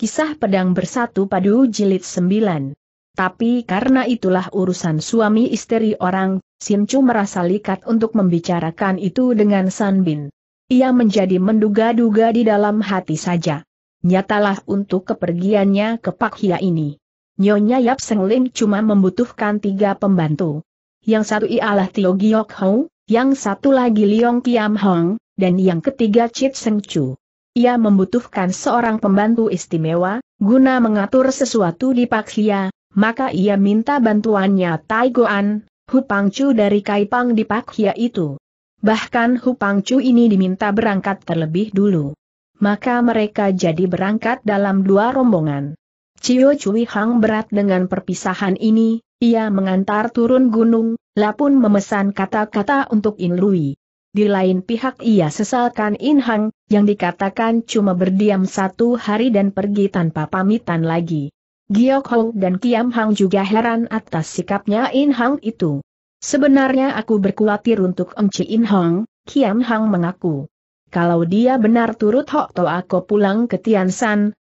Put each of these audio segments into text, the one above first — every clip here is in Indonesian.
Kisah Pedang Bersatu Padu Jilid 9 Tapi karena itulah urusan suami istri orang, Chu merasa likat untuk membicarakan itu dengan San Bin. Ia menjadi menduga-duga di dalam hati saja. Nyatalah untuk kepergiannya ke Pak Hia ini. Nyonya Yap Seng Lim cuma membutuhkan tiga pembantu. Yang satu ialah Tio Giok Hong, yang satu lagi Liong Kiam Hong, dan yang ketiga Chit Seng Chu. Ia membutuhkan seorang pembantu istimewa, guna mengatur sesuatu di Pakhia, maka ia minta bantuannya Tai Taigoan, Hupangcu dari Kaipang di Pakhia itu. Bahkan Hupangcu ini diminta berangkat terlebih dulu. Maka mereka jadi berangkat dalam dua rombongan. Cio Cui Hang berat dengan perpisahan ini, ia mengantar turun gunung, Lapun memesan kata-kata untuk In Lui. Di lain pihak ia sesalkan In Hang, yang dikatakan cuma berdiam satu hari dan pergi tanpa pamitan lagi. Giok Ho dan Kiam Hang juga heran atas sikapnya In Hang itu. Sebenarnya aku berkhawatir untuk Engci In Hang, Kiam Hang mengaku. Kalau dia benar turut Hok To aku pulang ke Tian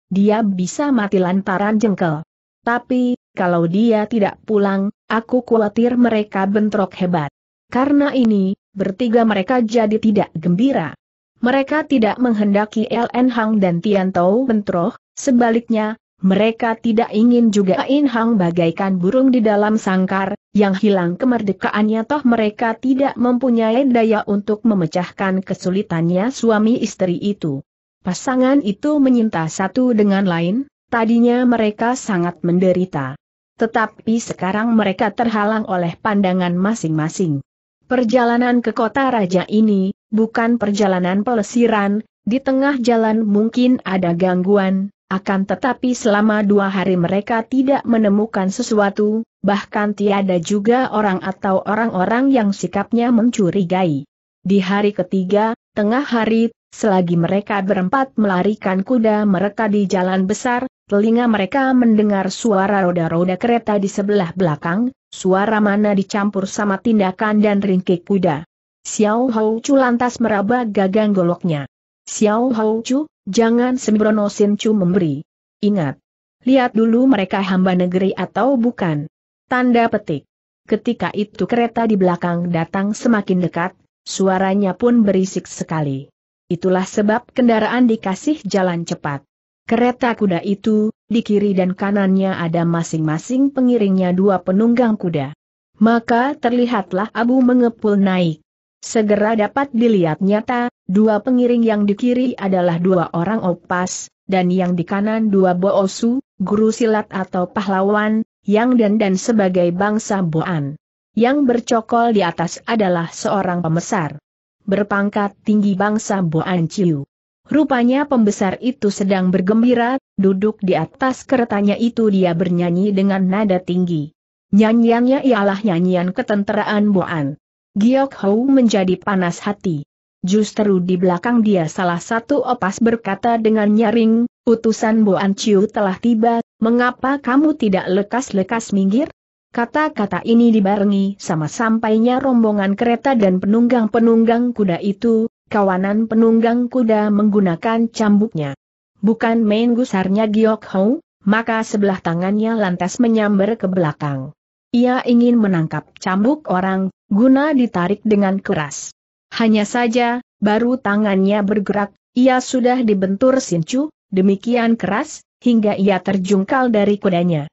dia bisa mati lantaran jengkel. Tapi, kalau dia tidak pulang, aku khawatir mereka bentrok hebat. Karena ini, bertiga mereka jadi tidak gembira. Mereka tidak menghendaki LN Hang dan Tian Tou bentroh, sebaliknya, mereka tidak ingin juga In Hang bagaikan burung di dalam sangkar, yang hilang kemerdekaannya toh mereka tidak mempunyai daya untuk memecahkan kesulitannya suami istri itu. Pasangan itu menyinta satu dengan lain, tadinya mereka sangat menderita. Tetapi sekarang mereka terhalang oleh pandangan masing-masing. Perjalanan ke kota raja ini, bukan perjalanan pelesiran, di tengah jalan mungkin ada gangguan, akan tetapi selama dua hari mereka tidak menemukan sesuatu, bahkan tiada juga orang atau orang-orang yang sikapnya mencurigai. Di hari ketiga, tengah hari, selagi mereka berempat melarikan kuda mereka di jalan besar, telinga mereka mendengar suara roda-roda kereta di sebelah belakang, suara mana dicampur sama tindakan dan ringkik kuda. Xiao Hou Chu lantas meraba gagang goloknya. Xiao Hou Chu, jangan sembrono Sin Chu memberi. Ingat, lihat dulu mereka hamba negeri atau bukan. Tanda petik. Ketika itu kereta di belakang datang semakin dekat, suaranya pun berisik sekali. Itulah sebab kendaraan dikasih jalan cepat. Kereta kuda itu, di kiri dan kanannya ada masing-masing pengiringnya dua penunggang kuda. Maka terlihatlah abu mengepul naik. Segera dapat dilihat nyata, dua pengiring yang di kiri adalah dua orang opas, dan yang di kanan dua boosu, guru silat atau pahlawan, yang dan dan sebagai bangsa boan. Yang bercokol di atas adalah seorang pemesar berpangkat tinggi bangsa Boan Ciu. Rupanya pembesar itu sedang bergembira, duduk di atas keretanya itu dia bernyanyi dengan nada tinggi. Nyanyiannya ialah nyanyian ketenteraan Boan. Giok Hou menjadi panas hati. Justru di belakang dia salah satu opas berkata dengan nyaring, utusan Boan Chiu telah tiba, mengapa kamu tidak lekas-lekas minggir? Kata-kata ini dibarengi sama sampainya rombongan kereta dan penunggang-penunggang kuda itu, kawanan penunggang kuda menggunakan cambuknya. Bukan main gusarnya Giok Hou, maka sebelah tangannya lantas menyambar ke belakang. Ia ingin menangkap cambuk orang, guna ditarik dengan keras. Hanya saja, baru tangannya bergerak, ia sudah dibentur Sincu, demikian keras, hingga ia terjungkal dari kudanya.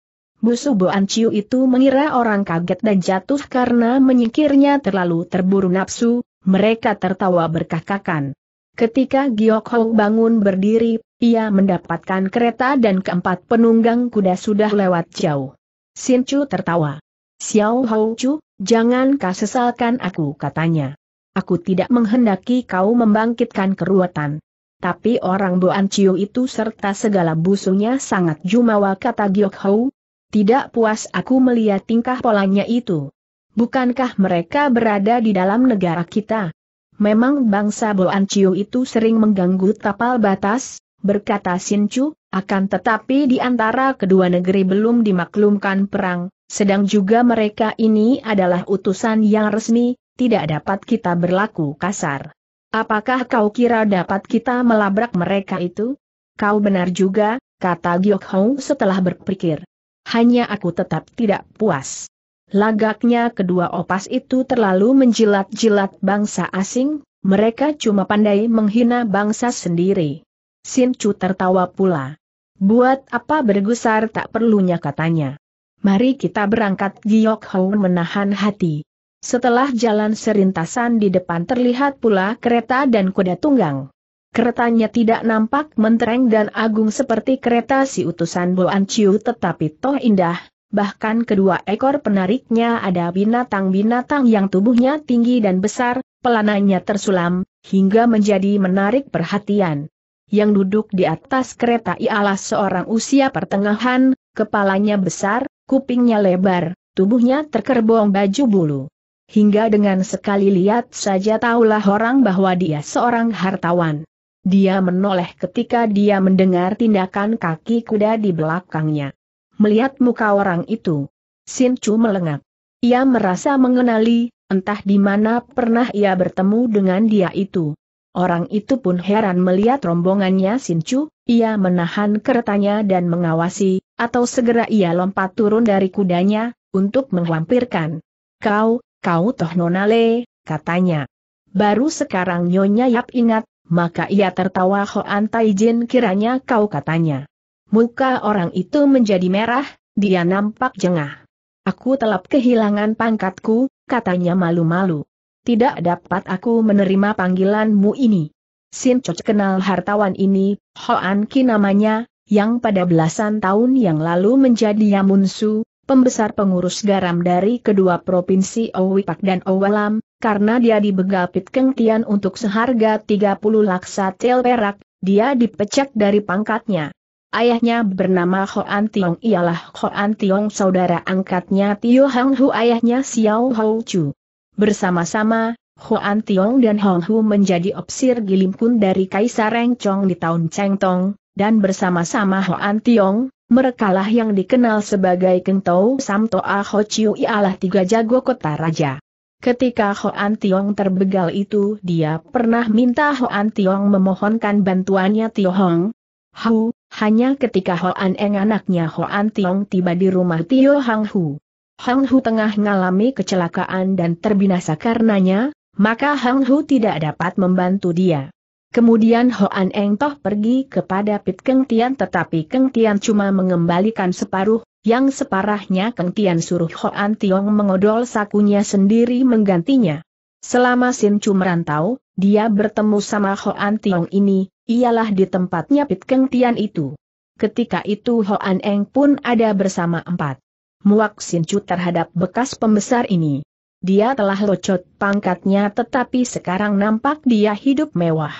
Busu Boan Ciu itu mengira orang kaget dan jatuh karena menyingkirnya terlalu terburu nafsu, mereka tertawa berkakakan. Ketika Giok Hong bangun berdiri, ia mendapatkan kereta dan keempat penunggang kuda sudah lewat jauh. Sin Chu tertawa. Xiao Hou Chu, jangan kau sesalkan aku katanya. Aku tidak menghendaki kau membangkitkan keruatan. Tapi orang Boan Ciu itu serta segala busunya sangat jumawa kata Giok Hou, tidak puas aku melihat tingkah polanya itu. Bukankah mereka berada di dalam negara kita? Memang bangsa Boan Chiu itu sering mengganggu tapal batas, berkata Chu, akan tetapi di antara kedua negeri belum dimaklumkan perang, sedang juga mereka ini adalah utusan yang resmi, tidak dapat kita berlaku kasar. Apakah kau kira dapat kita melabrak mereka itu? Kau benar juga, kata Giok Hong setelah berpikir hanya aku tetap tidak puas. Lagaknya kedua opas itu terlalu menjilat-jilat bangsa asing, mereka cuma pandai menghina bangsa sendiri. Sin Chu tertawa pula. Buat apa bergusar tak perlunya katanya. Mari kita berangkat Giok Hou menahan hati. Setelah jalan serintasan di depan terlihat pula kereta dan kuda tunggang. Keretanya tidak nampak mentereng dan agung seperti kereta si utusan Boan Chiu tetapi toh indah, bahkan kedua ekor penariknya ada binatang-binatang yang tubuhnya tinggi dan besar, pelananya tersulam, hingga menjadi menarik perhatian. Yang duduk di atas kereta ialah seorang usia pertengahan, kepalanya besar, kupingnya lebar, tubuhnya terkerbong baju bulu. Hingga dengan sekali lihat saja tahulah orang bahwa dia seorang hartawan. Dia menoleh ketika dia mendengar tindakan kaki kuda di belakangnya. Melihat muka orang itu, Sin Chu melengak. Ia merasa mengenali, entah di mana pernah ia bertemu dengan dia itu. Orang itu pun heran melihat rombongannya Sin Chu, ia menahan keretanya dan mengawasi, atau segera ia lompat turun dari kudanya, untuk menghampirkan. Kau, kau toh nonale, katanya. Baru sekarang Nyonya Yap ingat, maka ia tertawa Hoan Taijin kiranya kau katanya. Muka orang itu menjadi merah, dia nampak jengah. Aku telap kehilangan pangkatku, katanya malu-malu. Tidak dapat aku menerima panggilanmu ini. Sin Coc kenal hartawan ini, Hoan Ki namanya, yang pada belasan tahun yang lalu menjadi Yamunsu, pembesar pengurus garam dari kedua provinsi Owipak dan Owalam, karena dia dibegal Pit Keng Tian untuk seharga 30 laksa tel perak, dia dipecat dari pangkatnya. Ayahnya bernama An Tiong ialah An Tiong saudara angkatnya Tio Hang Hu ayahnya Xiao Hou Chu. Bersama-sama, An Tiong dan Hong Hu menjadi opsir Kun dari Kaisar Reng Chong di tahun Cheng Tong, dan bersama-sama An Tiong, merekalah yang dikenal sebagai Kentau Toa Ho Chiu ialah tiga jago kota raja. Ketika Hoan Tiong terbegal itu dia pernah minta Hoan Tiong memohonkan bantuannya Hong. Hu, hanya ketika Hoan Eng anaknya Hoan Tiong tiba di rumah Tio Hang Hu. Hang Hu tengah mengalami kecelakaan dan terbinasa karenanya, maka Hang Hu tidak dapat membantu dia. Kemudian Hoan Eng toh pergi kepada Pit Keng Tian tetapi Keng Tian cuma mengembalikan separuh yang separahnya Keng Tian suruh Hoan Tiong mengodol sakunya sendiri menggantinya. Selama Sin Chu merantau, dia bertemu sama Hoan Tiong ini, ialah di tempatnya Pit Keng Tian itu. Ketika itu Hoan Eng pun ada bersama empat. Muak Sin Chu terhadap bekas pembesar ini. Dia telah locot pangkatnya tetapi sekarang nampak dia hidup mewah.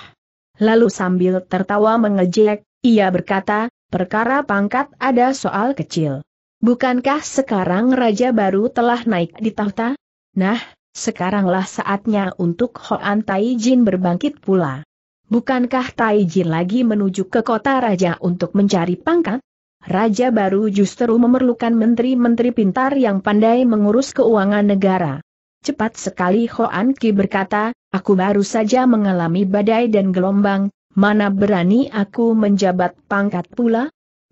Lalu sambil tertawa mengejek, ia berkata, perkara pangkat ada soal kecil. Bukankah sekarang raja baru telah naik di tahta? Nah, sekaranglah saatnya untuk Hoan Tai Jin berbangkit pula. Bukankah Tai Jin lagi menuju ke kota raja untuk mencari pangkat? Raja baru justru memerlukan menteri-menteri pintar yang pandai mengurus keuangan negara. Cepat sekali Hoan Ki berkata, aku baru saja mengalami badai dan gelombang, mana berani aku menjabat pangkat pula?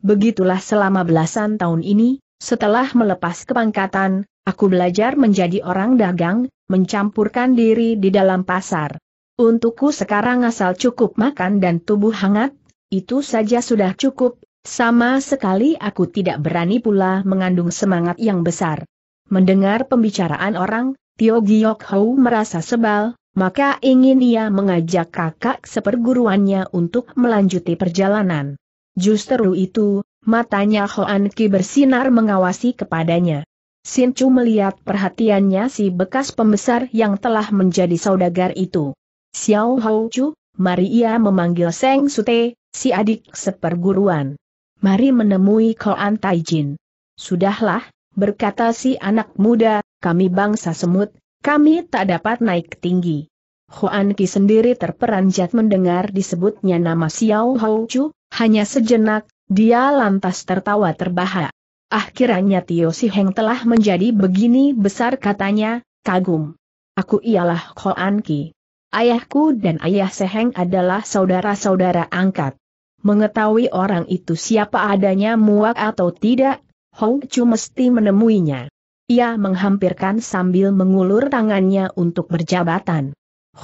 Begitulah selama belasan tahun ini, setelah melepas kepangkatan, aku belajar menjadi orang dagang, mencampurkan diri di dalam pasar. Untukku sekarang asal cukup makan dan tubuh hangat, itu saja sudah cukup, sama sekali aku tidak berani pula mengandung semangat yang besar. Mendengar pembicaraan orang, Tio Giok Hou merasa sebal, maka ingin ia mengajak kakak seperguruannya untuk melanjuti perjalanan. Justru itu, Matanya Hoan Ki bersinar mengawasi kepadanya. Sin Chu melihat perhatiannya si bekas pembesar yang telah menjadi saudagar itu. Xiao Hou Chu, mari ia memanggil Seng Sute, si adik seperguruan. Mari menemui Koan Jin. Sudahlah, berkata si anak muda, kami bangsa semut, kami tak dapat naik tinggi. Hoan Ki sendiri terperanjat mendengar disebutnya nama Xiao Hou Chu, hanya sejenak, dia lantas tertawa terbahak. Ah kiranya Tio Si Heng telah menjadi begini besar katanya, kagum. Aku ialah Ko An Ki. Ayahku dan ayah Seheng adalah saudara-saudara angkat. Mengetahui orang itu siapa adanya muak atau tidak, Hong Chu mesti menemuinya. Ia menghampirkan sambil mengulur tangannya untuk berjabatan.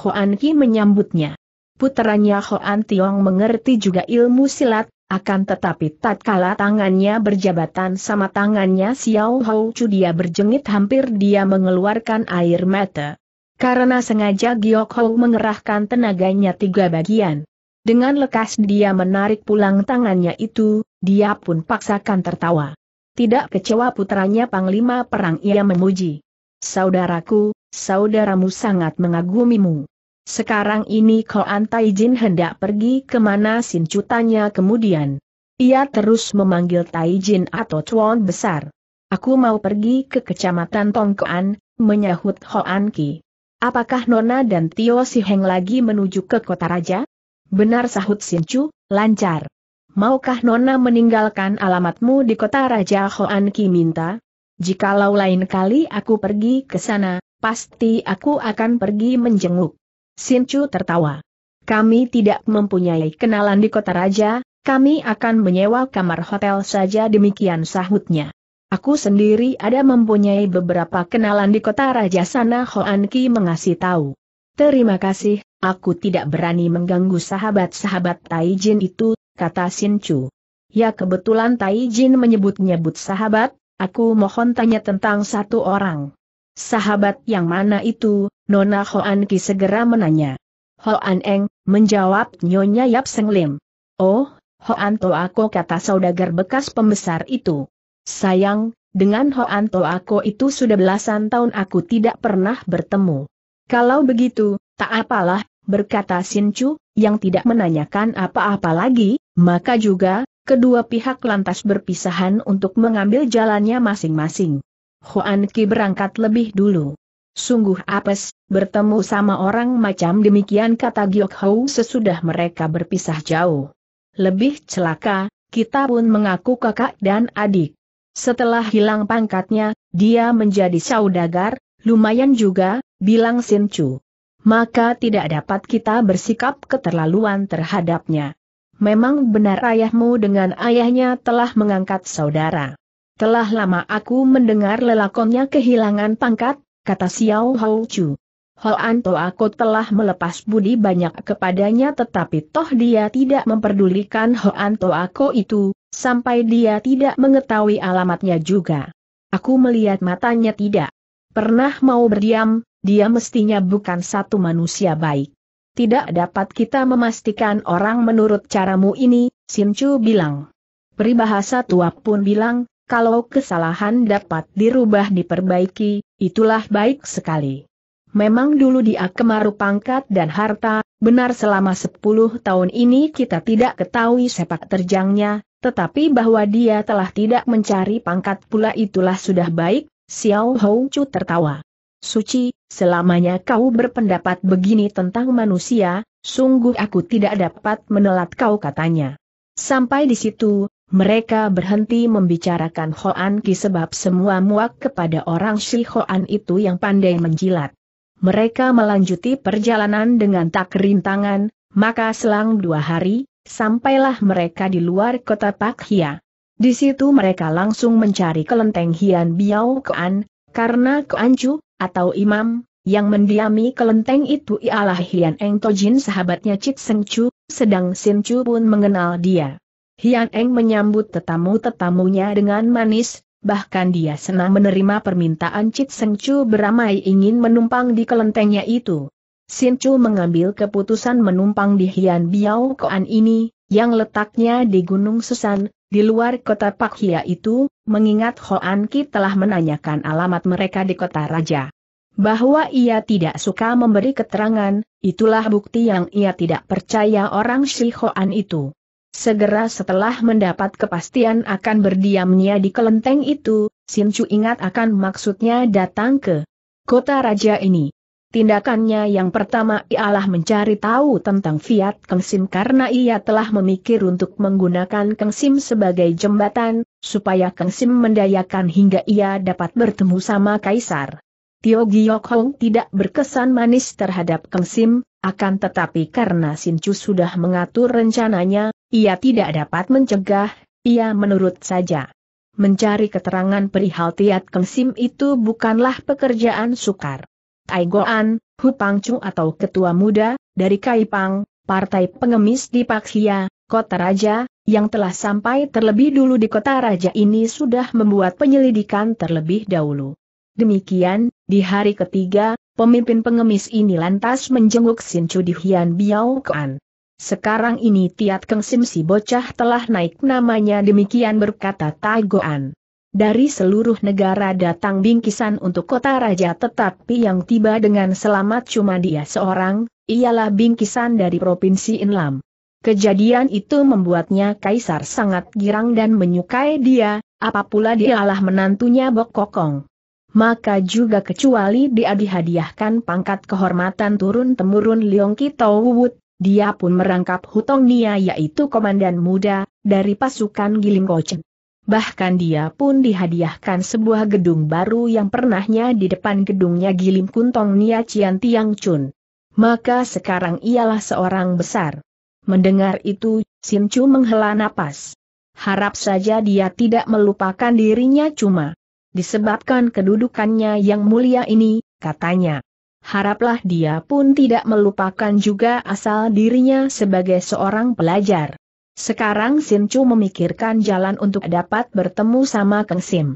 Hoan Ki menyambutnya. Puteranya Hoan Tiong mengerti juga ilmu silat, akan tetapi tatkala tangannya berjabatan sama tangannya Xiao Hou Chu dia berjengit hampir dia mengeluarkan air mata. Karena sengaja Giok Hou mengerahkan tenaganya tiga bagian. Dengan lekas dia menarik pulang tangannya itu, dia pun paksakan tertawa. Tidak kecewa putranya Panglima Perang ia memuji. Saudaraku, saudaramu sangat mengagumimu. Sekarang ini Koan Tai Jin hendak pergi kemana Sin Chu tanya kemudian. Ia terus memanggil Tai atau Chuan Besar. Aku mau pergi ke kecamatan Tongkoan, menyahut Hoan Ki. Apakah Nona dan Tio Siheng lagi menuju ke kota raja? Benar sahut Sin Chu, lancar. Maukah Nona meninggalkan alamatmu di kota raja Hoan Ki minta? Jikalau lain kali aku pergi ke sana, pasti aku akan pergi menjenguk. Sin Chu tertawa. Kami tidak mempunyai kenalan di kota raja, kami akan menyewa kamar hotel saja demikian sahutnya. Aku sendiri ada mempunyai beberapa kenalan di kota raja sana Hoan Ki mengasih tahu. Terima kasih, aku tidak berani mengganggu sahabat-sahabat Tai Jin itu, kata Sin Chu. Ya kebetulan Tai Jin menyebut-nyebut sahabat, aku mohon tanya tentang satu orang. Sahabat yang mana itu, Nona Hoan Ki segera menanya. Hoan Eng, menjawab Nyonya Yap Seng Lim. Oh, Hoan To Ako kata saudagar bekas pembesar itu. Sayang, dengan Hoan To Ako itu sudah belasan tahun aku tidak pernah bertemu. Kalau begitu, tak apalah, berkata Sin Chu, yang tidak menanyakan apa-apa lagi, maka juga, kedua pihak lantas berpisahan untuk mengambil jalannya masing-masing. Hoan Ki berangkat lebih dulu. Sungguh apes, bertemu sama orang macam demikian kata Giok Hou sesudah mereka berpisah jauh. Lebih celaka, kita pun mengaku kakak dan adik. Setelah hilang pangkatnya, dia menjadi saudagar, lumayan juga, bilang Sin Chu. Maka tidak dapat kita bersikap keterlaluan terhadapnya. Memang benar ayahmu dengan ayahnya telah mengangkat saudara. Telah lama aku mendengar lelakonnya kehilangan pangkat, kata Xiao Hou Chu. Hoanto aku telah melepas budi banyak kepadanya tetapi toh dia tidak memperdulikan Hoanto aku itu, sampai dia tidak mengetahui alamatnya juga. Aku melihat matanya tidak pernah mau berdiam, dia mestinya bukan satu manusia baik. Tidak dapat kita memastikan orang menurut caramu ini, Sinchu bilang. Peribahasa tua pun bilang, kalau kesalahan dapat dirubah diperbaiki, itulah baik sekali. Memang dulu dia kemaru pangkat dan harta, benar selama 10 tahun ini kita tidak ketahui sepak terjangnya, tetapi bahwa dia telah tidak mencari pangkat pula itulah sudah baik, Xiao Hou Chu tertawa. Suci, selamanya kau berpendapat begini tentang manusia, sungguh aku tidak dapat menelat kau katanya. Sampai di situ, mereka berhenti membicarakan Hoan Ki sebab semua muak kepada orang si Hoan itu yang pandai menjilat. Mereka melanjuti perjalanan dengan tak rintangan, maka selang dua hari, sampailah mereka di luar kota Pak Hia. Di situ mereka langsung mencari kelenteng Hian Biao Koan, karena Chu, atau imam, yang mendiami kelenteng itu ialah Hian Eng Tojin sahabatnya Cit Seng Chu, sedang Sin Chu pun mengenal dia. Hian Eng menyambut tetamu-tetamunya dengan manis, bahkan dia senang menerima permintaan Cit Seng Chu beramai ingin menumpang di kelentengnya itu. Sin Chu mengambil keputusan menumpang di Hian Biao Koan ini, yang letaknya di Gunung Susan, di luar kota Pak Hia itu, mengingat Hoan Ki telah menanyakan alamat mereka di kota Raja. Bahwa ia tidak suka memberi keterangan, itulah bukti yang ia tidak percaya orang Shi Hoan itu. Segera setelah mendapat kepastian akan berdiamnya di kelenteng itu, Sin Chu ingat akan maksudnya datang ke kota raja ini. Tindakannya yang pertama ialah mencari tahu tentang Fiat Sim karena ia telah memikir untuk menggunakan Sim sebagai jembatan, supaya Sim mendayakan hingga ia dapat bertemu sama Kaisar. Tio Giyok Hong tidak berkesan manis terhadap Sim, akan tetapi karena Sin Chu sudah mengatur rencananya, ia tidak dapat mencegah, ia menurut saja. Mencari keterangan perihal Tiat Keng itu bukanlah pekerjaan sukar. Tai Goan, Hu Pangcu atau Ketua Muda, dari Kaipang, Partai Pengemis di Paksia, Kota Raja, yang telah sampai terlebih dulu di Kota Raja ini sudah membuat penyelidikan terlebih dahulu. Demikian, di hari ketiga, pemimpin pengemis ini lantas menjenguk Sin Chu di Hian Biao Kuan. Sekarang ini Tiat Keng Sim si bocah telah naik namanya demikian berkata Tagoan. Dari seluruh negara datang bingkisan untuk kota raja tetapi yang tiba dengan selamat cuma dia seorang, ialah bingkisan dari Provinsi Inlam. Kejadian itu membuatnya kaisar sangat girang dan menyukai dia, apapula dialah menantunya Bok Kokong maka juga kecuali dia dihadiahkan pangkat kehormatan turun-temurun Leong Kitowut, dia pun merangkap Hutong Nia yaitu komandan muda, dari pasukan Giling Kocen. Bahkan dia pun dihadiahkan sebuah gedung baru yang pernahnya di depan gedungnya Gilim Kuntong Nia Cian Tiang Chun. Maka sekarang ialah seorang besar. Mendengar itu, Sin Chu menghela napas. Harap saja dia tidak melupakan dirinya cuma. Disebabkan kedudukannya yang mulia ini, katanya haraplah dia pun tidak melupakan juga asal dirinya sebagai seorang pelajar. Sekarang Sin Chu memikirkan jalan untuk dapat bertemu sama Keng Sim.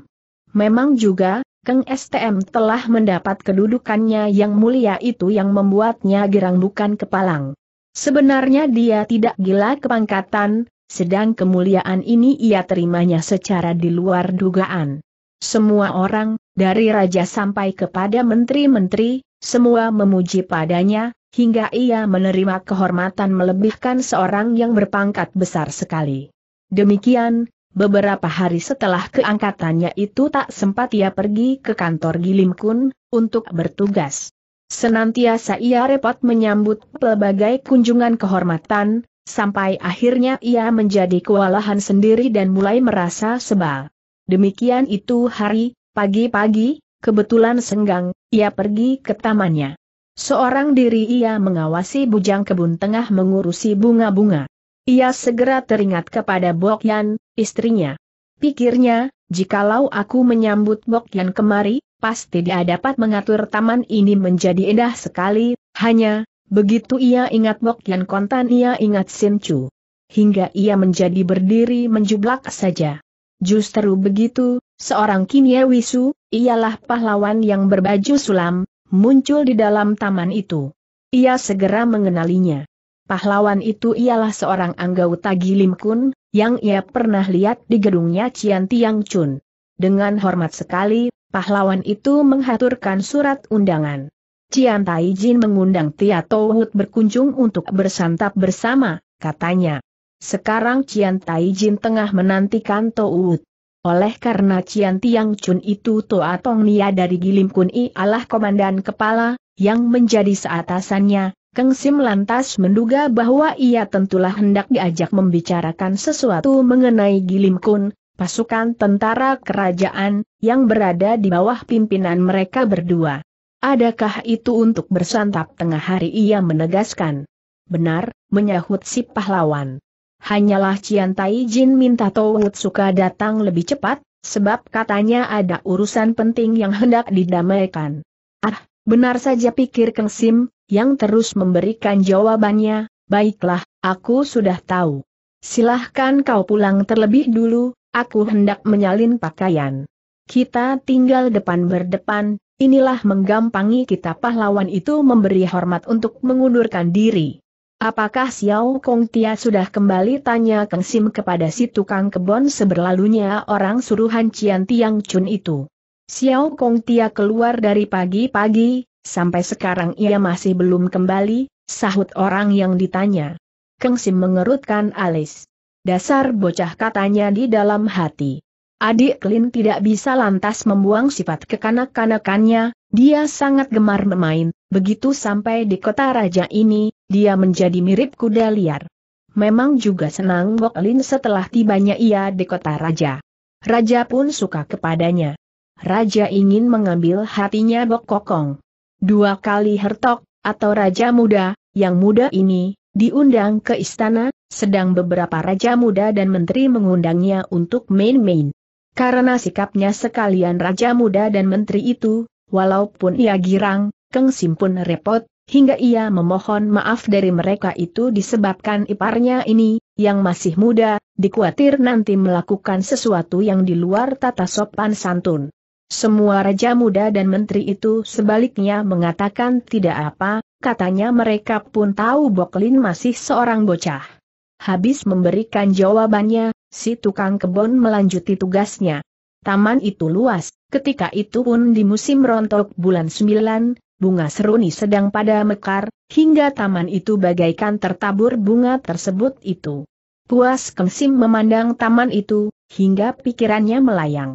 Memang juga, Keng STM telah mendapat kedudukannya yang mulia itu yang membuatnya girang bukan kepalang. Sebenarnya dia tidak gila kepangkatan, sedang kemuliaan ini ia terimanya secara di luar dugaan. Semua orang, dari raja sampai kepada menteri-menteri, semua memuji padanya, hingga ia menerima kehormatan melebihkan seorang yang berpangkat besar sekali. Demikian, beberapa hari setelah keangkatannya itu tak sempat ia pergi ke kantor Gilimkun untuk bertugas. Senantiasa ia repot menyambut pelbagai kunjungan kehormatan, sampai akhirnya ia menjadi kewalahan sendiri dan mulai merasa sebal. Demikian itu hari, pagi-pagi, Kebetulan senggang, ia pergi ke tamannya. Seorang diri ia mengawasi bujang kebun tengah mengurusi bunga-bunga. Ia segera teringat kepada Bok Bokyan, istrinya. Pikirnya, jikalau aku menyambut Bok Bokyan kemari, pasti dia dapat mengatur taman ini menjadi indah sekali, hanya, begitu ia ingat Bok Bokyan kontan ia ingat Chu, Hingga ia menjadi berdiri menjublak saja. Justru begitu, seorang Kimye Wisu, ialah pahlawan yang berbaju sulam, muncul di dalam taman itu. Ia segera mengenalinya. Pahlawan itu ialah seorang anggota Gilim Kun, yang ia pernah lihat di gedungnya Cian Tiang Chun. Dengan hormat sekali, pahlawan itu menghaturkan surat undangan. Cian Tai Jin mengundang Tia Tohut berkunjung untuk bersantap bersama, katanya. Sekarang Cian Tai Jin tengah menantikan Tout. Oleh karena Cian Tiang Chun itu Toa Tong Nia dari Gilim Kun I Allah Komandan Kepala, yang menjadi seatasannya, Keng Sim lantas menduga bahwa ia tentulah hendak diajak membicarakan sesuatu mengenai Gilim Kun, pasukan tentara kerajaan, yang berada di bawah pimpinan mereka berdua. Adakah itu untuk bersantap tengah hari ia menegaskan. Benar, menyahut si pahlawan. Hanyalah Cian Tai Jin minta Suka datang lebih cepat, sebab katanya ada urusan penting yang hendak didamaikan. Ah, benar saja pikir Keng Sim, yang terus memberikan jawabannya, baiklah, aku sudah tahu. Silahkan kau pulang terlebih dulu, aku hendak menyalin pakaian. Kita tinggal depan berdepan, inilah menggampangi kita pahlawan itu memberi hormat untuk mengundurkan diri. Apakah Xiao Kong Tia sudah kembali tanya Kang Sim kepada si tukang kebon seberlalunya orang suruhan Cian Tiang Chun itu. Xiao Kong Tia keluar dari pagi-pagi, sampai sekarang ia masih belum kembali, sahut orang yang ditanya. Kang Sim mengerutkan alis. Dasar bocah katanya di dalam hati. Adik Lin tidak bisa lantas membuang sifat kekanak-kanakannya, dia sangat gemar bermain, begitu sampai di kota raja ini, dia menjadi mirip kuda liar. Memang juga senang Bok Lin setelah tibanya ia di kota raja. Raja pun suka kepadanya. Raja ingin mengambil hatinya Bok Kokong. Dua kali hertok, atau raja muda, yang muda ini, diundang ke istana, sedang beberapa raja muda dan menteri mengundangnya untuk main-main. Karena sikapnya sekalian raja muda dan menteri itu, walaupun ia girang, Keng pun repot, hingga ia memohon maaf dari mereka itu disebabkan iparnya ini, yang masih muda, dikhawatir nanti melakukan sesuatu yang di luar tata sopan santun. Semua raja muda dan menteri itu sebaliknya mengatakan tidak apa, katanya mereka pun tahu Boklin masih seorang bocah. Habis memberikan jawabannya, si tukang kebun melanjuti tugasnya. Taman itu luas, ketika itu pun di musim rontok bulan 9, bunga seruni sedang pada mekar, hingga taman itu bagaikan tertabur bunga tersebut itu. Puas Kengsim memandang taman itu, hingga pikirannya melayang.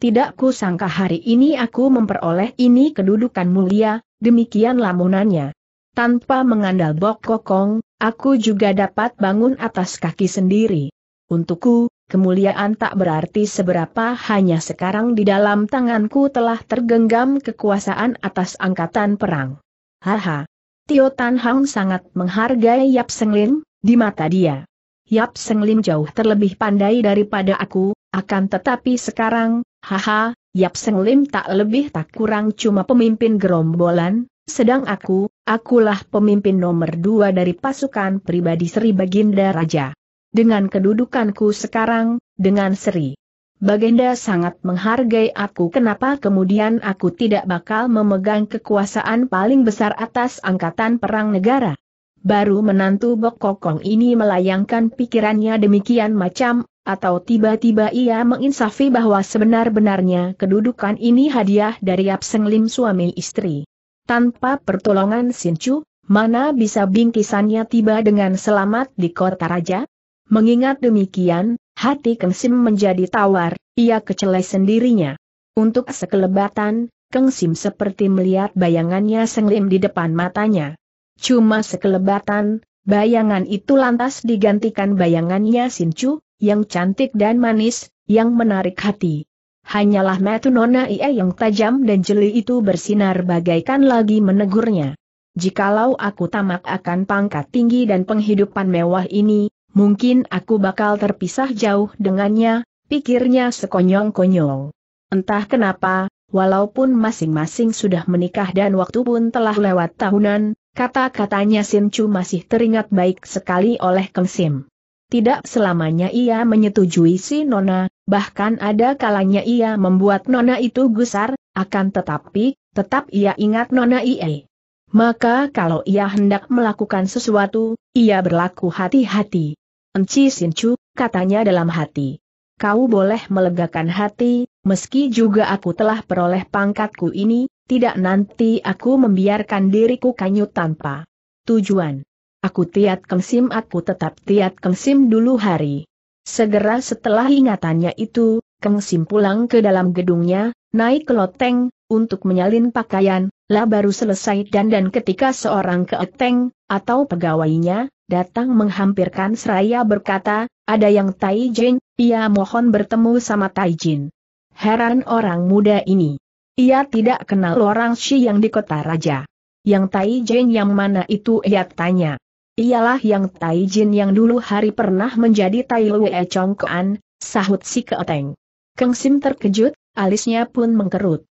Tidak ku sangka hari ini aku memperoleh ini kedudukan mulia, demikian lamunannya. Tanpa mengandal bok kokong, aku juga dapat bangun atas kaki sendiri. Untukku, kemuliaan tak berarti seberapa hanya sekarang di dalam tanganku telah tergenggam kekuasaan atas angkatan perang. Haha. Tio Tan Hang sangat menghargai Yap Seng Lin, di mata dia. Yap Seng Lin jauh terlebih pandai daripada aku, akan tetapi sekarang, haha, Yap Seng Lin tak lebih tak kurang cuma pemimpin gerombolan, sedang aku, akulah pemimpin nomor dua dari pasukan pribadi Sri Baginda Raja. Dengan kedudukanku sekarang, dengan seri. baginda sangat menghargai aku kenapa kemudian aku tidak bakal memegang kekuasaan paling besar atas angkatan perang negara. Baru menantu Bok ini melayangkan pikirannya demikian macam, atau tiba-tiba ia menginsafi bahwa sebenar-benarnya kedudukan ini hadiah dari Abseng Lim suami istri. Tanpa pertolongan Sinchu, mana bisa bingkisannya tiba dengan selamat di kota raja? Mengingat demikian, hati Keng Sim menjadi tawar, ia kecelai sendirinya. Untuk sekelebatan, Keng Sim seperti melihat bayangannya senglim di depan matanya. Cuma sekelebatan, bayangan itu lantas digantikan bayangannya Sin Chu, yang cantik dan manis, yang menarik hati. Hanyalah mata nona ia yang tajam dan jeli itu bersinar bagaikan lagi menegurnya. Jikalau aku tamak akan pangkat tinggi dan penghidupan mewah ini, mungkin aku bakal terpisah jauh dengannya, pikirnya sekonyong-konyong. Entah kenapa, walaupun masing-masing sudah menikah dan waktu pun telah lewat tahunan, kata-katanya Sim Chu masih teringat baik sekali oleh Kang Sim. Tidak selamanya ia menyetujui si Nona, bahkan ada kalanya ia membuat Nona itu gusar, akan tetapi, tetap ia ingat Nona Ie. Maka kalau ia hendak melakukan sesuatu, ia berlaku hati-hati. Enci Sincu, katanya dalam hati. Kau boleh melegakan hati, meski juga aku telah peroleh pangkatku ini, tidak nanti aku membiarkan diriku kanyut tanpa tujuan. Aku tiat kengsim aku tetap tiat kengsim dulu hari. Segera setelah ingatannya itu, Kengsim pulang ke dalam gedungnya, naik ke loteng, untuk menyalin pakaian, lah baru selesai dan dan ketika seorang keeteng, atau pegawainya, datang menghampirkan seraya berkata, ada yang Tai Jin, ia mohon bertemu sama Tai Jin. Heran orang muda ini. Ia tidak kenal orang Shi yang di kota raja. Yang Tai Jin yang mana itu ia tanya. Ialah yang Tai Jin yang dulu hari pernah menjadi Tai Lue Kuan, sahut si keeteng. Keng Sim terkejut, alisnya pun mengkerut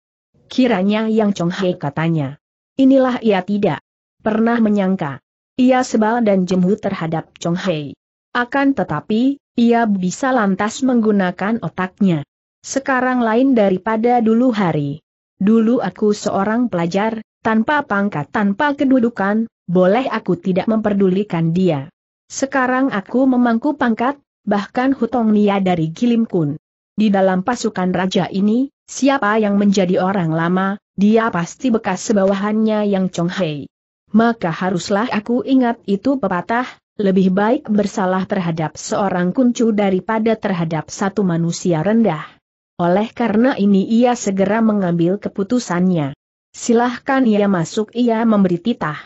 kiranya Yang Chong Hei katanya. Inilah ia tidak pernah menyangka. Ia sebal dan jemu terhadap Chong Hei. Akan tetapi, ia bisa lantas menggunakan otaknya. Sekarang lain daripada dulu hari. Dulu aku seorang pelajar, tanpa pangkat tanpa kedudukan, boleh aku tidak memperdulikan dia. Sekarang aku memangku pangkat, bahkan hutong nia dari Gilim Kun. Di dalam pasukan raja ini, Siapa yang menjadi orang lama, dia pasti bekas sebawahannya yang Chong Hei. Maka haruslah aku ingat itu pepatah, lebih baik bersalah terhadap seorang kuncu daripada terhadap satu manusia rendah. Oleh karena ini ia segera mengambil keputusannya. Silahkan ia masuk ia memberi titah.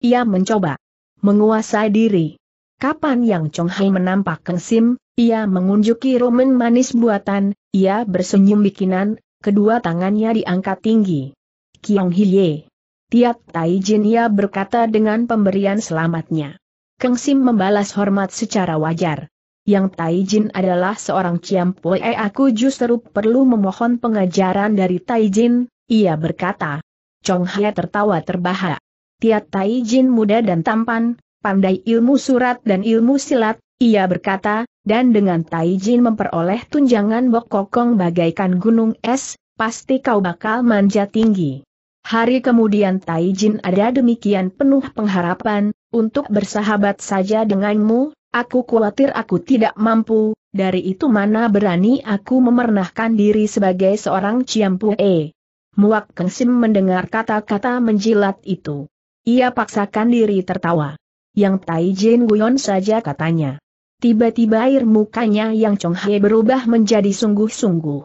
Ia mencoba menguasai diri. Kapan Yang Chong Hai menampak kengsim, Sim, ia mengunjuki Roman manis buatan, ia bersenyum bikinan, kedua tangannya diangkat tinggi. Kiong Hiye. Tiat Tai Jin ia berkata dengan pemberian selamatnya. Keng Sim membalas hormat secara wajar. Yang Tai Jin adalah seorang Eh aku justru perlu memohon pengajaran dari Tai Jin, ia berkata. Chong Hye tertawa terbahak. Tiat Tai Jin muda dan tampan, pandai ilmu surat dan ilmu silat, ia berkata, dan dengan Taijin memperoleh tunjangan Bokokong bagaikan gunung es, pasti kau bakal manja tinggi. Hari kemudian Taijin ada demikian penuh pengharapan, untuk bersahabat saja denganmu, aku khawatir aku tidak mampu, dari itu mana berani aku memernahkan diri sebagai seorang Ciampue. Muak Kengsim mendengar kata-kata menjilat itu. Ia paksakan diri tertawa. Yang Taijin Guyon saja katanya. Tiba-tiba air mukanya yang Chong berubah menjadi sungguh-sungguh.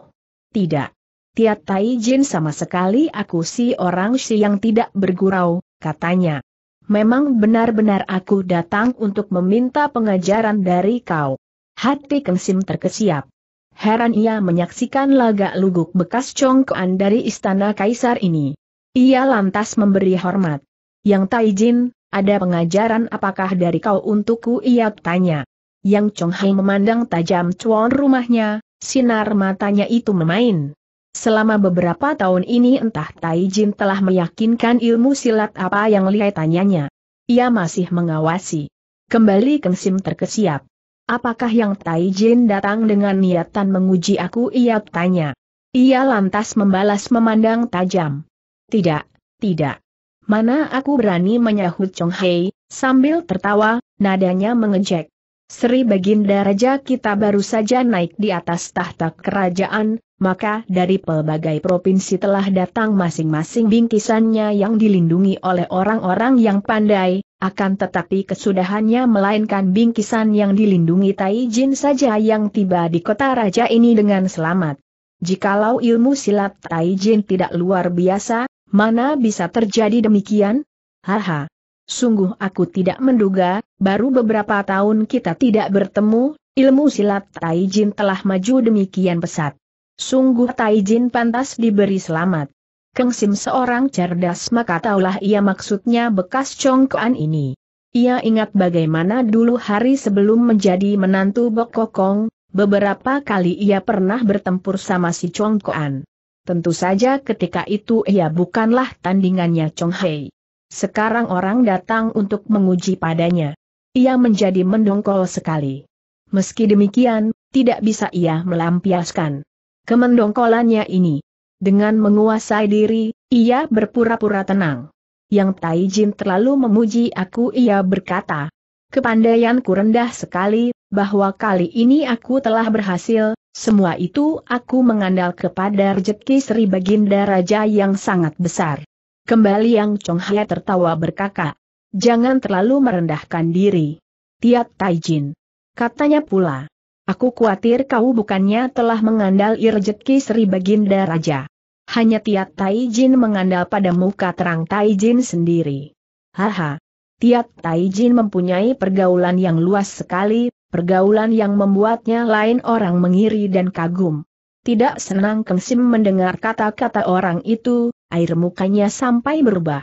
Tidak. Tiat Tai Jin sama sekali aku si orang si yang tidak bergurau, katanya. Memang benar-benar aku datang untuk meminta pengajaran dari kau. Hati Keng terkesiap. Heran ia menyaksikan laga luguk bekas congkoan dari istana kaisar ini. Ia lantas memberi hormat. Yang Tai Jin, ada pengajaran apakah dari kau untukku ia tanya. Yang Chong Hai memandang tajam cuan rumahnya, sinar matanya itu memain. Selama beberapa tahun ini entah Tai Jin telah meyakinkan ilmu silat apa yang lihai tanyanya. Ia masih mengawasi. Kembali Keng Sim terkesiap. Apakah yang Tai Jin datang dengan niatan menguji aku ia tanya. Ia lantas membalas memandang tajam. Tidak, tidak. Mana aku berani menyahut Chong Hai, sambil tertawa, nadanya mengejek. Sri Baginda Raja kita baru saja naik di atas tahta kerajaan, maka dari pelbagai provinsi telah datang masing-masing bingkisannya yang dilindungi oleh orang-orang yang pandai, akan tetapi kesudahannya melainkan bingkisan yang dilindungi Taijin saja yang tiba di kota raja ini dengan selamat. Jikalau ilmu silat Taijin tidak luar biasa, mana bisa terjadi demikian? Haha. Sungguh aku tidak menduga, baru beberapa tahun kita tidak bertemu, ilmu silat Taijin telah maju demikian pesat. Sungguh Taijin pantas diberi selamat. Keng Sim seorang cerdas maka taulah ia maksudnya bekas congkoan ini. Ia ingat bagaimana dulu hari sebelum menjadi menantu Bokokong, beberapa kali ia pernah bertempur sama si congkoan. Tentu saja ketika itu ia bukanlah tandingannya Chong Hei. Sekarang orang datang untuk menguji padanya. Ia menjadi mendongkol sekali. Meski demikian, tidak bisa ia melampiaskan kemendongkolannya ini. Dengan menguasai diri, ia berpura-pura tenang. Yang Taijin terlalu memuji aku ia berkata. Kepandaianku rendah sekali, bahwa kali ini aku telah berhasil, semua itu aku mengandalkan kepada rejeki Sri Baginda Raja yang sangat besar. Kembali Yang Chong Hye tertawa berkata, Jangan terlalu merendahkan diri. Tiat Taijin. Katanya pula. Aku khawatir kau bukannya telah mengandal rezeki Sri Baginda Raja. Hanya Tiat Taijin mengandal pada muka terang Taijin sendiri. Haha. Tiat Taijin mempunyai pergaulan yang luas sekali, pergaulan yang membuatnya lain orang mengiri dan kagum. Tidak senang Kang mendengar kata-kata orang itu, air mukanya sampai berubah.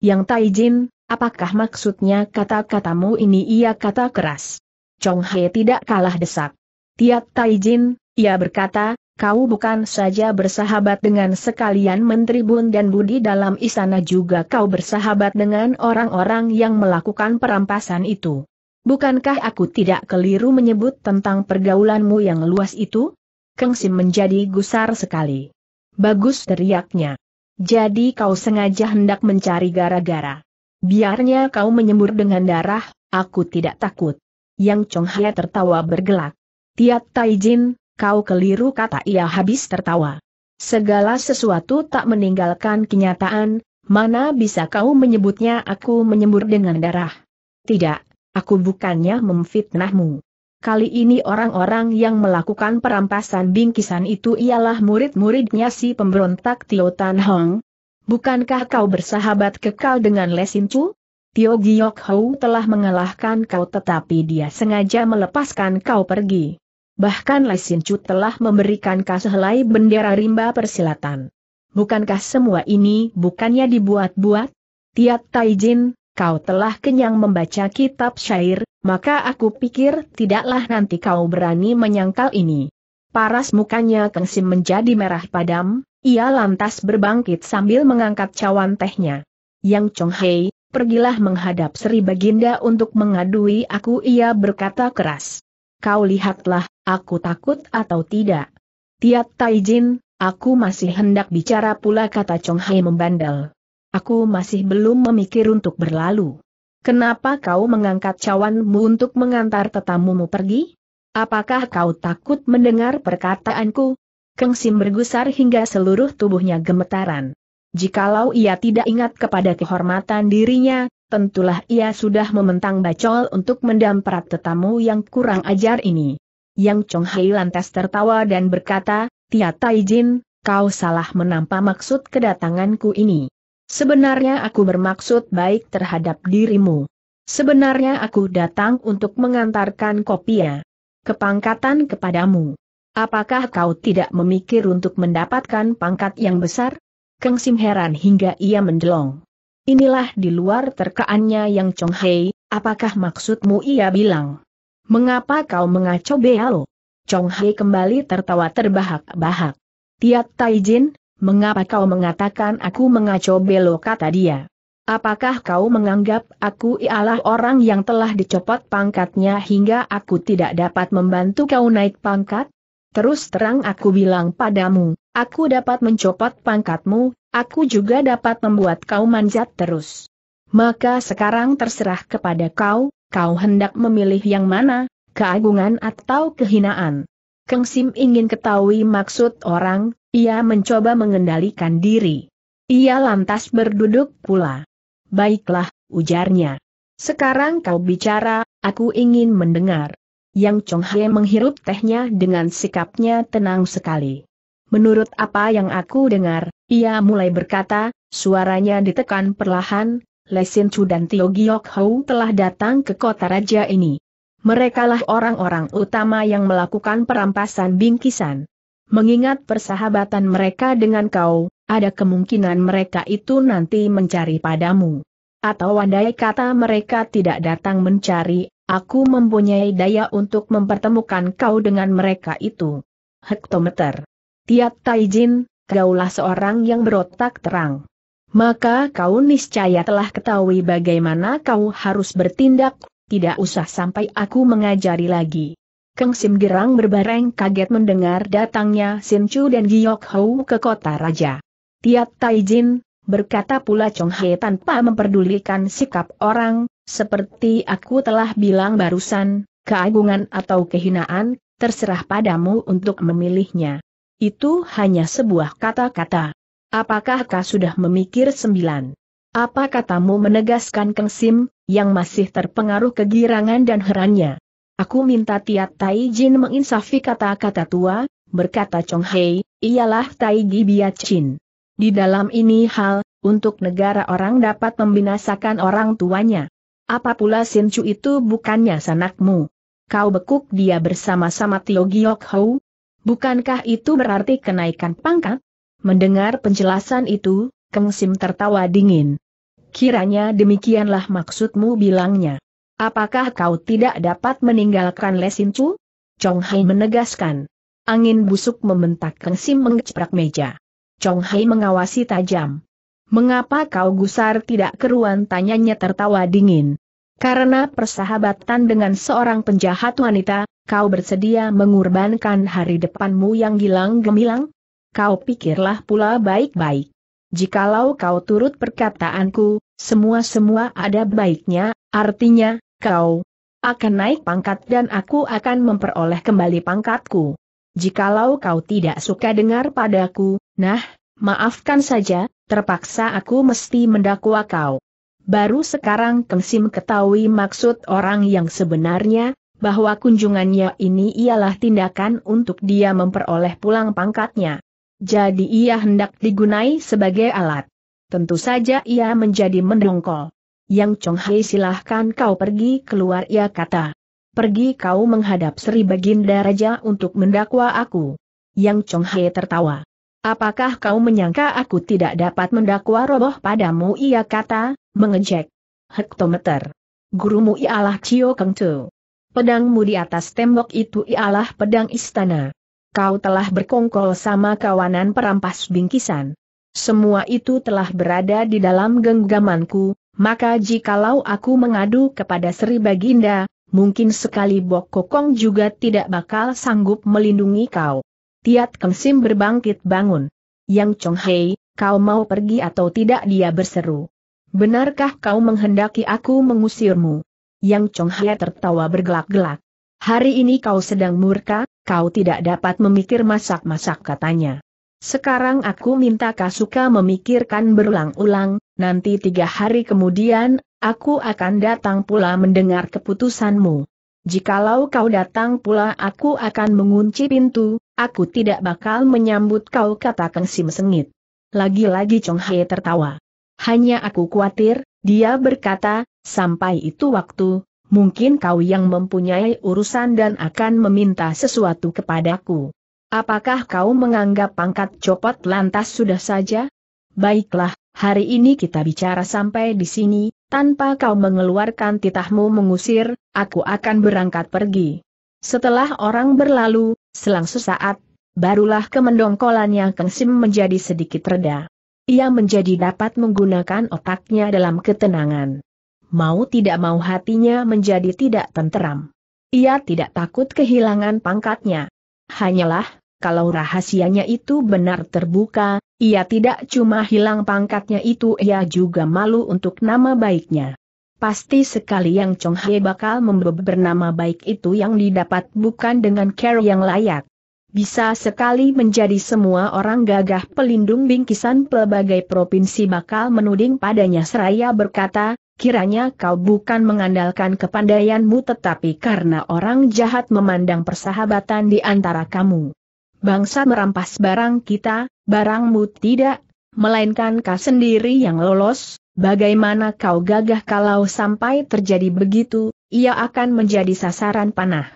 Yang Taijin, apakah maksudnya kata-katamu ini ia kata keras? Chong He tidak kalah desak. Tiap Taijin, ia berkata, kau bukan saja bersahabat dengan sekalian Menteri Bun dan Budi dalam istana juga kau bersahabat dengan orang-orang yang melakukan perampasan itu. Bukankah aku tidak keliru menyebut tentang pergaulanmu yang luas itu? Keng Sim menjadi gusar sekali. Bagus teriaknya. Jadi kau sengaja hendak mencari gara-gara. Biarnya kau menyembur dengan darah, aku tidak takut. Yang Chong Hye tertawa bergelak. Tiat Taijin, kau keliru kata ia habis tertawa. Segala sesuatu tak meninggalkan kenyataan, mana bisa kau menyebutnya aku menyembur dengan darah. Tidak, aku bukannya memfitnahmu. Kali ini orang-orang yang melakukan perampasan bingkisan itu ialah murid-muridnya si pemberontak Tio Tan Hong. Bukankah kau bersahabat kekal dengan Lesin Chu? Tio Giok Hou telah mengalahkan kau tetapi dia sengaja melepaskan kau pergi. Bahkan Lesin Chu telah memberikan kasehelai bendera rimba persilatan. Bukankah semua ini bukannya dibuat-buat? Tiat Taijin, kau telah kenyang membaca kitab syair, maka aku pikir tidaklah nanti kau berani menyangkal ini. Paras mukanya Kengsim menjadi merah padam, ia lantas berbangkit sambil mengangkat cawan tehnya. Yang Chong Hei, pergilah menghadap Sri Baginda untuk mengadui aku ia berkata keras. Kau lihatlah, aku takut atau tidak. Tiat Taijin, aku masih hendak bicara pula kata Chong Hei membandel. Aku masih belum memikir untuk berlalu. Kenapa kau mengangkat cawanmu untuk mengantar tetamumu pergi? Apakah kau takut mendengar perkataanku? Keng Sim bergusar hingga seluruh tubuhnya gemetaran. Jikalau ia tidak ingat kepada kehormatan dirinya, tentulah ia sudah mementang bacol untuk mendamprat tetamu yang kurang ajar ini. Yang Chong Hai lantas tertawa dan berkata, Tia Jin, kau salah menampak maksud kedatanganku ini. Sebenarnya aku bermaksud baik terhadap dirimu. Sebenarnya aku datang untuk mengantarkan kopia kepangkatan kepadamu. Apakah kau tidak memikir untuk mendapatkan pangkat yang besar? Kang Sim heran hingga ia mendelong. Inilah di luar terkaannya yang Chong Hei, apakah maksudmu ia bilang? Mengapa kau mengaco Bealo? Chong Hei kembali tertawa terbahak-bahak. Tiat Taijin, mengapa kau mengatakan aku mengaco belok kata dia? Apakah kau menganggap aku ialah orang yang telah dicopot pangkatnya hingga aku tidak dapat membantu kau naik pangkat? Terus terang aku bilang padamu, aku dapat mencopot pangkatmu, aku juga dapat membuat kau manjat terus. Maka sekarang terserah kepada kau, kau hendak memilih yang mana, keagungan atau kehinaan. Kengsim ingin ketahui maksud orang, ia mencoba mengendalikan diri. Ia lantas berduduk pula. Baiklah, ujarnya. Sekarang kau bicara, aku ingin mendengar. Yang Chong He menghirup tehnya dengan sikapnya tenang sekali. Menurut apa yang aku dengar, ia mulai berkata, suaranya ditekan perlahan, Lesin Chu dan Tio Giok Hou telah datang ke kota raja ini. Merekalah orang-orang utama yang melakukan perampasan bingkisan. Mengingat persahabatan mereka dengan kau, ada kemungkinan mereka itu nanti mencari padamu. Atau andai kata mereka tidak datang mencari, aku mempunyai daya untuk mempertemukan kau dengan mereka itu. Hektometer. Tiat Taijin, kaulah seorang yang berotak terang. Maka kau niscaya telah ketahui bagaimana kau harus bertindak, tidak usah sampai aku mengajari lagi. Keng Sim Girang berbareng kaget mendengar datangnya Sin Chu dan Giok Hou ke kota raja. Tiap Taijin, berkata pula Chong He tanpa memperdulikan sikap orang, seperti aku telah bilang barusan, keagungan atau kehinaan, terserah padamu untuk memilihnya. Itu hanya sebuah kata-kata. Apakah kau sudah memikir sembilan? Apa katamu menegaskan Keng Sim, yang masih terpengaruh kegirangan dan herannya? Aku minta Tiat Tai Jin menginsafi kata-kata tua, berkata Chong Hei, ialah Tai Gi Bia Chin. Di dalam ini hal, untuk negara orang dapat membinasakan orang tuanya. Apa pula Sin Chu itu bukannya sanakmu? Kau bekuk dia bersama-sama Tio Giok Hou? Bukankah itu berarti kenaikan pangkat? Mendengar penjelasan itu, Keng Sim tertawa dingin. Kiranya demikianlah maksudmu bilangnya. Apakah kau tidak dapat meninggalkan Lesin Chu? Chong Hai menegaskan. Angin busuk membentak Kang Sim mengeprak meja. Chong Hai mengawasi tajam. Mengapa kau gusar tidak keruan tanyanya tertawa dingin. Karena persahabatan dengan seorang penjahat wanita, kau bersedia mengorbankan hari depanmu yang gilang gemilang? Kau pikirlah pula baik-baik. Jikalau kau turut perkataanku, semua-semua ada baiknya, artinya, kau akan naik pangkat dan aku akan memperoleh kembali pangkatku. Jikalau kau tidak suka dengar padaku, nah, maafkan saja, terpaksa aku mesti mendakwa kau. Baru sekarang Keng ketahui maksud orang yang sebenarnya, bahwa kunjungannya ini ialah tindakan untuk dia memperoleh pulang pangkatnya. Jadi ia hendak digunai sebagai alat. Tentu saja ia menjadi mendongkol. Yang Chong Hei silahkan kau pergi keluar ia kata. Pergi kau menghadap Sri Baginda Raja untuk mendakwa aku. Yang Chong Hei tertawa. Apakah kau menyangka aku tidak dapat mendakwa roboh padamu ia kata, mengejek. Hektometer. Gurumu ialah Cio Keng Tu. Pedangmu di atas tembok itu ialah pedang istana. Kau telah berkongkol sama kawanan perampas bingkisan. Semua itu telah berada di dalam genggamanku, maka jikalau aku mengadu kepada Sri Baginda, mungkin sekali Bok Kokong juga tidak bakal sanggup melindungi kau. Tiat Kemsim berbangkit bangun. Yang Chong Hei, kau mau pergi atau tidak dia berseru. Benarkah kau menghendaki aku mengusirmu? Yang Chong Hei tertawa bergelak-gelak. Hari ini kau sedang murka, kau tidak dapat memikir masak-masak katanya. Sekarang aku minta Kasuka memikirkan berulang-ulang, Nanti tiga hari kemudian, aku akan datang pula mendengar keputusanmu. Jikalau kau datang pula aku akan mengunci pintu, aku tidak bakal menyambut kau kata Kang Sim sengit. Lagi-lagi Chong Hei tertawa. Hanya aku khawatir, dia berkata, sampai itu waktu, mungkin kau yang mempunyai urusan dan akan meminta sesuatu kepadaku. Apakah kau menganggap pangkat copot lantas sudah saja? Baiklah, Hari ini kita bicara sampai di sini, tanpa kau mengeluarkan titahmu mengusir, aku akan berangkat pergi. Setelah orang berlalu, selang sesaat, barulah kemendongkolannya Kang Sim menjadi sedikit reda. Ia menjadi dapat menggunakan otaknya dalam ketenangan. Mau tidak mau hatinya menjadi tidak tenteram. Ia tidak takut kehilangan pangkatnya. Hanyalah, kalau rahasianya itu benar terbuka, ia tidak cuma hilang pangkatnya itu ia juga malu untuk nama baiknya. Pasti sekali yang Chong He bakal membeber bernama baik itu yang didapat bukan dengan care yang layak. Bisa sekali menjadi semua orang gagah pelindung bingkisan pelbagai provinsi bakal menuding padanya seraya berkata, kiranya kau bukan mengandalkan kepandaianmu tetapi karena orang jahat memandang persahabatan di antara kamu. Bangsa merampas barang kita, barangmu tidak, melainkan kau sendiri yang lolos, bagaimana kau gagah kalau sampai terjadi begitu, ia akan menjadi sasaran panah.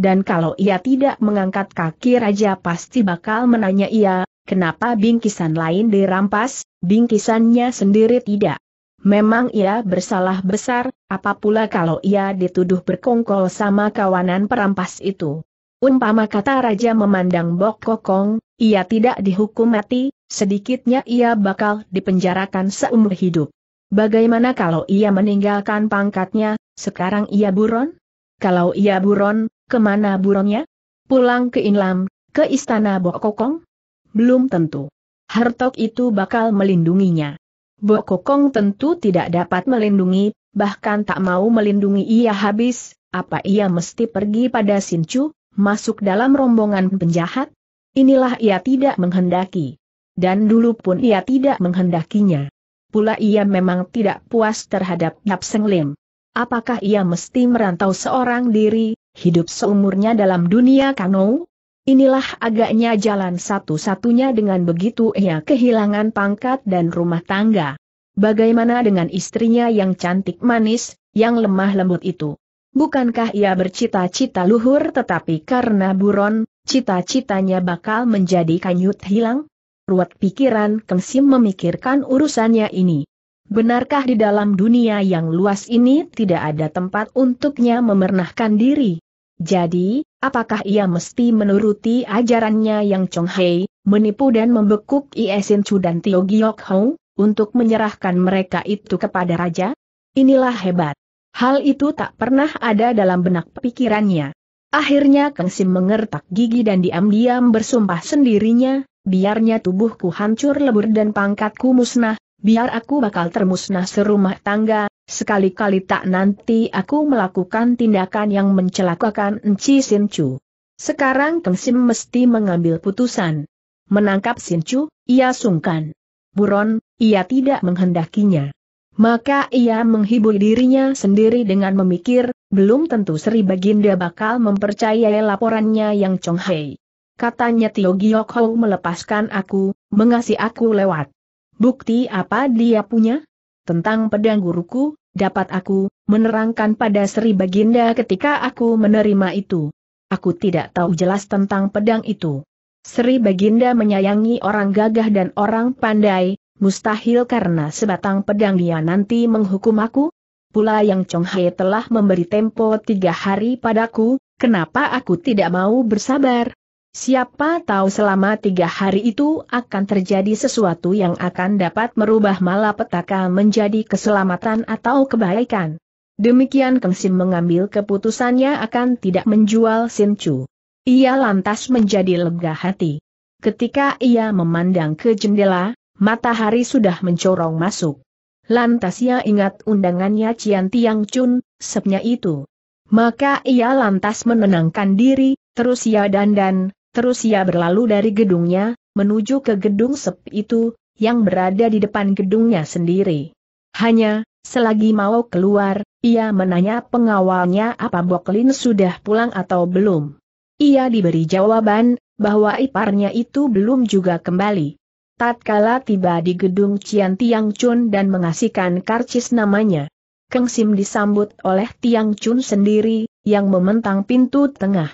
Dan kalau ia tidak mengangkat kaki raja pasti bakal menanya ia, kenapa bingkisan lain dirampas, bingkisannya sendiri tidak. Memang ia bersalah besar, apapula kalau ia dituduh berkongkol sama kawanan perampas itu. Umpama kata raja memandang Bok Kokong, ia tidak dihukum mati, sedikitnya ia bakal dipenjarakan seumur hidup. Bagaimana kalau ia meninggalkan pangkatnya, sekarang ia buron? Kalau ia buron, kemana buronnya? Pulang ke Inlam, ke istana Bokokong? Belum tentu. Hartok itu bakal melindunginya. Bokokong tentu tidak dapat melindungi, bahkan tak mau melindungi ia habis, apa ia mesti pergi pada Sincu, masuk dalam rombongan penjahat? Inilah ia tidak menghendaki. Dan dulu pun ia tidak menghendakinya. Pula ia memang tidak puas terhadap Yap Seng Lim. Apakah ia mesti merantau seorang diri, hidup seumurnya dalam dunia kano? Inilah agaknya jalan satu-satunya dengan begitu ia kehilangan pangkat dan rumah tangga. Bagaimana dengan istrinya yang cantik manis, yang lemah lembut itu? Bukankah ia bercita-cita luhur tetapi karena buron, cita-citanya bakal menjadi kanyut hilang? Ruat pikiran Kang memikirkan urusannya ini. Benarkah di dalam dunia yang luas ini tidak ada tempat untuknya memernahkan diri? Jadi, apakah ia mesti menuruti ajarannya yang Chong Hei, menipu dan membekuk Iesin Chu dan Tio Giok Hong, untuk menyerahkan mereka itu kepada raja? Inilah hebat. Hal itu tak pernah ada dalam benak pikirannya. Akhirnya Kang Sim mengertak gigi dan diam-diam bersumpah sendirinya, biarnya tubuhku hancur lebur dan pangkatku musnah, biar aku bakal termusnah serumah tangga, sekali-kali tak nanti aku melakukan tindakan yang mencelakakan Enci Sin Chu. Sekarang Kang Sim mesti mengambil putusan. Menangkap Sin Chu, ia sungkan. Buron, ia tidak menghendakinya. Maka ia menghibur dirinya sendiri dengan memikir, belum tentu Sri Baginda bakal mempercayai laporannya yang Chong Hei. Katanya Tio Giok Hou melepaskan aku, mengasih aku lewat. Bukti apa dia punya? Tentang pedang guruku, dapat aku menerangkan pada Sri Baginda ketika aku menerima itu. Aku tidak tahu jelas tentang pedang itu. Sri Baginda menyayangi orang gagah dan orang pandai, mustahil karena sebatang pedang dia nanti menghukum aku? pula yang Chong He telah memberi tempo tiga hari padaku, kenapa aku tidak mau bersabar? Siapa tahu selama tiga hari itu akan terjadi sesuatu yang akan dapat merubah malapetaka menjadi keselamatan atau kebaikan. Demikian Keng Sim mengambil keputusannya akan tidak menjual Sin Chu. Ia lantas menjadi lega hati. Ketika ia memandang ke jendela, matahari sudah mencorong masuk. Lantas ia ingat undangannya Cian Tiang Chun, sepnya itu. Maka ia lantas menenangkan diri, terus ia dandan, terus ia berlalu dari gedungnya, menuju ke gedung sep itu, yang berada di depan gedungnya sendiri. Hanya, selagi mau keluar, ia menanya pengawalnya apa Boklin sudah pulang atau belum. Ia diberi jawaban, bahwa iparnya itu belum juga kembali. Tatkala tiba di gedung Cian Tiang Chun dan mengasihkan karcis namanya. Keng Sim disambut oleh Tiang Chun sendiri, yang mementang pintu tengah.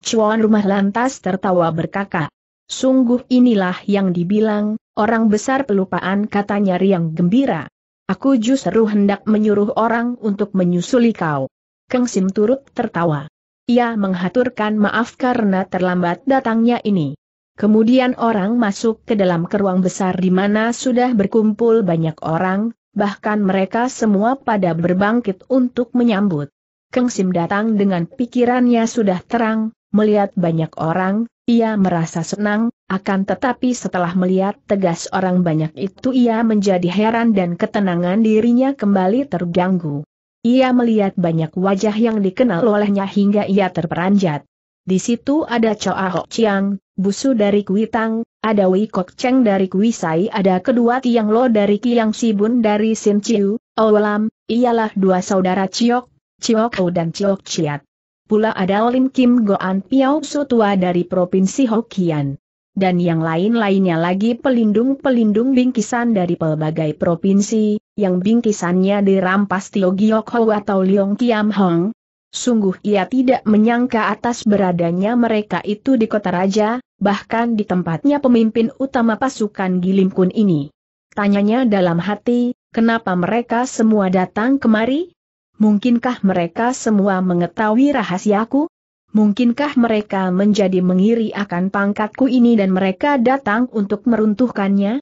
Cuan rumah lantas tertawa berkakak. Sungguh inilah yang dibilang, orang besar pelupaan katanya riang gembira. Aku justru hendak menyuruh orang untuk menyusuli kau. Keng Sim turut tertawa. Ia menghaturkan maaf karena terlambat datangnya ini. Kemudian orang masuk ke dalam keruang besar di mana sudah berkumpul banyak orang, bahkan mereka semua pada berbangkit untuk menyambut. Kang Sim datang dengan pikirannya sudah terang, melihat banyak orang, ia merasa senang, akan tetapi setelah melihat tegas orang banyak itu ia menjadi heran dan ketenangan dirinya kembali terganggu. Ia melihat banyak wajah yang dikenal olehnya hingga ia terperanjat. Di situ ada Choa Ho Chiang, Busu dari Kui Tang, ada Wei Kok Cheng dari Kui Sai, ada kedua Tiang Lo dari Kiang Sibun dari Sin Chiu, Olam, oh ialah dua saudara Chiok, Chiok Ho dan Chiok Chiat. Pula ada Lim Kim Goan Piao Su Tua dari Provinsi Hokkien. Dan yang lain-lainnya lagi pelindung-pelindung bingkisan dari pelbagai provinsi, yang bingkisannya dirampas Tio Giok Ho atau Leong Kiam Hong, Sungguh ia tidak menyangka atas beradanya mereka itu di kota raja, bahkan di tempatnya pemimpin utama pasukan Gilimkun ini. Tanyanya dalam hati, kenapa mereka semua datang kemari? Mungkinkah mereka semua mengetahui rahasiaku? Mungkinkah mereka menjadi mengiri akan pangkatku ini dan mereka datang untuk meruntuhkannya?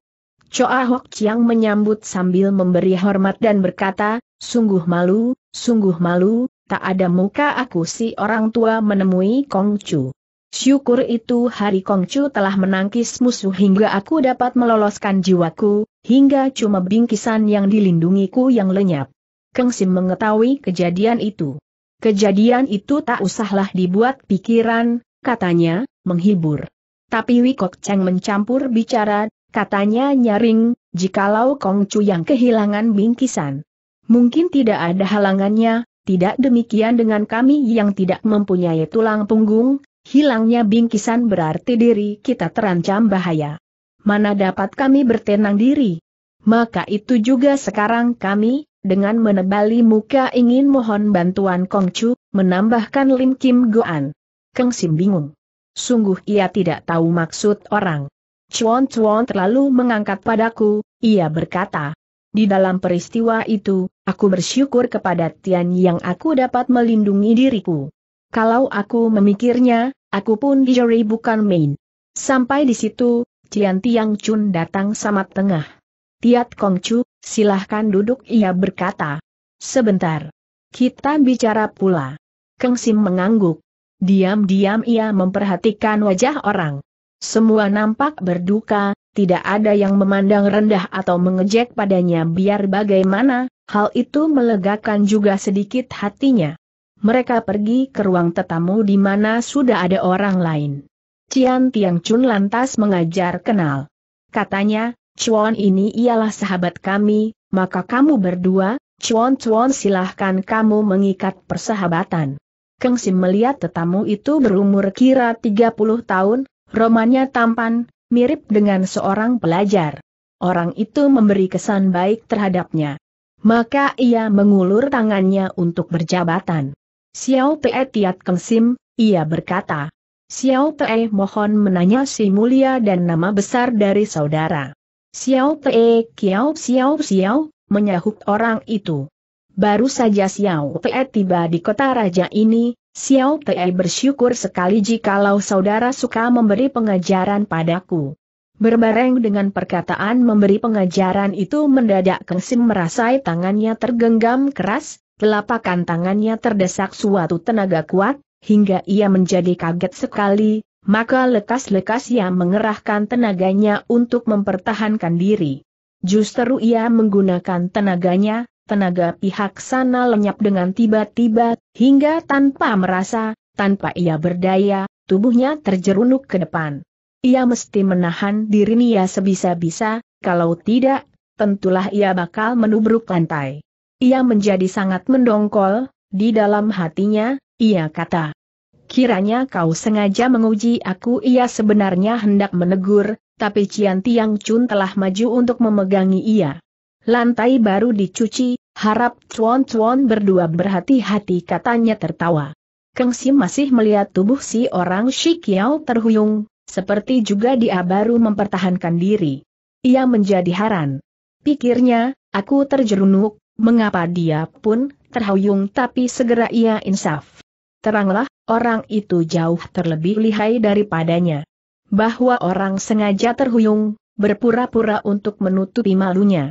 Choa Hok Chiang menyambut sambil memberi hormat dan berkata, sungguh malu, sungguh malu, tak ada muka aku si orang tua menemui Kongcu. Syukur itu hari Kongcu telah menangkis musuh hingga aku dapat meloloskan jiwaku, hingga cuma bingkisan yang dilindungiku yang lenyap. Keng Sim mengetahui kejadian itu. Kejadian itu tak usahlah dibuat pikiran, katanya, menghibur. Tapi Wikok Cheng mencampur bicara, katanya nyaring, jikalau Kongcu yang kehilangan bingkisan. Mungkin tidak ada halangannya, tidak demikian dengan kami yang tidak mempunyai tulang punggung, hilangnya bingkisan berarti diri kita terancam bahaya. Mana dapat kami bertenang diri? Maka itu juga sekarang kami, dengan menebali muka ingin mohon bantuan Kongcu, menambahkan Lim Kim Goan. Kang Sim bingung. Sungguh ia tidak tahu maksud orang. Chuan Chuan terlalu mengangkat padaku, ia berkata, di dalam peristiwa itu, aku bersyukur kepada Tian yang aku dapat melindungi diriku. Kalau aku memikirnya, aku pun dijeri bukan main. Sampai di situ, Tian Tiang Chun datang sama tengah. Tiat Kong Chu, silahkan duduk ia berkata. Sebentar. Kita bicara pula. Keng Sim mengangguk. Diam-diam ia memperhatikan wajah orang. Semua nampak berduka, tidak ada yang memandang rendah atau mengejek padanya biar bagaimana, hal itu melegakan juga sedikit hatinya. Mereka pergi ke ruang tetamu di mana sudah ada orang lain. Cian Tiang Chun lantas mengajar kenal. Katanya, Chuan ini ialah sahabat kami, maka kamu berdua, Chuan Chuan silahkan kamu mengikat persahabatan. Keng Sim melihat tetamu itu berumur kira 30 tahun, romannya tampan, mirip dengan seorang pelajar. Orang itu memberi kesan baik terhadapnya. Maka ia mengulur tangannya untuk berjabatan. Xiao Pe Tiat Keng Sim, ia berkata. Xiao Pe mohon menanya si mulia dan nama besar dari saudara. Xiao Pe Kiao Xiao Xiao, menyahut orang itu. Baru saja Xiao Pe tiba di kota raja ini, Xiao Pei bersyukur sekali jikalau saudara suka memberi pengajaran padaku. Berbareng dengan perkataan memberi pengajaran itu mendadak Kang Sim merasai tangannya tergenggam keras, telapakan tangannya terdesak suatu tenaga kuat, hingga ia menjadi kaget sekali, maka lekas-lekas ia mengerahkan tenaganya untuk mempertahankan diri. Justru ia menggunakan tenaganya, tenaga pihak sana lenyap dengan tiba-tiba, hingga tanpa merasa, tanpa ia berdaya, tubuhnya terjerunuk ke depan. Ia mesti menahan diri Nia sebisa-bisa, kalau tidak, tentulah ia bakal menubruk lantai. Ia menjadi sangat mendongkol, di dalam hatinya, ia kata. Kiranya kau sengaja menguji aku ia sebenarnya hendak menegur, tapi Cian Tiang Chun telah maju untuk memegangi ia lantai baru dicuci, harap cuan-cuan berdua berhati-hati katanya tertawa. Keng Sim masih melihat tubuh si orang Shikiao terhuyung, seperti juga dia baru mempertahankan diri. Ia menjadi haran. Pikirnya, aku terjerunuk, mengapa dia pun terhuyung tapi segera ia insaf. Teranglah, orang itu jauh terlebih lihai daripadanya. Bahwa orang sengaja terhuyung, berpura-pura untuk menutupi malunya.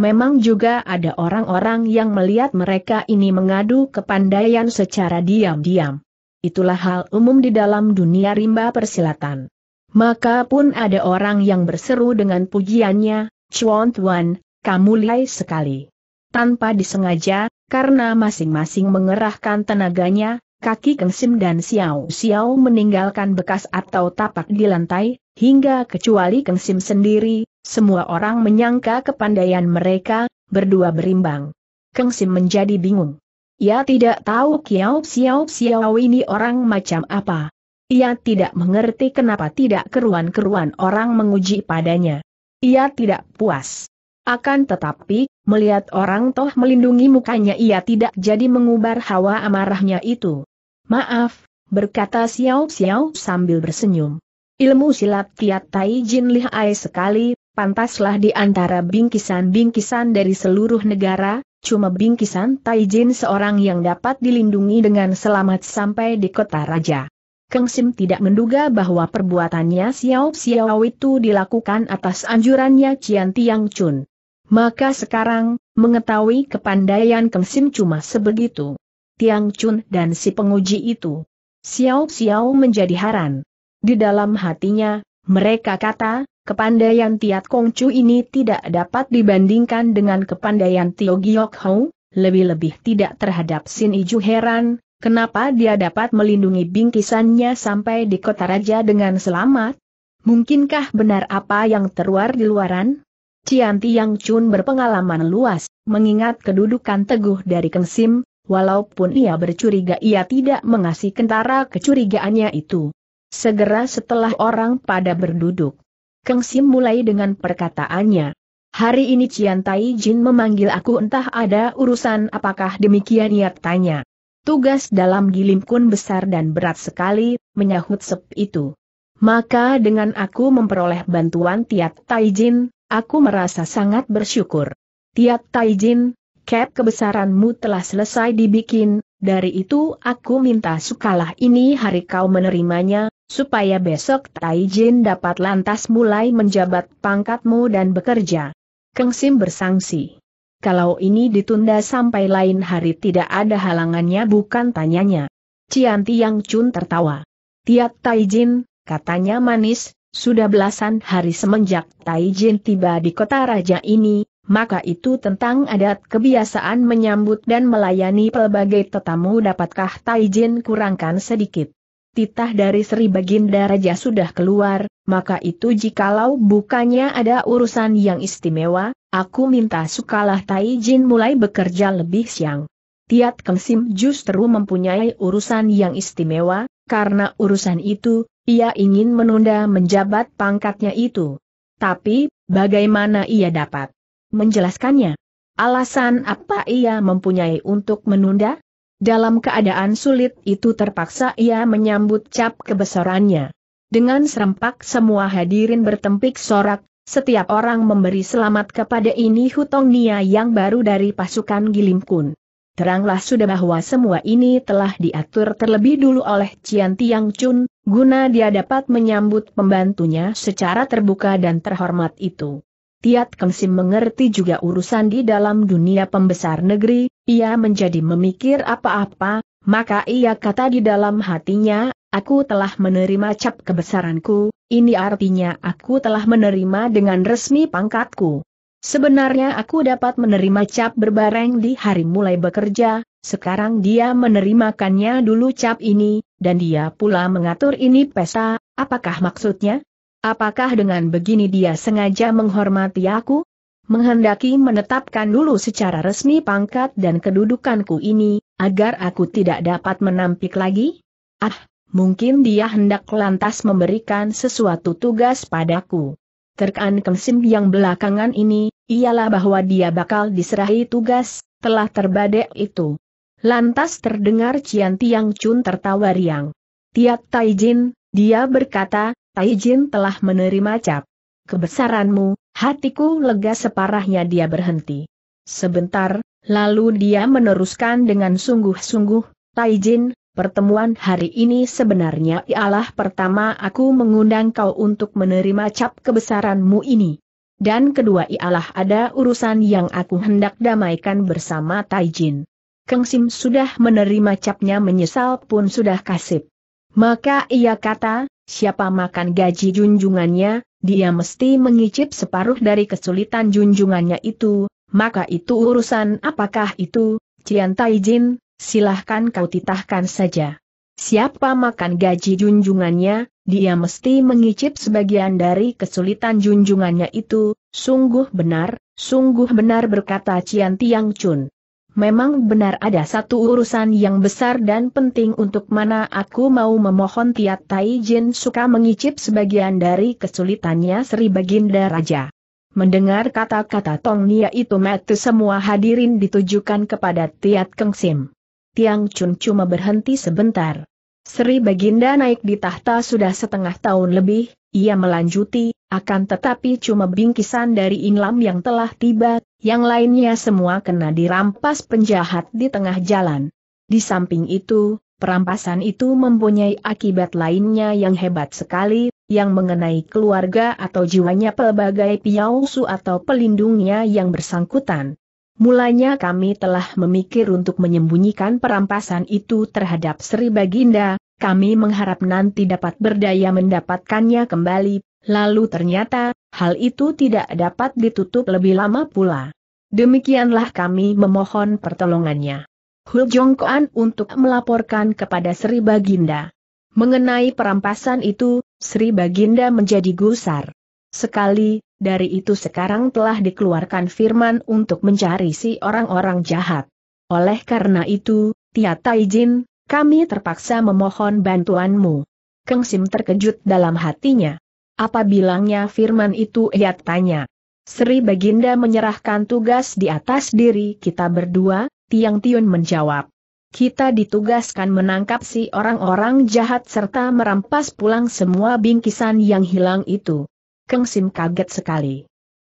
Memang juga ada orang-orang yang melihat mereka ini mengadu kepandaian secara diam-diam. Itulah hal umum di dalam dunia rimba persilatan. Maka pun ada orang yang berseru dengan pujiannya, Chuan Tuan, kamu lihai sekali. Tanpa disengaja, karena masing-masing mengerahkan tenaganya, kaki Sim dan Xiao Xiao meninggalkan bekas atau tapak di lantai, hingga kecuali Sim sendiri, semua orang menyangka kepandaian mereka, berdua berimbang. Sim menjadi bingung. Ia ya tidak tahu Kiao Xiao Xiao ini orang macam apa. Ia tidak mengerti kenapa tidak keruan-keruan orang menguji padanya. Ia tidak puas. Akan tetapi, melihat orang toh melindungi mukanya ia tidak jadi mengubar hawa amarahnya itu. Maaf, berkata Xiao Xiao sambil bersenyum. Ilmu silat Tiat Tai Jin lihai sekali, pantaslah di antara bingkisan-bingkisan dari seluruh negara, cuma bingkisan Tai Jin seorang yang dapat dilindungi dengan selamat sampai di kota raja. Kang Sim tidak menduga bahwa perbuatannya Xiao Xiao itu dilakukan atas anjurannya Qian Tiang Chun. Maka sekarang, mengetahui kepandaian Kang Sim cuma sebegitu. Tiang Chun dan si penguji itu. Xiao Xiao menjadi heran. Di dalam hatinya, mereka kata, kepandaian Tiat Kong Chu ini tidak dapat dibandingkan dengan kepandaian Tio Giok Hou, lebih-lebih tidak terhadap Sin Iju heran, kenapa dia dapat melindungi bingkisannya sampai di kota raja dengan selamat? Mungkinkah benar apa yang terluar di luaran? Cianti Yang Chun berpengalaman luas, mengingat kedudukan teguh dari Keng Sim, Walaupun ia bercuriga ia tidak mengasih kentara kecurigaannya itu. Segera setelah orang pada berduduk, Kang Sim mulai dengan perkataannya. Hari ini Cian Tai Jin memanggil aku entah ada urusan apakah demikian ia tanya. Tugas dalam Gilim Kun besar dan berat sekali, menyahut Sep itu. Maka dengan aku memperoleh bantuan Tiat Taijin, aku merasa sangat bersyukur. Tiat Taijin, cap kebesaranmu telah selesai dibikin, dari itu aku minta sukalah ini hari kau menerimanya, supaya besok Taijin dapat lantas mulai menjabat pangkatmu dan bekerja. Keng bersangsi. Kalau ini ditunda sampai lain hari tidak ada halangannya bukan tanyanya. Cianti Yang Chun tertawa. Tiat Taijin, katanya manis, sudah belasan hari semenjak Taijin tiba di kota raja ini, maka itu tentang adat kebiasaan menyambut dan melayani pelbagai tetamu dapatkah Taijin kurangkan sedikit. Titah dari Sri Baginda Raja sudah keluar, maka itu jikalau bukannya ada urusan yang istimewa, aku minta sukalah Taijin mulai bekerja lebih siang. Tiat Kemsim justru mempunyai urusan yang istimewa, karena urusan itu, ia ingin menunda menjabat pangkatnya itu. Tapi, bagaimana ia dapat? menjelaskannya. Alasan apa ia mempunyai untuk menunda? Dalam keadaan sulit itu terpaksa ia menyambut cap kebesarannya. Dengan serempak semua hadirin bertempik sorak, setiap orang memberi selamat kepada ini Hutong Nia yang baru dari pasukan Gilimkun. Teranglah sudah bahwa semua ini telah diatur terlebih dulu oleh Cian Tiang Chun, guna dia dapat menyambut pembantunya secara terbuka dan terhormat itu. Tiat Kengsim mengerti juga urusan di dalam dunia pembesar negeri, ia menjadi memikir apa-apa, maka ia kata di dalam hatinya, aku telah menerima cap kebesaranku, ini artinya aku telah menerima dengan resmi pangkatku. Sebenarnya aku dapat menerima cap berbareng di hari mulai bekerja, sekarang dia menerimakannya dulu cap ini, dan dia pula mengatur ini pesta, apakah maksudnya? Apakah dengan begini dia sengaja menghormati aku? Menghendaki menetapkan dulu secara resmi pangkat dan kedudukanku ini, agar aku tidak dapat menampik lagi? Ah, mungkin dia hendak lantas memberikan sesuatu tugas padaku. Terkan kemsim yang belakangan ini, ialah bahwa dia bakal diserahi tugas, telah terbadek itu. Lantas terdengar Cian Tiang Chun tertawa riang. Tiat Taijin, dia berkata, Taijin telah menerima cap. Kebesaranmu, hatiku lega separahnya dia berhenti. Sebentar, lalu dia meneruskan dengan sungguh-sungguh, Taijin, pertemuan hari ini sebenarnya ialah pertama aku mengundang kau untuk menerima cap kebesaranmu ini. Dan kedua ialah ada urusan yang aku hendak damaikan bersama Taijin. Kang Sim sudah menerima capnya menyesal pun sudah kasip. Maka ia kata, siapa makan gaji junjungannya, dia mesti mengicip separuh dari kesulitan junjungannya itu, maka itu urusan apakah itu, Cian Taijin, silahkan kau titahkan saja. Siapa makan gaji junjungannya, dia mesti mengicip sebagian dari kesulitan junjungannya itu, sungguh benar, sungguh benar berkata Cian Tiang Chun memang benar ada satu urusan yang besar dan penting untuk mana aku mau memohon Tiat Tai Jin suka mengicip sebagian dari kesulitannya Sri Baginda Raja. Mendengar kata-kata Tong Nia itu metu semua hadirin ditujukan kepada Tiat Keng Sim. Tiang Chun cuma berhenti sebentar. Sri Baginda naik di tahta sudah setengah tahun lebih, ia melanjuti, akan tetapi cuma bingkisan dari Inlam yang telah tiba, yang lainnya semua kena dirampas penjahat di tengah jalan. Di samping itu, perampasan itu mempunyai akibat lainnya yang hebat sekali, yang mengenai keluarga atau jiwanya pelbagai piausu atau pelindungnya yang bersangkutan. Mulanya kami telah memikir untuk menyembunyikan perampasan itu terhadap Sri Baginda, kami mengharap nanti dapat berdaya mendapatkannya kembali, Lalu ternyata, hal itu tidak dapat ditutup lebih lama pula. Demikianlah kami memohon pertolongannya. Hul Jongkoan untuk melaporkan kepada Sri Baginda. Mengenai perampasan itu, Sri Baginda menjadi gusar. Sekali, dari itu sekarang telah dikeluarkan firman untuk mencari si orang-orang jahat. Oleh karena itu, Tia Taijin, kami terpaksa memohon bantuanmu. Kengsim terkejut dalam hatinya. Apa bilangnya firman itu ia tanya. Sri Baginda menyerahkan tugas di atas diri kita berdua, Tiang Tiun menjawab. Kita ditugaskan menangkap si orang-orang jahat serta merampas pulang semua bingkisan yang hilang itu. Keng Sim kaget sekali.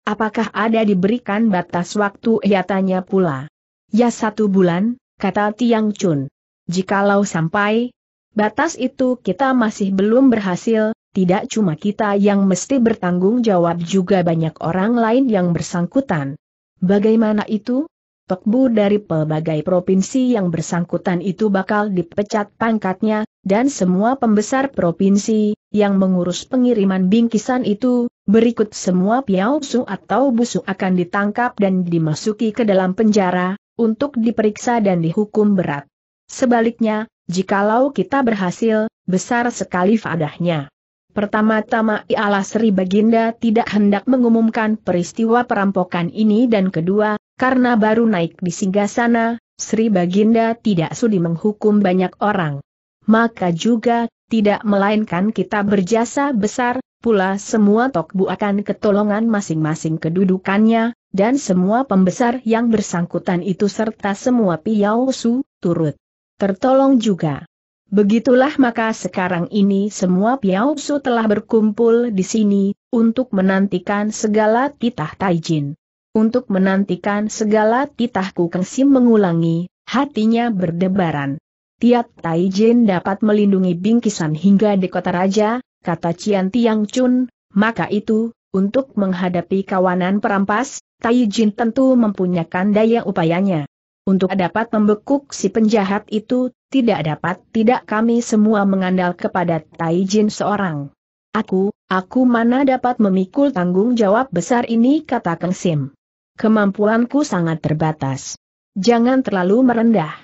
Apakah ada diberikan batas waktu ia tanya pula. Ya satu bulan, kata Tiang Chun. Jikalau sampai, batas itu kita masih belum berhasil, tidak cuma kita yang mesti bertanggung jawab juga banyak orang lain yang bersangkutan. Bagaimana itu? Tokbu dari pelbagai provinsi yang bersangkutan itu bakal dipecat pangkatnya, dan semua pembesar provinsi, yang mengurus pengiriman bingkisan itu, berikut semua piausu atau busu akan ditangkap dan dimasuki ke dalam penjara, untuk diperiksa dan dihukum berat. Sebaliknya, jikalau kita berhasil, besar sekali fadahnya. Pertama-tama ialah Sri Baginda tidak hendak mengumumkan peristiwa perampokan ini dan kedua, karena baru naik di singgah sana, Sri Baginda tidak sudi menghukum banyak orang. Maka juga, tidak melainkan kita berjasa besar, pula semua tokbu akan ketolongan masing-masing kedudukannya, dan semua pembesar yang bersangkutan itu serta semua piausu, turut tertolong juga. Begitulah maka sekarang ini semua Piausu telah berkumpul di sini, untuk menantikan segala titah Taijin. Untuk menantikan segala titahku Kengsim mengulangi, hatinya berdebaran. Tiap Taijin dapat melindungi bingkisan hingga di kota raja, kata Cian Tiang Chun, maka itu, untuk menghadapi kawanan perampas, Taijin tentu mempunyakan daya upayanya. Untuk dapat membekuk si penjahat itu, tidak dapat tidak kami semua mengandal kepada Taijin seorang. Aku, aku mana dapat memikul tanggung jawab besar ini kata Kang Sim. Kemampuanku sangat terbatas. Jangan terlalu merendah.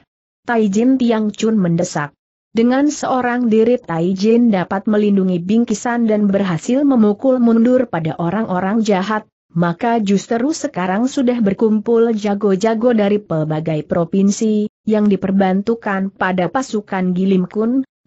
Taijin Tiang Chun mendesak. Dengan seorang diri Taijin dapat melindungi bingkisan dan berhasil memukul mundur pada orang-orang jahat, maka justru sekarang sudah berkumpul jago-jago dari pelbagai provinsi, yang diperbantukan pada pasukan Gilim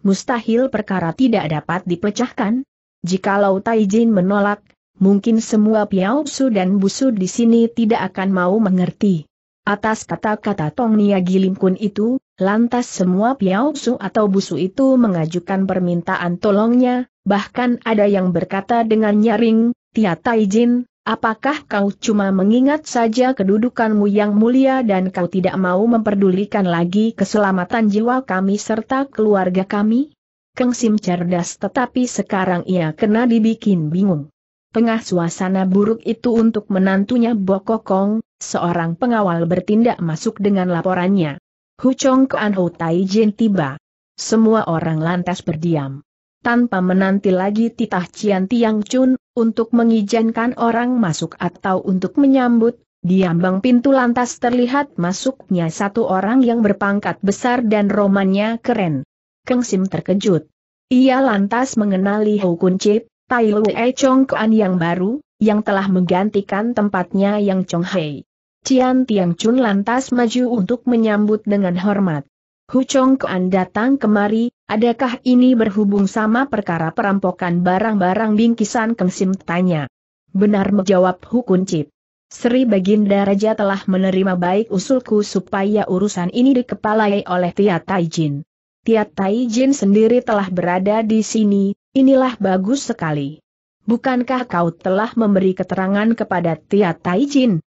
mustahil perkara tidak dapat dipecahkan. Jikalau Taijin menolak, mungkin semua Piaosu dan Busu di sini tidak akan mau mengerti. Atas kata-kata Tong Nia Gilim itu, lantas semua Piaosu atau Busu itu mengajukan permintaan tolongnya, bahkan ada yang berkata dengan nyaring, Tia Taijin, Apakah kau cuma mengingat saja kedudukanmu yang mulia dan kau tidak mau memperdulikan lagi keselamatan jiwa kami serta keluarga kami? Keng Sim cerdas tetapi sekarang ia kena dibikin bingung. Tengah suasana buruk itu untuk menantunya Bokokong, seorang pengawal bertindak masuk dengan laporannya. Chong Kuan Ho Tai Jin tiba. Semua orang lantas berdiam tanpa menanti lagi titah Cian Tiang Chun, untuk mengizinkan orang masuk atau untuk menyambut, di ambang pintu lantas terlihat masuknya satu orang yang berpangkat besar dan romannya keren. Keng Sim terkejut. Ia lantas mengenali Hou Kun Chip, Tai Lue Chong Kuan yang baru, yang telah menggantikan tempatnya yang Chong Hei. Cian Tiang Chun lantas maju untuk menyambut dengan hormat. Hu Chong Kuan datang kemari, Adakah ini berhubung sama perkara perampokan barang-barang bingkisan Kengsim tanya? Benar menjawab Hukun Cip. Sri Baginda Raja telah menerima baik usulku supaya urusan ini dikepalai oleh Tia Taijin. Tia Taijin sendiri telah berada di sini, inilah bagus sekali. Bukankah kau telah memberi keterangan kepada Tia Taijin?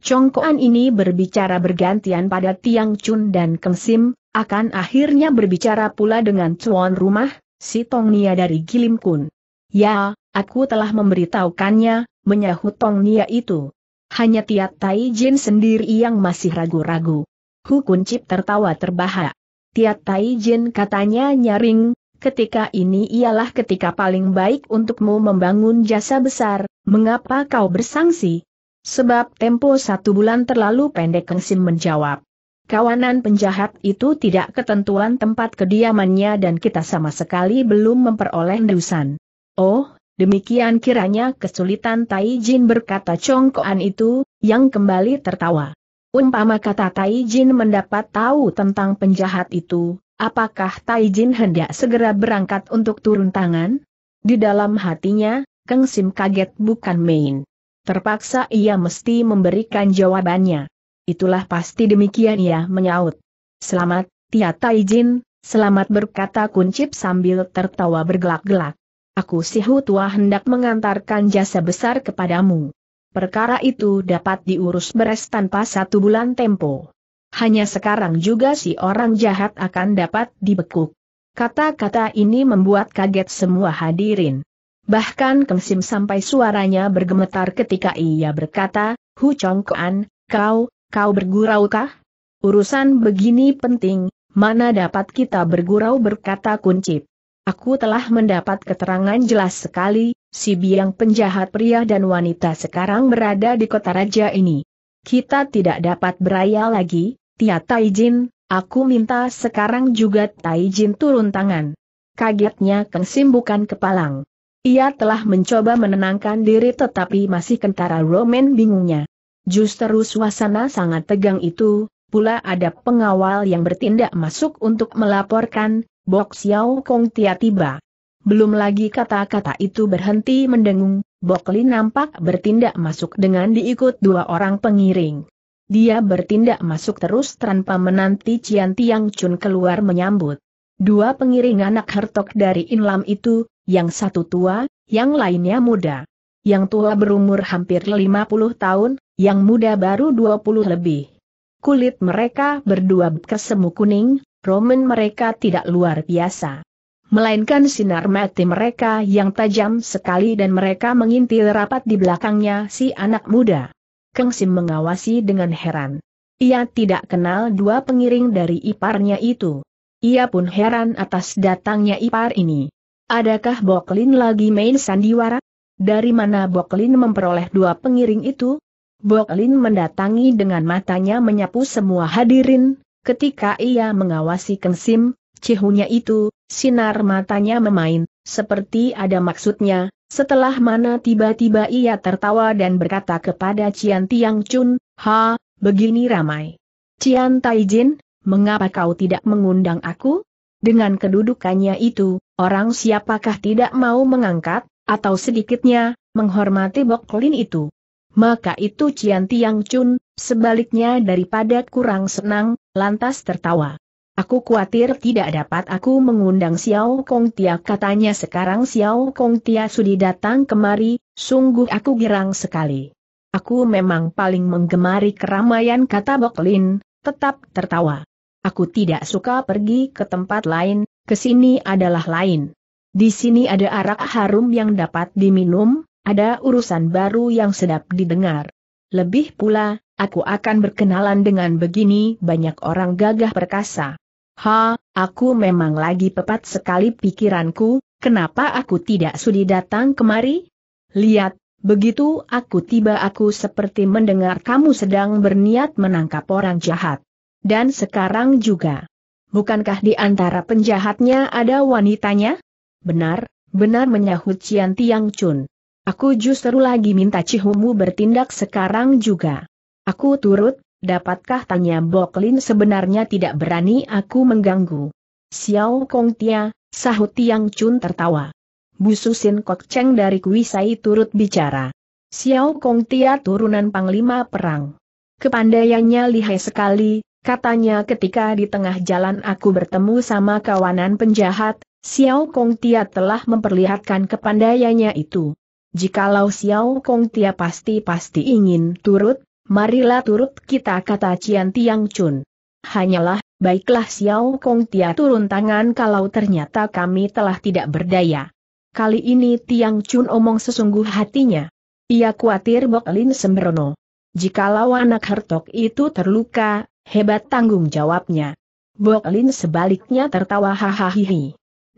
Congkoan ini berbicara bergantian pada Tiang Chun dan Keng Sim, akan akhirnya berbicara pula dengan Cuan rumah, si Tong Nia dari Gilim Kun. Ya, aku telah memberitahukannya, menyahut Tong Nia itu. Hanya Tiat Tai Jin sendiri yang masih ragu-ragu. Kun Chip tertawa terbahak. Tiat Tai Jin katanya nyaring, ketika ini ialah ketika paling baik untukmu membangun jasa besar, mengapa kau bersangsi? Sebab tempo satu bulan terlalu pendek Keng Sim menjawab. Kawanan penjahat itu tidak ketentuan tempat kediamannya dan kita sama sekali belum memperoleh dusan. Oh, demikian kiranya kesulitan Tai Jin berkata congkoan itu, yang kembali tertawa. Umpama kata Tai Jin mendapat tahu tentang penjahat itu, apakah Tai Jin hendak segera berangkat untuk turun tangan? Di dalam hatinya, Keng Sim kaget bukan main. Terpaksa ia mesti memberikan jawabannya. Itulah pasti demikian ia menyaut. Selamat, Tia Taijin, selamat berkata kuncip sambil tertawa bergelak-gelak. Aku si Hutua hendak mengantarkan jasa besar kepadamu. Perkara itu dapat diurus beres tanpa satu bulan tempo. Hanya sekarang juga si orang jahat akan dapat dibekuk. Kata-kata ini membuat kaget semua hadirin bahkan kemsim sampai suaranya bergemetar ketika ia berkata, Hu Chong Kuan, kau, kau bergurau kah? Urusan begini penting, mana dapat kita bergurau berkata kuncip. Aku telah mendapat keterangan jelas sekali, si biang penjahat pria dan wanita sekarang berada di kota raja ini. Kita tidak dapat beraya lagi, Tia Taijin, aku minta sekarang juga Taijin turun tangan. Kagetnya Kengsim bukan kepalang. Ia telah mencoba menenangkan diri tetapi masih kentara Roman bingungnya. Justru suasana sangat tegang itu, pula ada pengawal yang bertindak masuk untuk melaporkan, Bok Xiao Kong tiba tiba. Belum lagi kata-kata itu berhenti mendengung, Bok Li nampak bertindak masuk dengan diikut dua orang pengiring. Dia bertindak masuk terus tanpa menanti Cian Tiang Chun keluar menyambut. Dua pengiring anak hertok dari Inlam itu, yang satu tua, yang lainnya muda. Yang tua berumur hampir 50 tahun, yang muda baru 20 lebih. Kulit mereka berdua kesemu kuning, roman mereka tidak luar biasa. Melainkan sinar mati mereka yang tajam sekali dan mereka mengintil rapat di belakangnya si anak muda. Keng Sim mengawasi dengan heran. Ia tidak kenal dua pengiring dari iparnya itu. Ia pun heran atas datangnya ipar ini. Adakah Boklin lagi main sandiwara? Dari mana Boklin memperoleh dua pengiring itu? Boklin mendatangi dengan matanya menyapu semua hadirin, ketika ia mengawasi Kensim, cihunya itu, sinar matanya memain, seperti ada maksudnya, setelah mana tiba-tiba ia tertawa dan berkata kepada Cian Tiang Chun, Ha, begini ramai. Cian Taijin, mengapa kau tidak mengundang aku? Dengan kedudukannya itu, orang siapakah tidak mau mengangkat, atau sedikitnya, menghormati Boklin itu? Maka itu Cian Tiang Chun, sebaliknya daripada kurang senang, lantas tertawa. Aku khawatir tidak dapat aku mengundang Xiao Kong Tia katanya sekarang Xiao Kong Tia sudi datang kemari, sungguh aku girang sekali. Aku memang paling menggemari keramaian kata Boklin, tetap tertawa. Aku tidak suka pergi ke tempat lain, ke sini adalah lain. Di sini ada arak harum yang dapat diminum, ada urusan baru yang sedap didengar. Lebih pula, aku akan berkenalan dengan begini banyak orang gagah perkasa. Ha, aku memang lagi pepat sekali pikiranku, kenapa aku tidak sudi datang kemari? Lihat, begitu aku tiba aku seperti mendengar kamu sedang berniat menangkap orang jahat. Dan sekarang juga. Bukankah di antara penjahatnya ada wanitanya? Benar, benar menyahut Cian Tiang Chun. Aku justru lagi minta Cihumu bertindak sekarang juga. Aku turut, dapatkah tanya Boklin sebenarnya tidak berani aku mengganggu. Xiao Kong Tia, sahut Tiang Chun tertawa. Bususin Sin Kok Cheng dari Kuisai turut bicara. Xiao Kong Tia turunan Panglima Perang. Kepandaiannya lihai sekali, Katanya ketika di tengah jalan aku bertemu sama kawanan penjahat, Xiao Kong Tia telah memperlihatkan kepandaiannya itu. Jikalau Xiao Kong Tia pasti-pasti ingin turut, marilah turut kita kata Cian Tiang Chun. Hanyalah, baiklah Xiao Kong Tia turun tangan kalau ternyata kami telah tidak berdaya. Kali ini Tiang Chun omong sesungguh hatinya. Ia khawatir Bok Lin Sembrono. Jikalau anak hertok itu terluka, Hebat tanggung jawabnya. Boklin sebaliknya tertawa hahaha.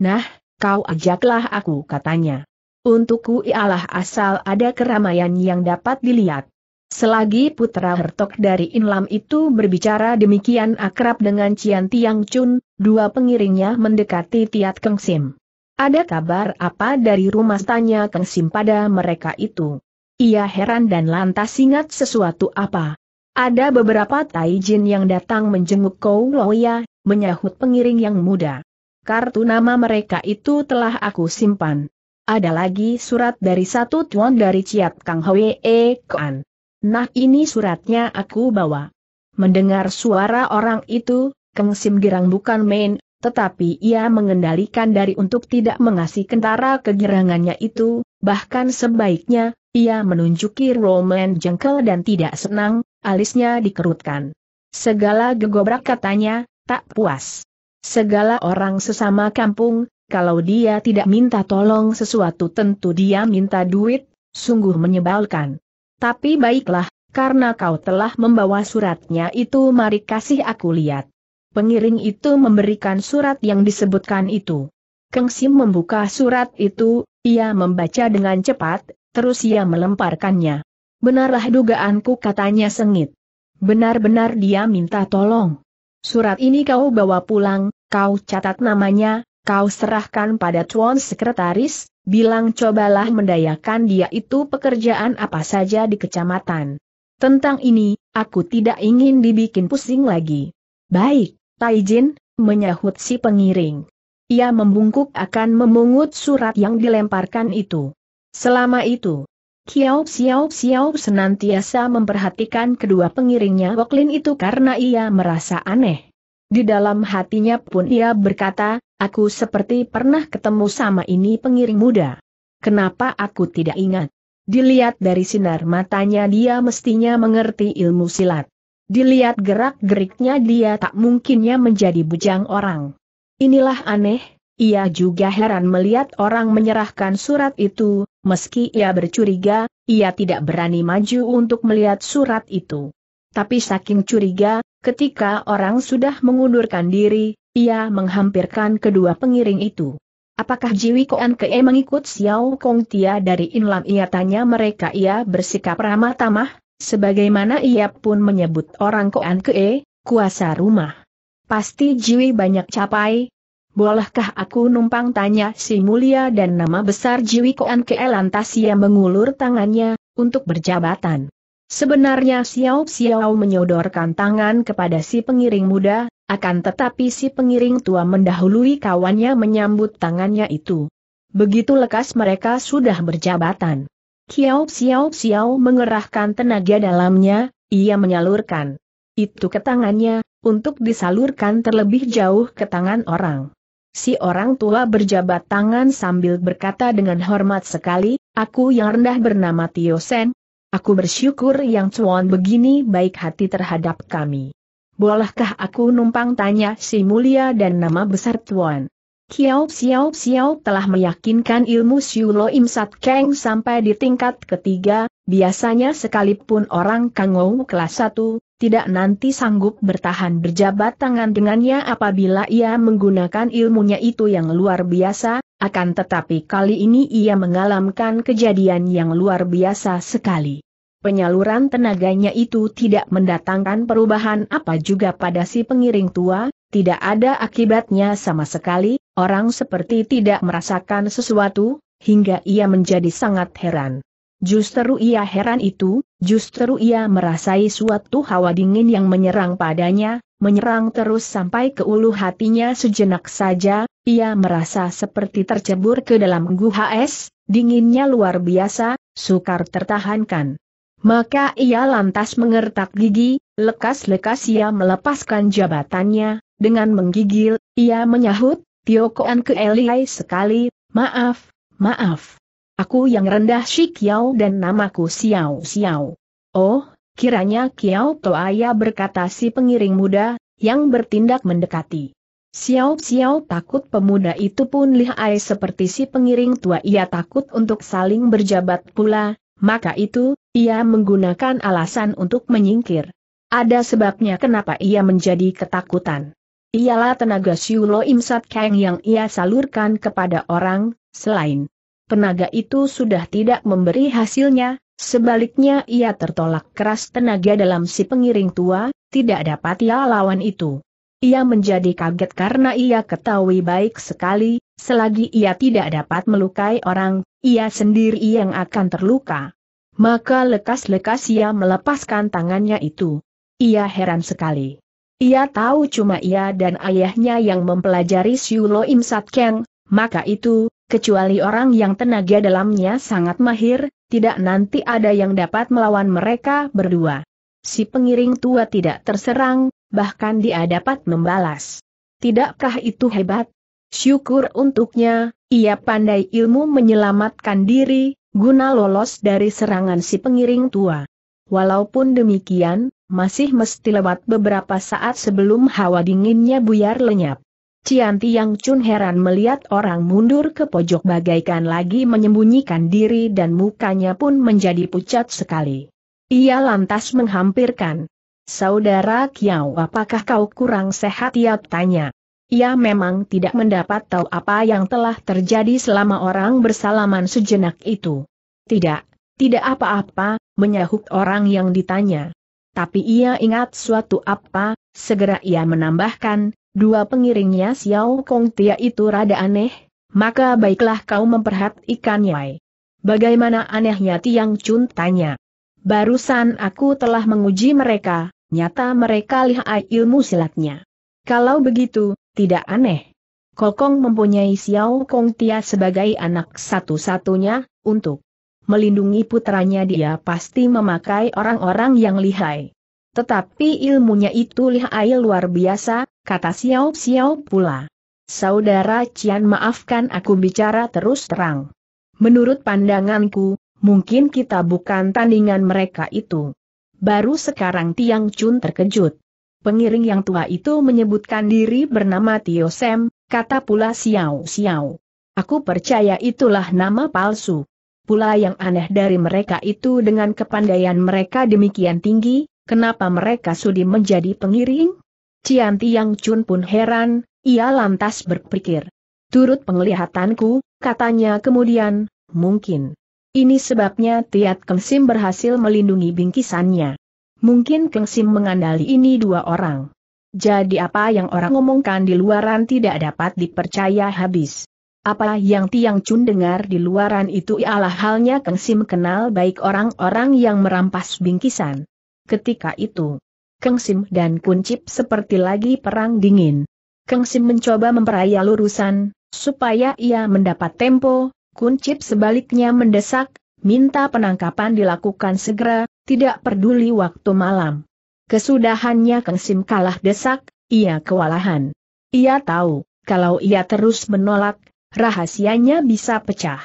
Nah, kau ajaklah aku katanya. Untukku ialah asal ada keramaian yang dapat dilihat. Selagi putra Hertok dari Inlam itu berbicara demikian akrab dengan Cian Tiang Chun, dua pengiringnya mendekati Tiat Keng Sim. Ada kabar apa dari rumah tanya Keng Sim pada mereka itu? Ia heran dan lantas ingat sesuatu apa. Ada beberapa Taijin yang datang menjenguk Kou Loya, menyahut pengiring yang muda. Kartu nama mereka itu telah aku simpan. Ada lagi surat dari satu tuan dari Ciat Kang E Koan. Nah ini suratnya aku bawa. Mendengar suara orang itu, Keng Sim Girang bukan main, tetapi ia mengendalikan dari untuk tidak mengasih kentara kegirangannya itu, bahkan sebaiknya, ia menunjuki Roman jengkel dan tidak senang, alisnya dikerutkan. Segala gegobrak katanya, tak puas. Segala orang sesama kampung, kalau dia tidak minta tolong sesuatu tentu dia minta duit, sungguh menyebalkan. Tapi baiklah, karena kau telah membawa suratnya itu mari kasih aku lihat. Pengiring itu memberikan surat yang disebutkan itu. Keng Sim membuka surat itu, ia membaca dengan cepat, terus ia melemparkannya. Benarlah dugaanku katanya sengit. Benar-benar dia minta tolong. Surat ini kau bawa pulang, kau catat namanya, kau serahkan pada tuan sekretaris, bilang cobalah mendayakan dia itu pekerjaan apa saja di kecamatan. Tentang ini, aku tidak ingin dibikin pusing lagi. Baik, Taijin, menyahut si pengiring. Ia membungkuk akan memungut surat yang dilemparkan itu. Selama itu, Kiao Xiao Xiao senantiasa memperhatikan kedua pengiringnya Woklin itu karena ia merasa aneh. Di dalam hatinya pun ia berkata, aku seperti pernah ketemu sama ini pengiring muda. Kenapa aku tidak ingat? Dilihat dari sinar matanya dia mestinya mengerti ilmu silat. Dilihat gerak-geriknya dia tak mungkinnya menjadi bujang orang. Inilah aneh, ia juga heran melihat orang menyerahkan surat itu, meski ia bercuriga, ia tidak berani maju untuk melihat surat itu. Tapi saking curiga, ketika orang sudah mengundurkan diri, ia menghampirkan kedua pengiring itu. Apakah Jiwi Koan Ke'e mengikut Xiao Kong Tia dari Inlam? Ia tanya mereka ia bersikap ramah tamah, sebagaimana ia pun menyebut orang Koan Ke'e kuasa rumah. Pasti Jiwi banyak capai, Bolehkah aku numpang tanya si mulia dan nama besar Jiwi Koan Ke lantas ia mengulur tangannya, untuk berjabatan. Sebenarnya Xiao Xiao menyodorkan tangan kepada si pengiring muda, akan tetapi si pengiring tua mendahului kawannya menyambut tangannya itu. Begitu lekas mereka sudah berjabatan. Xiao Xiao Xiao mengerahkan tenaga dalamnya, ia menyalurkan itu ke tangannya, untuk disalurkan terlebih jauh ke tangan orang. Si orang tua berjabat tangan sambil berkata dengan hormat sekali, aku yang rendah bernama Tio Sen. Aku bersyukur yang cuan begini baik hati terhadap kami. Bolehkah aku numpang tanya si mulia dan nama besar tuan? Kiao Xiao Xiao telah meyakinkan ilmu Siulo Im Sat Keng sampai di tingkat ketiga, biasanya sekalipun orang Kangou kelas 1, tidak nanti sanggup bertahan berjabat tangan dengannya apabila ia menggunakan ilmunya itu yang luar biasa, akan tetapi kali ini ia mengalamkan kejadian yang luar biasa sekali. Penyaluran tenaganya itu tidak mendatangkan perubahan apa juga pada si pengiring tua, tidak ada akibatnya sama sekali, orang seperti tidak merasakan sesuatu, hingga ia menjadi sangat heran. Justru ia heran itu, justru ia merasai suatu hawa dingin yang menyerang padanya, menyerang terus sampai ke ulu hatinya sejenak saja, ia merasa seperti tercebur ke dalam guha es, dinginnya luar biasa, sukar tertahankan. Maka ia lantas mengertak gigi, lekas-lekas ia melepaskan jabatannya, dengan menggigil, ia menyahut, Tiokoan ke Eliai sekali, maaf, maaf. Aku yang rendah Shi Kiao dan namaku Xiao Xiao. Oh, kiranya Kiao Toaya berkata si pengiring muda, yang bertindak mendekati. Xiao Xiao takut pemuda itu pun lihai seperti si pengiring tua ia takut untuk saling berjabat pula, maka itu, ia menggunakan alasan untuk menyingkir. Ada sebabnya kenapa ia menjadi ketakutan. Ialah tenaga Siulo Imsat Kang yang ia salurkan kepada orang, selain penaga itu sudah tidak memberi hasilnya, sebaliknya ia tertolak keras tenaga dalam si pengiring tua, tidak dapat ia lawan itu. Ia menjadi kaget karena ia ketahui baik sekali, selagi ia tidak dapat melukai orang, ia sendiri yang akan terluka. Maka lekas-lekas ia melepaskan tangannya itu. Ia heran sekali. Ia tahu cuma ia dan ayahnya yang mempelajari Siulo Imsat Satkeng, maka itu, kecuali orang yang tenaga dalamnya sangat mahir, tidak nanti ada yang dapat melawan mereka berdua. Si pengiring tua tidak terserang, bahkan dia dapat membalas. Tidakkah itu hebat? Syukur untuknya, ia pandai ilmu menyelamatkan diri, guna lolos dari serangan si pengiring tua. Walaupun demikian, masih mesti lewat beberapa saat sebelum hawa dinginnya buyar lenyap. Cianti yang cun heran melihat orang mundur ke pojok bagaikan lagi menyembunyikan diri dan mukanya pun menjadi pucat sekali. Ia lantas menghampirkan. Saudara Kiao apakah kau kurang sehat? Ia tanya. Ia memang tidak mendapat tahu apa yang telah terjadi selama orang bersalaman sejenak itu. Tidak, tidak apa-apa, menyahut orang yang ditanya. Tapi ia ingat suatu apa, segera ia menambahkan, Dua pengiringnya Xiao Kong Tia itu rada aneh, maka baiklah kau memperhatikannya. Bagaimana anehnya Tiang Chun tanya. Barusan aku telah menguji mereka, nyata mereka lihai ilmu silatnya. Kalau begitu, tidak aneh. Kokong mempunyai Xiao Kong Tia sebagai anak satu-satunya, untuk melindungi putranya dia pasti memakai orang-orang yang lihai. Tetapi ilmunya itu lihai luar biasa, kata Xiao Xiao pula. Saudara Cian maafkan aku bicara terus terang. Menurut pandanganku, mungkin kita bukan tandingan mereka itu. Baru sekarang Tiang Chun terkejut. Pengiring yang tua itu menyebutkan diri bernama Tio Sem, kata pula Xiao Xiao. Aku percaya itulah nama palsu. Pula yang aneh dari mereka itu dengan kepandaian mereka demikian tinggi, Kenapa mereka sudi menjadi pengiring? Cianti Yang Chun pun heran, ia lantas berpikir. Turut penglihatanku, katanya kemudian, mungkin. Ini sebabnya Tiat Kengsim berhasil melindungi bingkisannya. Mungkin Kengsim mengandali ini dua orang. Jadi apa yang orang ngomongkan di luaran tidak dapat dipercaya habis. Apa yang Tiang Chun dengar di luaran itu ialah halnya Kengsim kenal baik orang-orang yang merampas bingkisan. Ketika itu, Keng Sim dan Kuncip seperti lagi perang dingin. Keng Sim mencoba memperaya lurusan, supaya ia mendapat tempo, Kuncip sebaliknya mendesak, minta penangkapan dilakukan segera, tidak peduli waktu malam. Kesudahannya Keng Sim kalah desak, ia kewalahan. Ia tahu, kalau ia terus menolak, rahasianya bisa pecah.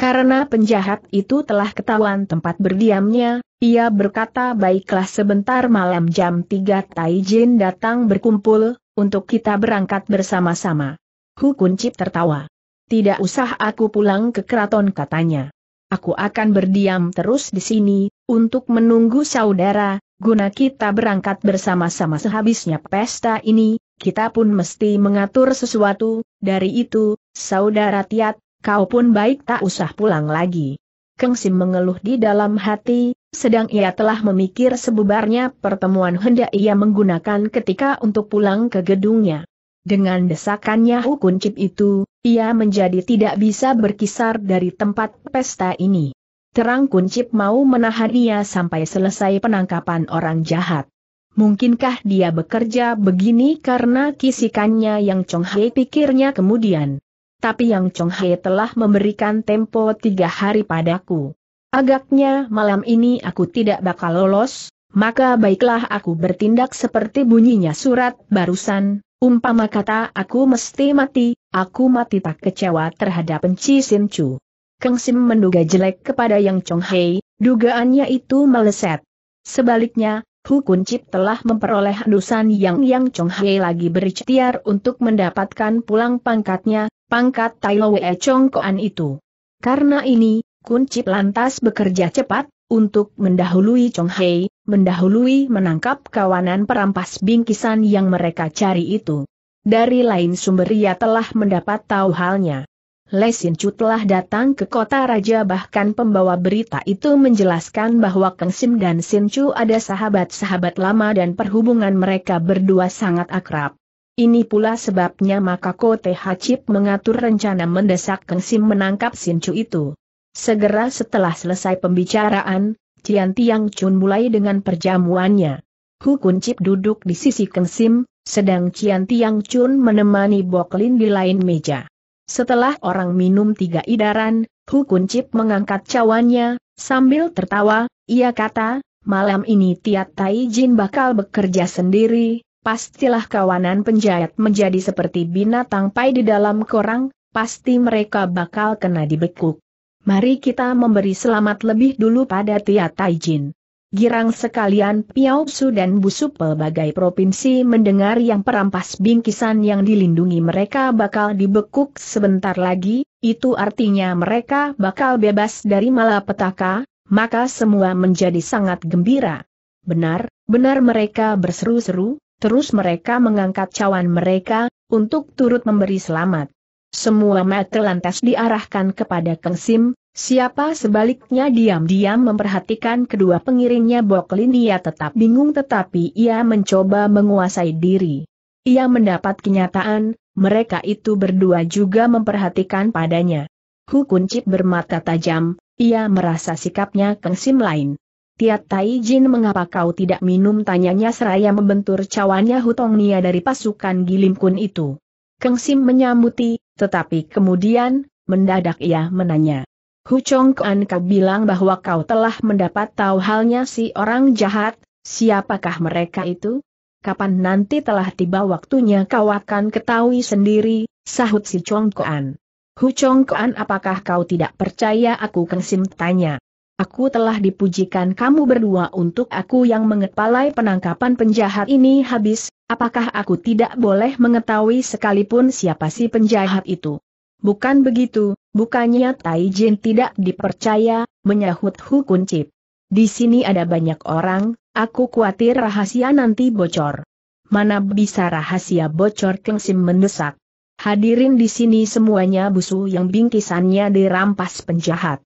Karena penjahat itu telah ketahuan tempat berdiamnya, ia berkata baiklah sebentar malam jam 3 Taijin datang berkumpul, untuk kita berangkat bersama-sama. Hu Kunci tertawa. Tidak usah aku pulang ke keraton katanya. Aku akan berdiam terus di sini, untuk menunggu saudara, guna kita berangkat bersama-sama sehabisnya pesta ini, kita pun mesti mengatur sesuatu, dari itu, saudara Tiat, kau pun baik tak usah pulang lagi. Keng Sim mengeluh di dalam hati, sedang ia telah memikir sebubarnya pertemuan hendak ia menggunakan ketika untuk pulang ke gedungnya. Dengan desakannya cip itu, ia menjadi tidak bisa berkisar dari tempat pesta ini. Terang kuncip mau menahan ia sampai selesai penangkapan orang jahat. Mungkinkah dia bekerja begini karena kisikannya yang Chong Hei pikirnya kemudian tapi Yang Chong Hai telah memberikan tempo tiga hari padaku. Agaknya malam ini aku tidak bakal lolos, maka baiklah aku bertindak seperti bunyinya surat barusan, umpama kata aku mesti mati, aku mati tak kecewa terhadap Enci Sim Chu. Kang Sim menduga jelek kepada Yang Chong Hai, dugaannya itu meleset. Sebaliknya, Hu Kun telah memperoleh hendusan yang Yang Chong Hai lagi berikhtiar untuk mendapatkan pulang pangkatnya, pangkat Tai Chong Koan itu. Karena ini, Kunci lantas bekerja cepat, untuk mendahului Chong Hei, mendahului menangkap kawanan perampas bingkisan yang mereka cari itu. Dari lain sumber ia telah mendapat tahu halnya. Lesin Chu telah datang ke kota raja bahkan pembawa berita itu menjelaskan bahwa Kang Sim dan Sin Chu ada sahabat-sahabat lama dan perhubungan mereka berdua sangat akrab. Ini pula sebabnya maka Kote Hachip mengatur rencana mendesak Keng Sim menangkap Sin Chu itu. Segera setelah selesai pembicaraan, Cian Tiang Chun mulai dengan perjamuannya. Hu Kun Chip duduk di sisi Keng Sim, sedang Cian Tiang Chun menemani Boklin di lain meja. Setelah orang minum tiga idaran, Hu Kun Chip mengangkat cawannya, sambil tertawa, ia kata, malam ini Tiat Tai Jin bakal bekerja sendiri, pastilah kawanan penjahat menjadi seperti binatang pai di dalam korang, pasti mereka bakal kena dibekuk. Mari kita memberi selamat lebih dulu pada Tia Taijin. Girang sekalian Piaosu dan Busu pelbagai provinsi mendengar yang perampas bingkisan yang dilindungi mereka bakal dibekuk sebentar lagi, itu artinya mereka bakal bebas dari malapetaka, maka semua menjadi sangat gembira. Benar, benar mereka berseru-seru, Terus mereka mengangkat cawan mereka, untuk turut memberi selamat. Semua mata lantas diarahkan kepada Keng Sim, siapa sebaliknya diam-diam memperhatikan kedua pengiringnya Boklin ia tetap bingung tetapi ia mencoba menguasai diri. Ia mendapat kenyataan, mereka itu berdua juga memperhatikan padanya. Hu Kuncip bermata tajam, ia merasa sikapnya Keng Sim lain. Tiat Tai Jin mengapa kau tidak minum tanyanya seraya membentur cawannya Hutong Nia dari pasukan Gilim Kun itu. Keng Sim menyambuti, tetapi kemudian, mendadak ia menanya. Chong Kuan kau bilang bahwa kau telah mendapat tahu halnya si orang jahat, siapakah mereka itu? Kapan nanti telah tiba waktunya kau akan ketahui sendiri, sahut si Chong Kuan. Chong Kuan apakah kau tidak percaya aku Keng Sim tanya. Aku telah dipujikan kamu berdua untuk aku yang mengepalai penangkapan penjahat ini habis, apakah aku tidak boleh mengetahui sekalipun siapa si penjahat itu? Bukan begitu, bukannya Tai Jin tidak dipercaya, menyahut Hu cip. Di sini ada banyak orang, aku khawatir rahasia nanti bocor. Mana bisa rahasia bocor Keng Sim mendesak. Hadirin di sini semuanya busu yang bingkisannya dirampas penjahat.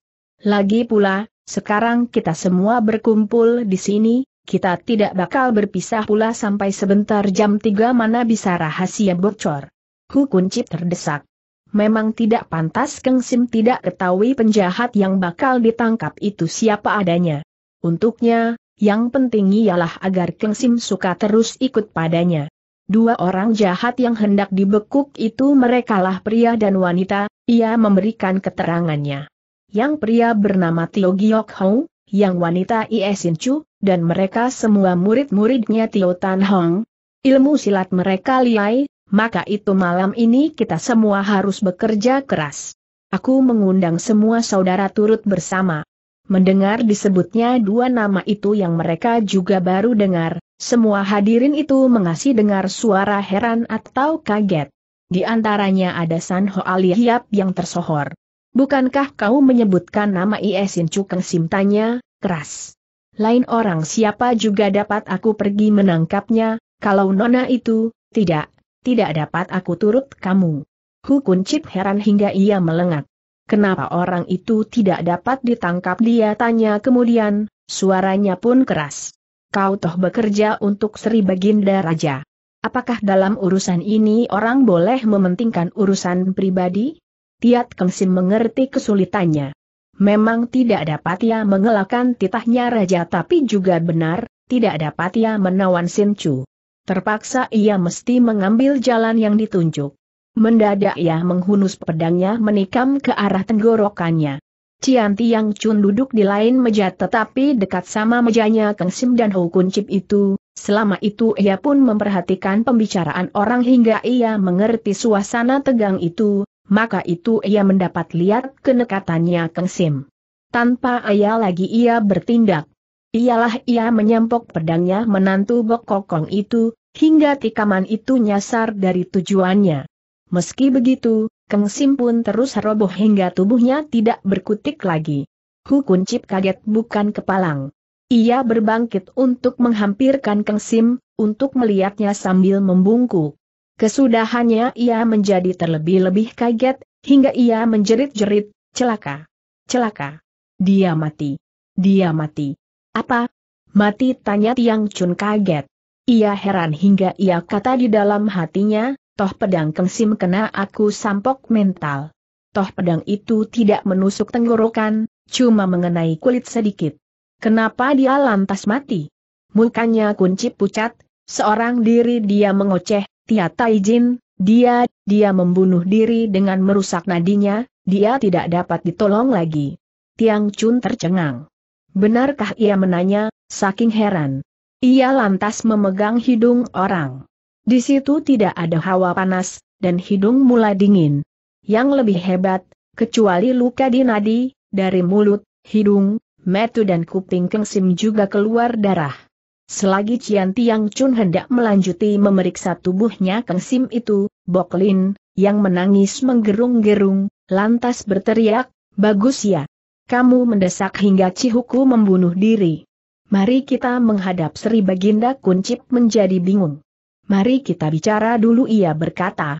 Lagi pula, sekarang kita semua berkumpul di sini, kita tidak bakal berpisah pula sampai sebentar jam tiga mana bisa rahasia bocor. Hu kunci terdesak. Memang tidak pantas Keng Sim tidak ketahui penjahat yang bakal ditangkap itu siapa adanya. Untuknya, yang penting ialah agar Keng Sim suka terus ikut padanya. Dua orang jahat yang hendak dibekuk itu merekalah pria dan wanita, ia memberikan keterangannya yang pria bernama Tio Giok Hong, yang wanita Ie Sin Chu, dan mereka semua murid-muridnya Tio Tan Hong. Ilmu silat mereka liai, maka itu malam ini kita semua harus bekerja keras. Aku mengundang semua saudara turut bersama. Mendengar disebutnya dua nama itu yang mereka juga baru dengar, semua hadirin itu mengasih dengar suara heran atau kaget. Di antaranya ada San Ho Ali Hiap yang tersohor. Bukankah kau menyebutkan nama Iesin Cukeng Sim tanya, keras. Lain orang siapa juga dapat aku pergi menangkapnya, kalau nona itu, tidak, tidak dapat aku turut kamu. Hukun Cip heran hingga ia melengat. Kenapa orang itu tidak dapat ditangkap dia tanya kemudian, suaranya pun keras. Kau toh bekerja untuk Sri Baginda Raja. Apakah dalam urusan ini orang boleh mementingkan urusan pribadi? Tiat Kengsin mengerti kesulitannya. Memang tidak dapat ia mengelakkan titahnya raja tapi juga benar, tidak dapat ia menawan Chu. Terpaksa ia mesti mengambil jalan yang ditunjuk. Mendadak ia menghunus pedangnya menikam ke arah tenggorokannya. Cianti yang Chun duduk di lain meja tetapi dekat sama mejanya Kengsim dan Hou Chip itu, Selama itu ia pun memperhatikan pembicaraan orang hingga ia mengerti suasana tegang itu, maka itu ia mendapat lihat kenekatannya Kang Sim. Tanpa ayah lagi ia bertindak. Ialah ia menyempok pedangnya menantu bokokong itu, hingga tikaman itu nyasar dari tujuannya. Meski begitu, Kang Sim pun terus roboh hingga tubuhnya tidak berkutik lagi. Hukun Cip kaget bukan kepalang. Ia berbangkit untuk menghampirkan Kang Sim, untuk melihatnya sambil membungkuk. Kesudahannya ia menjadi terlebih-lebih kaget, hingga ia menjerit-jerit, celaka, celaka. Dia mati. Dia mati. Apa? Mati tanya Tiang Chun kaget. Ia heran hingga ia kata di dalam hatinya, toh pedang kengsim kena aku sampok mental. Toh pedang itu tidak menusuk tenggorokan, cuma mengenai kulit sedikit. Kenapa dia lantas mati? Mukanya kunci pucat, seorang diri dia mengoceh, Tia Taijin, dia, dia membunuh diri dengan merusak nadinya, dia tidak dapat ditolong lagi. Tiang Chun tercengang. Benarkah ia menanya, saking heran. Ia lantas memegang hidung orang. Di situ tidak ada hawa panas, dan hidung mulai dingin. Yang lebih hebat, kecuali luka di nadi, dari mulut, hidung, metu dan kuping kengsim juga keluar darah. Selagi Cian Tiang Chun hendak melanjuti memeriksa tubuhnya Kang Sim itu, Bok Lin, yang menangis menggerung-gerung, lantas berteriak, bagus ya. Kamu mendesak hingga Cihuku membunuh diri. Mari kita menghadap Sri Baginda Kuncip menjadi bingung. Mari kita bicara dulu ia berkata.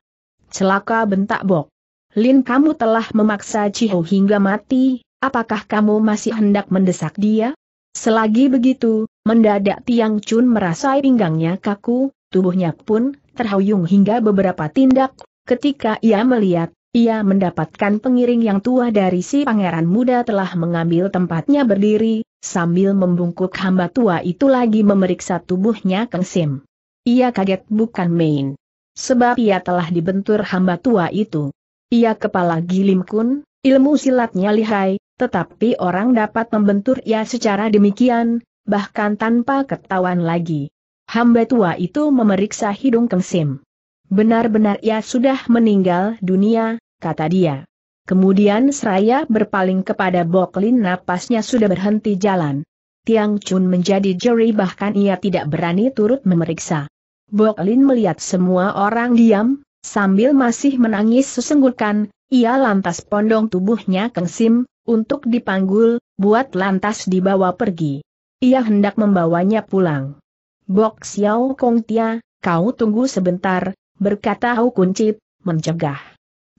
Celaka bentak Bok. Lin kamu telah memaksa Cihu hingga mati, apakah kamu masih hendak mendesak dia? Selagi begitu, Mendadak Tiang Chun merasa pinggangnya kaku, tubuhnya pun terhuyung hingga beberapa tindak. Ketika ia melihat, ia mendapatkan pengiring yang tua dari si pangeran muda telah mengambil tempatnya berdiri, sambil membungkuk hamba tua itu lagi memeriksa tubuhnya Kang Sim. Ia kaget bukan main. Sebab ia telah dibentur hamba tua itu. Ia kepala gilim kun, ilmu silatnya lihai, tetapi orang dapat membentur ia secara demikian, bahkan tanpa ketahuan lagi. Hamba tua itu memeriksa hidung kengsim. Benar-benar ia sudah meninggal dunia, kata dia. Kemudian seraya berpaling kepada Boklin napasnya sudah berhenti jalan. Tiang Chun menjadi jeri bahkan ia tidak berani turut memeriksa. Boklin melihat semua orang diam, sambil masih menangis sesenggukan, ia lantas pondong tubuhnya kengsim untuk dipanggul, buat lantas dibawa pergi. Ia hendak membawanya pulang. Bok Xiao Kong Tia, kau tunggu sebentar, berkata Hau Kuncip, mencegah.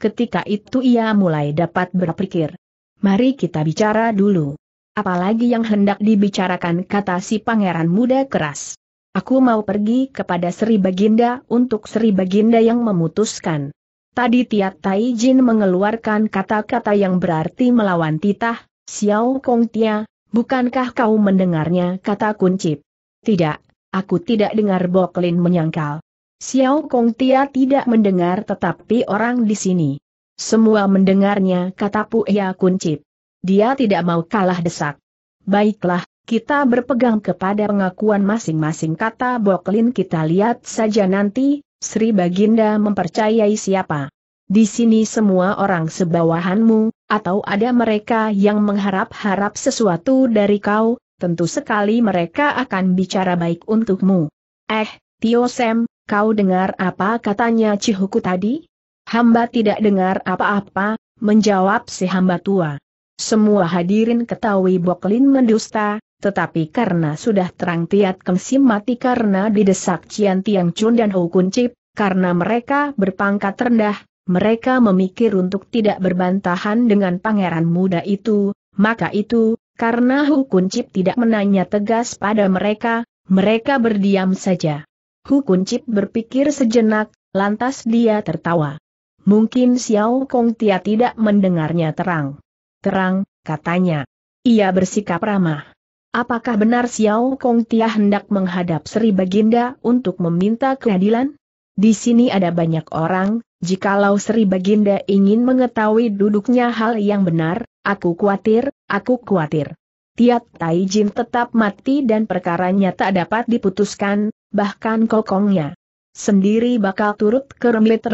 Ketika itu ia mulai dapat berpikir. Mari kita bicara dulu. Apalagi yang hendak dibicarakan kata si pangeran muda keras. Aku mau pergi kepada Sri Baginda untuk Sri Baginda yang memutuskan. Tadi Tia Tai Jin mengeluarkan kata-kata yang berarti melawan titah, Xiao Kong Tia, Bukankah kau mendengarnya kata kuncip? Tidak, aku tidak dengar Boklin menyangkal. Xiao Kong Tia tidak mendengar tetapi orang di sini. Semua mendengarnya kata Puya Kuncip. Dia tidak mau kalah desak. Baiklah, kita berpegang kepada pengakuan masing-masing kata Boklin kita lihat saja nanti, Sri Baginda mempercayai siapa. Di sini semua orang sebawahanmu, atau ada mereka yang mengharap-harap sesuatu dari kau, tentu sekali mereka akan bicara baik untukmu. Eh, Tio Sam, kau dengar apa katanya Cihuku tadi? Hamba tidak dengar apa-apa, menjawab si hamba tua. Semua hadirin ketahui Boklin mendusta, tetapi karena sudah terang Tiat Kengsim mati karena didesak Cian Tiang Chun dan Hukun Cip, karena mereka berpangkat rendah, mereka memikir untuk tidak berbantahan dengan pangeran muda itu, maka itu, karena Hukuncip tidak menanya tegas pada mereka, mereka berdiam saja. Hukuncip berpikir sejenak, lantas dia tertawa. Mungkin Xiao Kong Tia tidak mendengarnya terang. Terang, katanya. Ia bersikap ramah. Apakah benar Xiao Kong Tia hendak menghadap Sri Baginda untuk meminta keadilan? Di sini ada banyak orang, jikalau Sri Baginda ingin mengetahui duduknya hal yang benar, aku khawatir, aku khawatir. Tiat tajin tetap mati dan perkaranya tak dapat diputuskan, bahkan kokongnya sendiri bakal turut ke remit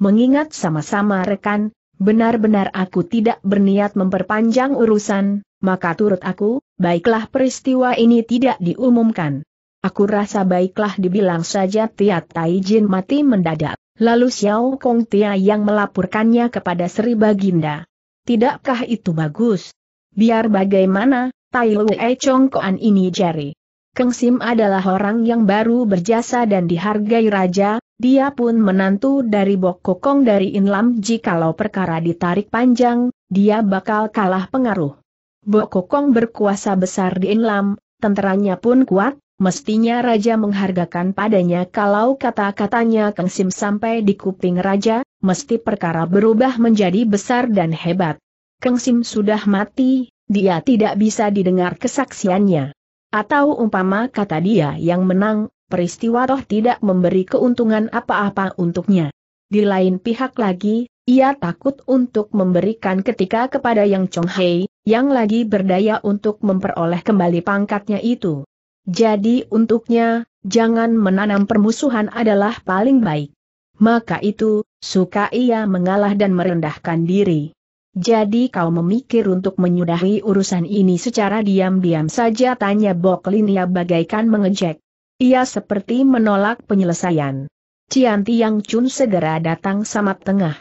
Mengingat sama-sama rekan, benar-benar aku tidak berniat memperpanjang urusan, maka turut aku, baiklah peristiwa ini tidak diumumkan. Aku rasa baiklah dibilang saja Tia Tai Jin mati mendadak. Lalu Xiao Kong Tia yang melaporkannya kepada Sri Baginda. Tidakkah itu bagus? Biar bagaimana, Tai Lue Chong Koan ini jari. Keng Sim adalah orang yang baru berjasa dan dihargai raja, dia pun menantu dari Bok Kokong dari Inlam jikalau perkara ditarik panjang, dia bakal kalah pengaruh. Bok Kokong berkuasa besar di Inlam, tenteranya pun kuat, mestinya Raja menghargakan padanya kalau kata-katanya Kang Sim sampai di kuping Raja, mesti perkara berubah menjadi besar dan hebat. Kang Sim sudah mati, dia tidak bisa didengar kesaksiannya. Atau umpama kata dia yang menang, peristiwa roh tidak memberi keuntungan apa-apa untuknya. Di lain pihak lagi, ia takut untuk memberikan ketika kepada Yang Chong Hei, yang lagi berdaya untuk memperoleh kembali pangkatnya itu. Jadi untuknya, jangan menanam permusuhan adalah paling baik. Maka itu, suka ia mengalah dan merendahkan diri. Jadi kau memikir untuk menyudahi urusan ini secara diam-diam saja tanya Boklinia bagaikan mengejek. Ia seperti menolak penyelesaian. Cianti Yang Chun segera datang sama tengah.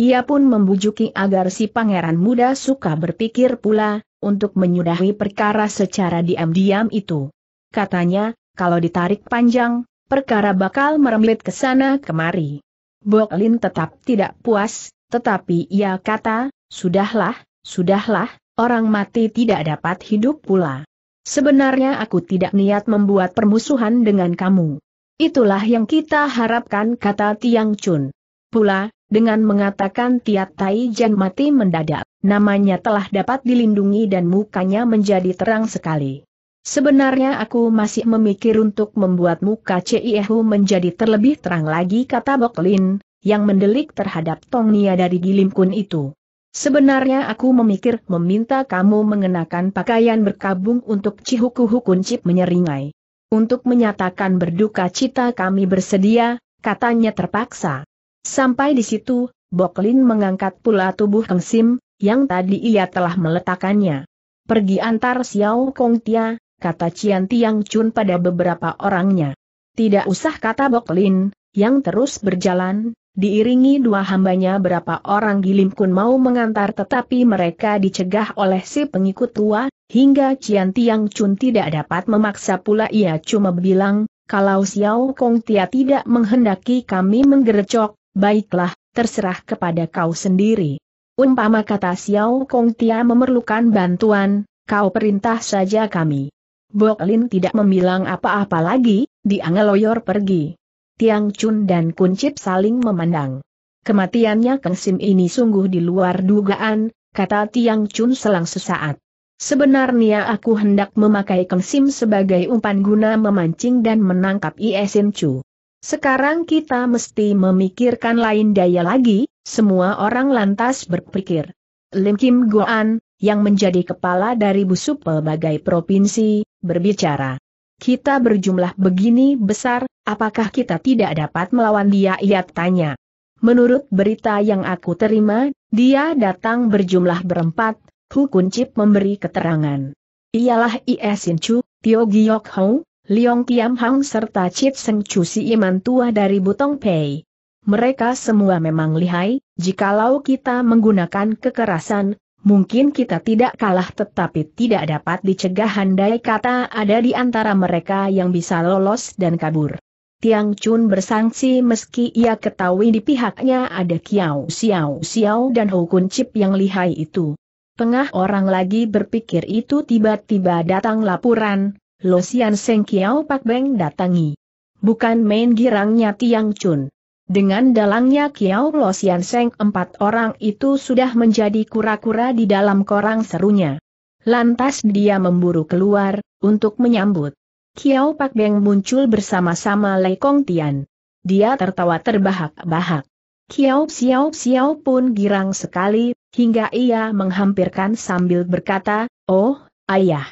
Ia pun membujuki agar si pangeran muda suka berpikir pula, untuk menyudahi perkara secara diam-diam itu katanya, kalau ditarik panjang, perkara bakal merembet ke sana kemari. Boklin tetap tidak puas, tetapi ia kata, sudahlah, sudahlah, orang mati tidak dapat hidup pula. Sebenarnya aku tidak niat membuat permusuhan dengan kamu. Itulah yang kita harapkan kata Tiang Chun. Pula, dengan mengatakan Tiat Tai Jan mati mendadak, namanya telah dapat dilindungi dan mukanya menjadi terang sekali. Sebenarnya aku masih memikir untuk membuat muka Ciehu menjadi terlebih terang lagi kata Boklin, yang mendelik terhadap Tong Nia dari Gilimkun itu. Sebenarnya aku memikir meminta kamu mengenakan pakaian berkabung untuk Cihukuhu Cip menyeringai. Untuk menyatakan berduka cita kami bersedia, katanya terpaksa. Sampai di situ, Boklin mengangkat pula tubuh Kang Sim, yang tadi ia telah meletakkannya. Pergi antar Xiao Kong Tia, kata Cian Tiang Chun pada beberapa orangnya. Tidak usah kata Bok Lin, yang terus berjalan, diiringi dua hambanya berapa orang Gilim Kun mau mengantar tetapi mereka dicegah oleh si pengikut tua, hingga Cian Tiang Chun tidak dapat memaksa pula ia cuma bilang, kalau Xiao Kong Tia tidak menghendaki kami menggerecok, baiklah, terserah kepada kau sendiri. Umpama kata Xiao Kong Tia memerlukan bantuan, kau perintah saja kami. Lin tidak membilang apa-apa lagi, diangeloyor pergi. Tiang Chun dan Kuncip saling memandang. Kematiannya Keng Sim ini sungguh di luar dugaan, kata Tiang Chun selang sesaat. Sebenarnya aku hendak memakai Keng Sim sebagai umpan guna memancing dan menangkap Iesin Chu. Sekarang kita mesti memikirkan lain daya lagi, semua orang lantas berpikir. Lim Kim Goan, yang menjadi kepala dari Busu pelbagai provinsi, berbicara. Kita berjumlah begini besar, apakah kita tidak dapat melawan dia? Ia tanya. Menurut berita yang aku terima, dia datang berjumlah berempat, Hu Kuncip memberi keterangan. Ialah Ie Sin Chu, Tio Giok Hong, Liong Tiam Hang serta Chit Seng Chu si iman tua dari Butong Pei. Mereka semua memang lihai, jikalau kita menggunakan kekerasan, mungkin kita tidak kalah tetapi tidak dapat dicegah handai kata ada di antara mereka yang bisa lolos dan kabur. Tiang Chun bersangsi meski ia ketahui di pihaknya ada Kiao Xiao Xiao dan Hou Kun Chip yang lihai itu. Tengah orang lagi berpikir itu tiba-tiba datang laporan, Lo Sian Seng Kiao Pak Beng datangi. Bukan main girangnya Tiang Chun. Dengan dalangnya Kiao Lo Sian Seng empat orang itu sudah menjadi kura-kura di dalam korang serunya. Lantas dia memburu keluar, untuk menyambut. Kiao Pak Beng muncul bersama-sama Lei Kong Tian. Dia tertawa terbahak-bahak. Kiao Xiao Xiao pun girang sekali, hingga ia menghampirkan sambil berkata, Oh, ayah.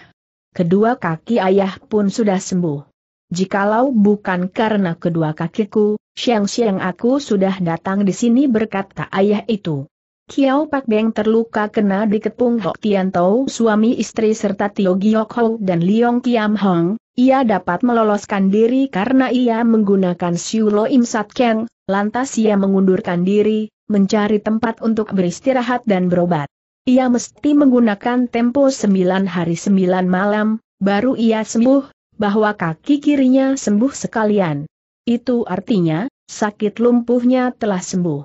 Kedua kaki ayah pun sudah sembuh. Jikalau bukan karena kedua kakiku, siang-siang aku sudah datang di sini berkata ayah itu. Kiao Pak Beng terluka kena dikepung Hok Tian Tau suami istri serta Tio Giok Ho dan Liong Kiam Hong, ia dapat meloloskan diri karena ia menggunakan Siu Lo Im Sat Keng, lantas ia mengundurkan diri, mencari tempat untuk beristirahat dan berobat. Ia mesti menggunakan tempo sembilan hari sembilan malam, baru ia sembuh, bahwa kaki kirinya sembuh sekalian. Itu artinya, sakit lumpuhnya telah sembuh.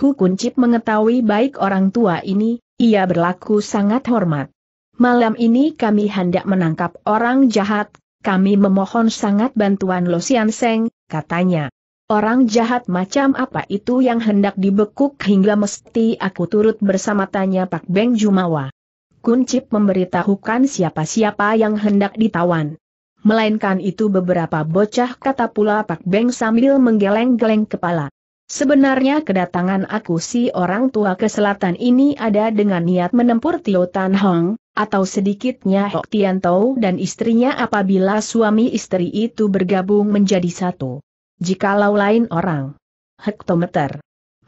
Hu Kuncip mengetahui baik orang tua ini, ia berlaku sangat hormat. Malam ini kami hendak menangkap orang jahat, kami memohon sangat bantuan Lo Sian Seng, katanya. Orang jahat macam apa itu yang hendak dibekuk hingga mesti aku turut bersama tanya Pak Beng Jumawa. Kuncip memberitahukan siapa-siapa yang hendak ditawan melainkan itu beberapa bocah kata pula Pak Beng sambil menggeleng-geleng kepala. Sebenarnya kedatangan aku si orang tua ke selatan ini ada dengan niat menempur Tio Tan Hong, atau sedikitnya Hok Tian Tau dan istrinya apabila suami istri itu bergabung menjadi satu. Jikalau lain orang. Hektometer.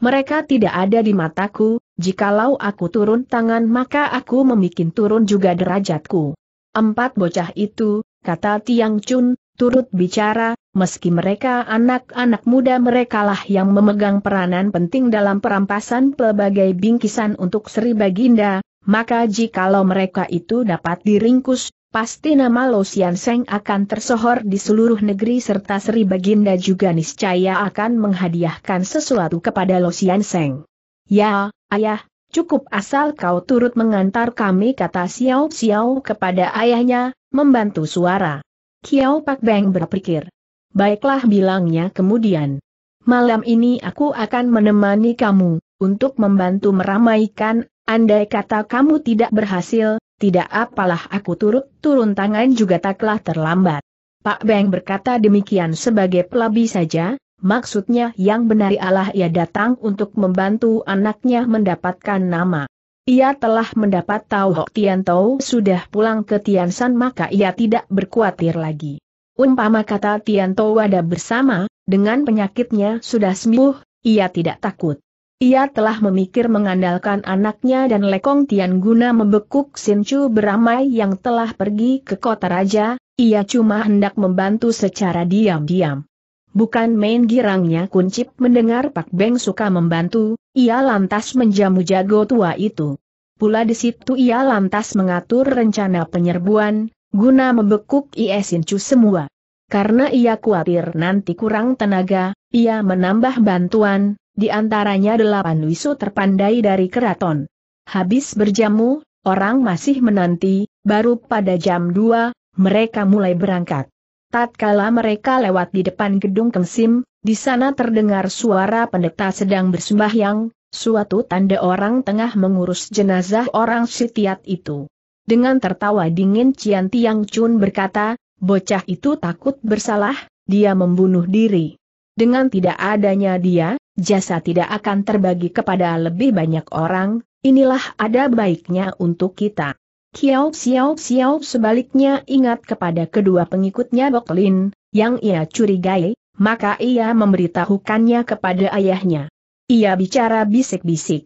Mereka tidak ada di mataku, jikalau aku turun tangan maka aku memikin turun juga derajatku. Empat bocah itu, kata Tiang Chun, turut bicara, meski mereka anak-anak muda merekalah yang memegang peranan penting dalam perampasan pelbagai bingkisan untuk Sri Baginda, maka jikalau mereka itu dapat diringkus, pasti nama Lo Sian Seng akan tersohor di seluruh negeri serta Sri Baginda juga niscaya akan menghadiahkan sesuatu kepada Lo Sian Seng. Ya, ayah, Cukup asal kau turut mengantar kami kata Xiao Xiao kepada ayahnya, membantu suara. Xiao Pak Beng berpikir. Baiklah bilangnya kemudian. Malam ini aku akan menemani kamu, untuk membantu meramaikan, andai kata kamu tidak berhasil, tidak apalah aku turut turun tangan juga taklah terlambat. Pak Beng berkata demikian sebagai pelabi saja, maksudnya yang benar ialah ia datang untuk membantu anaknya mendapatkan nama. Ia telah mendapat tahu Hok Tian Tau sudah pulang ke Tiansan maka ia tidak berkuatir lagi. Umpama kata Tian Tau ada bersama, dengan penyakitnya sudah sembuh, ia tidak takut. Ia telah memikir mengandalkan anaknya dan Lekong Tian guna membekuk Chu beramai yang telah pergi ke kota raja, ia cuma hendak membantu secara diam-diam. Bukan main girangnya kuncip mendengar Pak Beng suka membantu, ia lantas menjamu jago tua itu. Pula di situ ia lantas mengatur rencana penyerbuan, guna membekuk Iesincu semua. Karena ia khawatir nanti kurang tenaga, ia menambah bantuan, di antaranya delapan wisu terpandai dari keraton. Habis berjamu, orang masih menanti, baru pada jam 2, mereka mulai berangkat. Tatkala mereka lewat di depan gedung Kengsim, di sana terdengar suara pendeta sedang bersembahyang, suatu tanda orang tengah mengurus jenazah orang sitiat itu. Dengan tertawa dingin Cian Tiang Chun berkata, bocah itu takut bersalah, dia membunuh diri. Dengan tidak adanya dia, jasa tidak akan terbagi kepada lebih banyak orang, inilah ada baiknya untuk kita. Kiao Xiao Xiao sebaliknya ingat kepada kedua pengikutnya Boklin, yang ia curigai, maka ia memberitahukannya kepada ayahnya. Ia bicara bisik-bisik.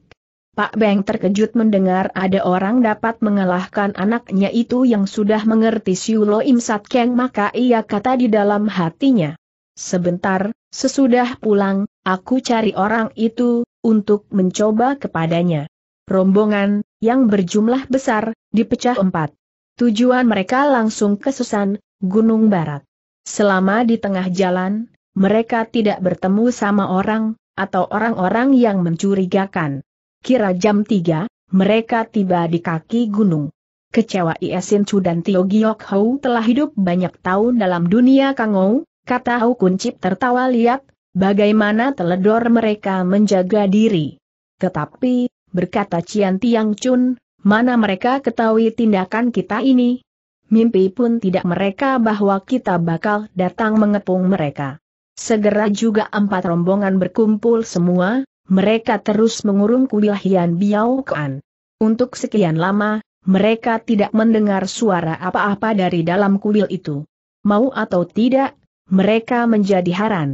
Pak Beng terkejut mendengar ada orang dapat mengalahkan anaknya itu yang sudah mengerti Siulo Im Sat Keng maka ia kata di dalam hatinya. Sebentar, sesudah pulang, aku cari orang itu, untuk mencoba kepadanya. Rombongan, yang berjumlah besar, dipecah empat. Tujuan mereka langsung ke Susan, Gunung Barat. Selama di tengah jalan, mereka tidak bertemu sama orang, atau orang-orang yang mencurigakan. Kira jam tiga, mereka tiba di kaki gunung. Kecewa Iesin Chu dan Tio Giok Hou telah hidup banyak tahun dalam dunia Kangou, kata Hou Kuncip tertawa lihat, bagaimana teledor mereka menjaga diri. Tetapi, berkata Cian Tiang Chun, mana mereka ketahui tindakan kita ini? Mimpi pun tidak mereka bahwa kita bakal datang mengepung mereka. Segera juga empat rombongan berkumpul semua, mereka terus mengurung kuil Hian Biao Kuan. Untuk sekian lama, mereka tidak mendengar suara apa-apa dari dalam kuil itu. Mau atau tidak, mereka menjadi haran.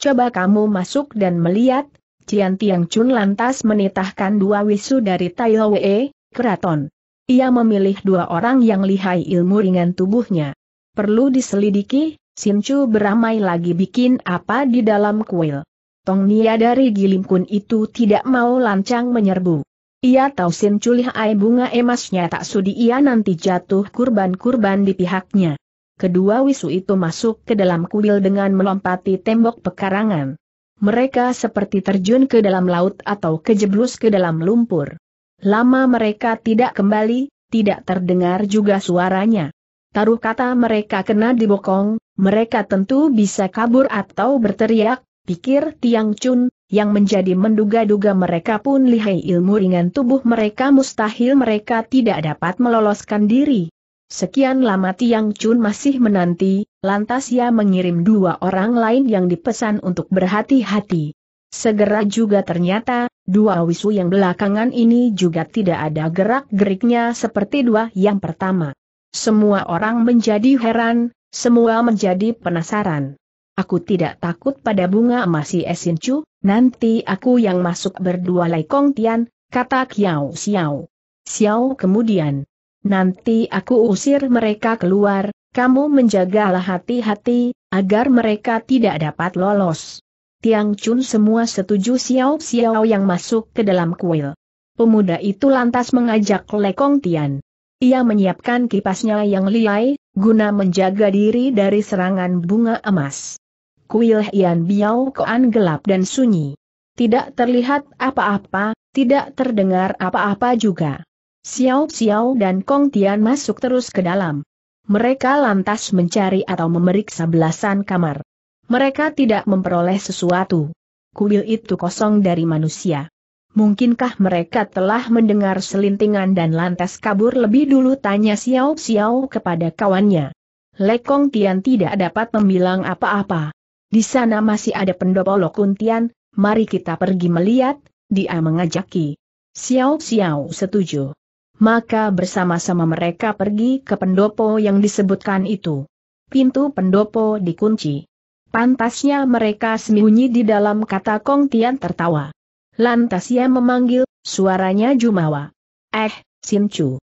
Coba kamu masuk dan melihat, Cian Tiang Chun lantas menitahkan dua wisu dari Tai keraton. Ia memilih dua orang yang lihai ilmu ringan tubuhnya. Perlu diselidiki, Sin Chu beramai lagi bikin apa di dalam kuil. Tong Nia dari Gilim Kun itu tidak mau lancang menyerbu. Ia tahu Sin Chu lihai bunga emasnya tak sudi ia nanti jatuh kurban-kurban di pihaknya. Kedua wisu itu masuk ke dalam kuil dengan melompati tembok pekarangan mereka seperti terjun ke dalam laut atau kejeblus ke dalam lumpur. Lama mereka tidak kembali, tidak terdengar juga suaranya. Taruh kata mereka kena dibokong, mereka tentu bisa kabur atau berteriak, pikir Tiang Chun, yang menjadi menduga-duga mereka pun lihai ilmu ringan tubuh mereka mustahil mereka tidak dapat meloloskan diri. Sekian lama Tiang Chun masih menanti, lantas ia mengirim dua orang lain yang dipesan untuk berhati-hati. Segera juga ternyata, dua wisu yang belakangan ini juga tidak ada gerak-geriknya seperti dua yang pertama. Semua orang menjadi heran, semua menjadi penasaran. Aku tidak takut pada bunga masih esin cu, nanti aku yang masuk berdua Lai Kong Tian, kata Kiao Xiao. Xiao kemudian nanti aku usir mereka keluar, kamu menjagalah hati-hati, agar mereka tidak dapat lolos. Tiang Chun semua setuju Xiao Xiao yang masuk ke dalam kuil. Pemuda itu lantas mengajak Lekong Tian. Ia menyiapkan kipasnya yang liai, guna menjaga diri dari serangan bunga emas. Kuil Hian Biao Koan gelap dan sunyi. Tidak terlihat apa-apa, tidak terdengar apa-apa juga. Xiao Xiao dan Kong Tian masuk terus ke dalam. Mereka lantas mencari atau memeriksa belasan kamar. Mereka tidak memperoleh sesuatu. Kuil itu kosong dari manusia. Mungkinkah mereka telah mendengar selintingan dan lantas kabur lebih dulu tanya Xiao Xiao kepada kawannya. Kong Tian tidak dapat membilang apa-apa. Di sana masih ada pendopo Lokun Tian, mari kita pergi melihat, dia mengajaki. Xiao Xiao setuju maka bersama-sama mereka pergi ke pendopo yang disebutkan itu. Pintu pendopo dikunci. Pantasnya mereka sembunyi di dalam kata Kong Tian tertawa. Lantas ia memanggil, suaranya jumawa. Eh, Sin Chu.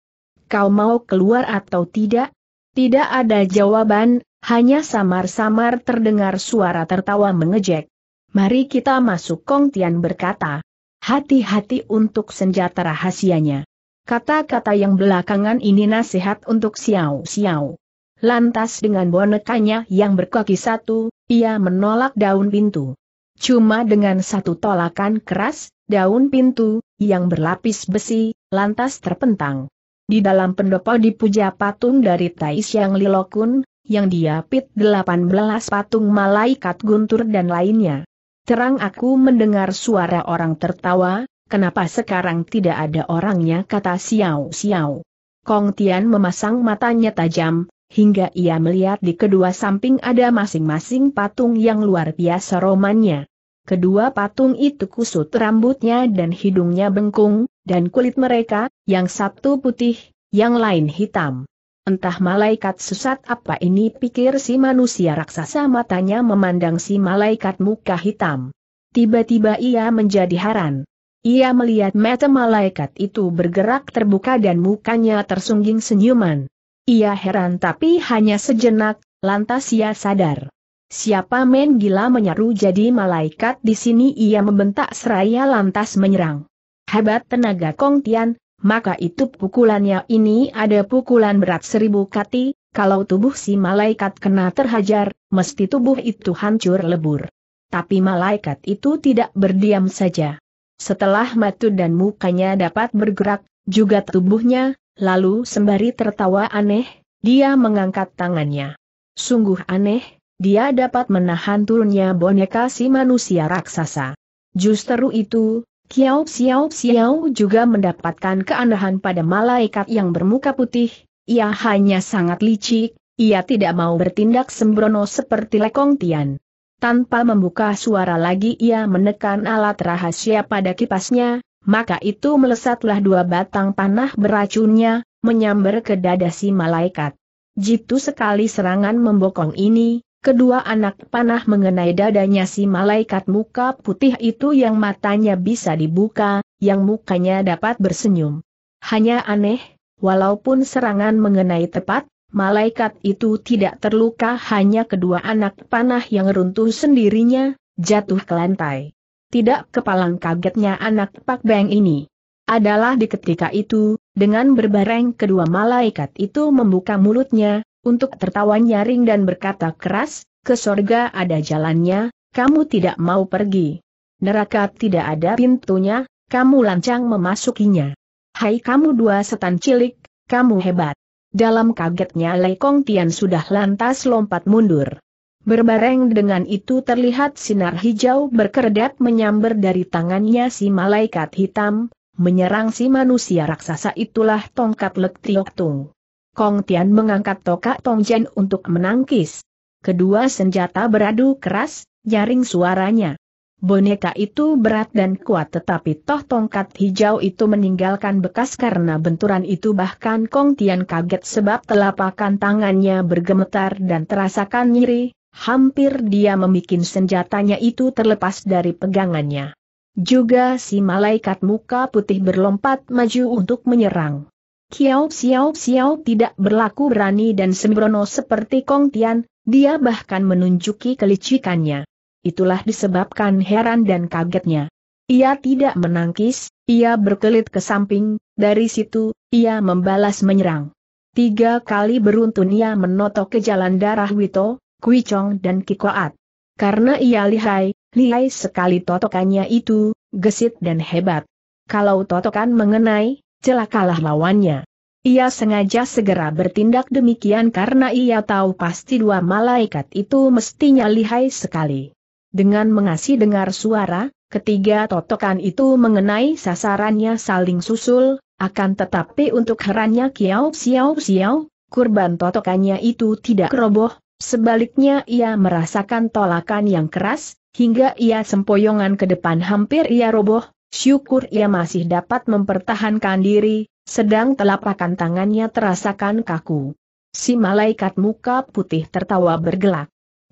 Kau mau keluar atau tidak? Tidak ada jawaban, hanya samar-samar terdengar suara tertawa mengejek. Mari kita masuk Kong Tian berkata. Hati-hati untuk senjata rahasianya. Kata-kata yang belakangan ini nasihat untuk Xiao Xiao. Lantas dengan bonekanya yang berkaki satu, ia menolak daun pintu. Cuma dengan satu tolakan keras, daun pintu, yang berlapis besi, lantas terpentang. Di dalam pendopo dipuja patung dari Tais yang Lilokun, yang diapit 18 patung malaikat guntur dan lainnya. Terang aku mendengar suara orang tertawa, Kenapa sekarang tidak ada orangnya kata Xiao Xiao. Kong Tian memasang matanya tajam, hingga ia melihat di kedua samping ada masing-masing patung yang luar biasa romannya. Kedua patung itu kusut rambutnya dan hidungnya bengkung, dan kulit mereka, yang satu putih, yang lain hitam. Entah malaikat susat apa ini pikir si manusia raksasa matanya memandang si malaikat muka hitam. Tiba-tiba ia menjadi heran. Ia melihat mata malaikat itu bergerak terbuka dan mukanya tersungging senyuman. Ia heran tapi hanya sejenak, lantas ia sadar. Siapa men gila menyaru jadi malaikat di sini ia membentak seraya lantas menyerang. Hebat tenaga Kong Tian, maka itu pukulannya ini ada pukulan berat seribu kati, kalau tubuh si malaikat kena terhajar, mesti tubuh itu hancur lebur. Tapi malaikat itu tidak berdiam saja. Setelah matu dan mukanya dapat bergerak, juga tubuhnya, lalu sembari tertawa aneh, dia mengangkat tangannya. Sungguh aneh, dia dapat menahan turunnya boneka si manusia raksasa. Justru itu, Kiao Xiao Xiao juga mendapatkan keanehan pada malaikat yang bermuka putih, ia hanya sangat licik, ia tidak mau bertindak sembrono seperti Lekong Tian. Tanpa membuka suara lagi ia menekan alat rahasia pada kipasnya, maka itu melesatlah dua batang panah beracunnya, menyambar ke dada si malaikat. Jitu sekali serangan membokong ini, kedua anak panah mengenai dadanya si malaikat muka putih itu yang matanya bisa dibuka, yang mukanya dapat bersenyum. Hanya aneh, walaupun serangan mengenai tepat, Malaikat itu tidak terluka hanya kedua anak panah yang runtuh sendirinya, jatuh ke lantai. Tidak kepalang kagetnya anak Pak Beng ini. Adalah di ketika itu, dengan berbareng kedua malaikat itu membuka mulutnya, untuk tertawa nyaring dan berkata keras, ke sorga ada jalannya, kamu tidak mau pergi. Neraka tidak ada pintunya, kamu lancang memasukinya. Hai kamu dua setan cilik, kamu hebat. Dalam kagetnya Lei Kong Tian sudah lantas lompat mundur. Berbareng dengan itu terlihat sinar hijau berkedap menyambar dari tangannya si malaikat hitam, menyerang si manusia raksasa itulah tongkat Lek Tiok Tung. Kong Tian mengangkat tokak Tong Jen untuk menangkis. Kedua senjata beradu keras, nyaring suaranya. Boneka itu berat dan kuat tetapi toh tongkat hijau itu meninggalkan bekas karena benturan itu bahkan Kong Tian kaget sebab telapakan tangannya bergemetar dan terasakan nyeri, hampir dia membuat senjatanya itu terlepas dari pegangannya. Juga si malaikat muka putih berlompat maju untuk menyerang. Kiao Xiao Xiao tidak berlaku berani dan sembrono seperti Kong Tian, dia bahkan menunjuki kelicikannya itulah disebabkan heran dan kagetnya. Ia tidak menangkis, ia berkelit ke samping, dari situ, ia membalas menyerang. Tiga kali beruntun ia menotok ke jalan darah Wito, Kuichong dan Kikoat. Karena ia lihai, lihai sekali totokannya itu, gesit dan hebat. Kalau totokan mengenai, celakalah lawannya. Ia sengaja segera bertindak demikian karena ia tahu pasti dua malaikat itu mestinya lihai sekali. Dengan mengasih dengar suara, ketiga totokan itu mengenai sasarannya saling susul, akan tetapi untuk herannya Kiao Xiao Xiao, kurban totokannya itu tidak roboh, sebaliknya ia merasakan tolakan yang keras, hingga ia sempoyongan ke depan hampir ia roboh, syukur ia masih dapat mempertahankan diri, sedang telapakan tangannya terasakan kaku. Si malaikat muka putih tertawa bergelak.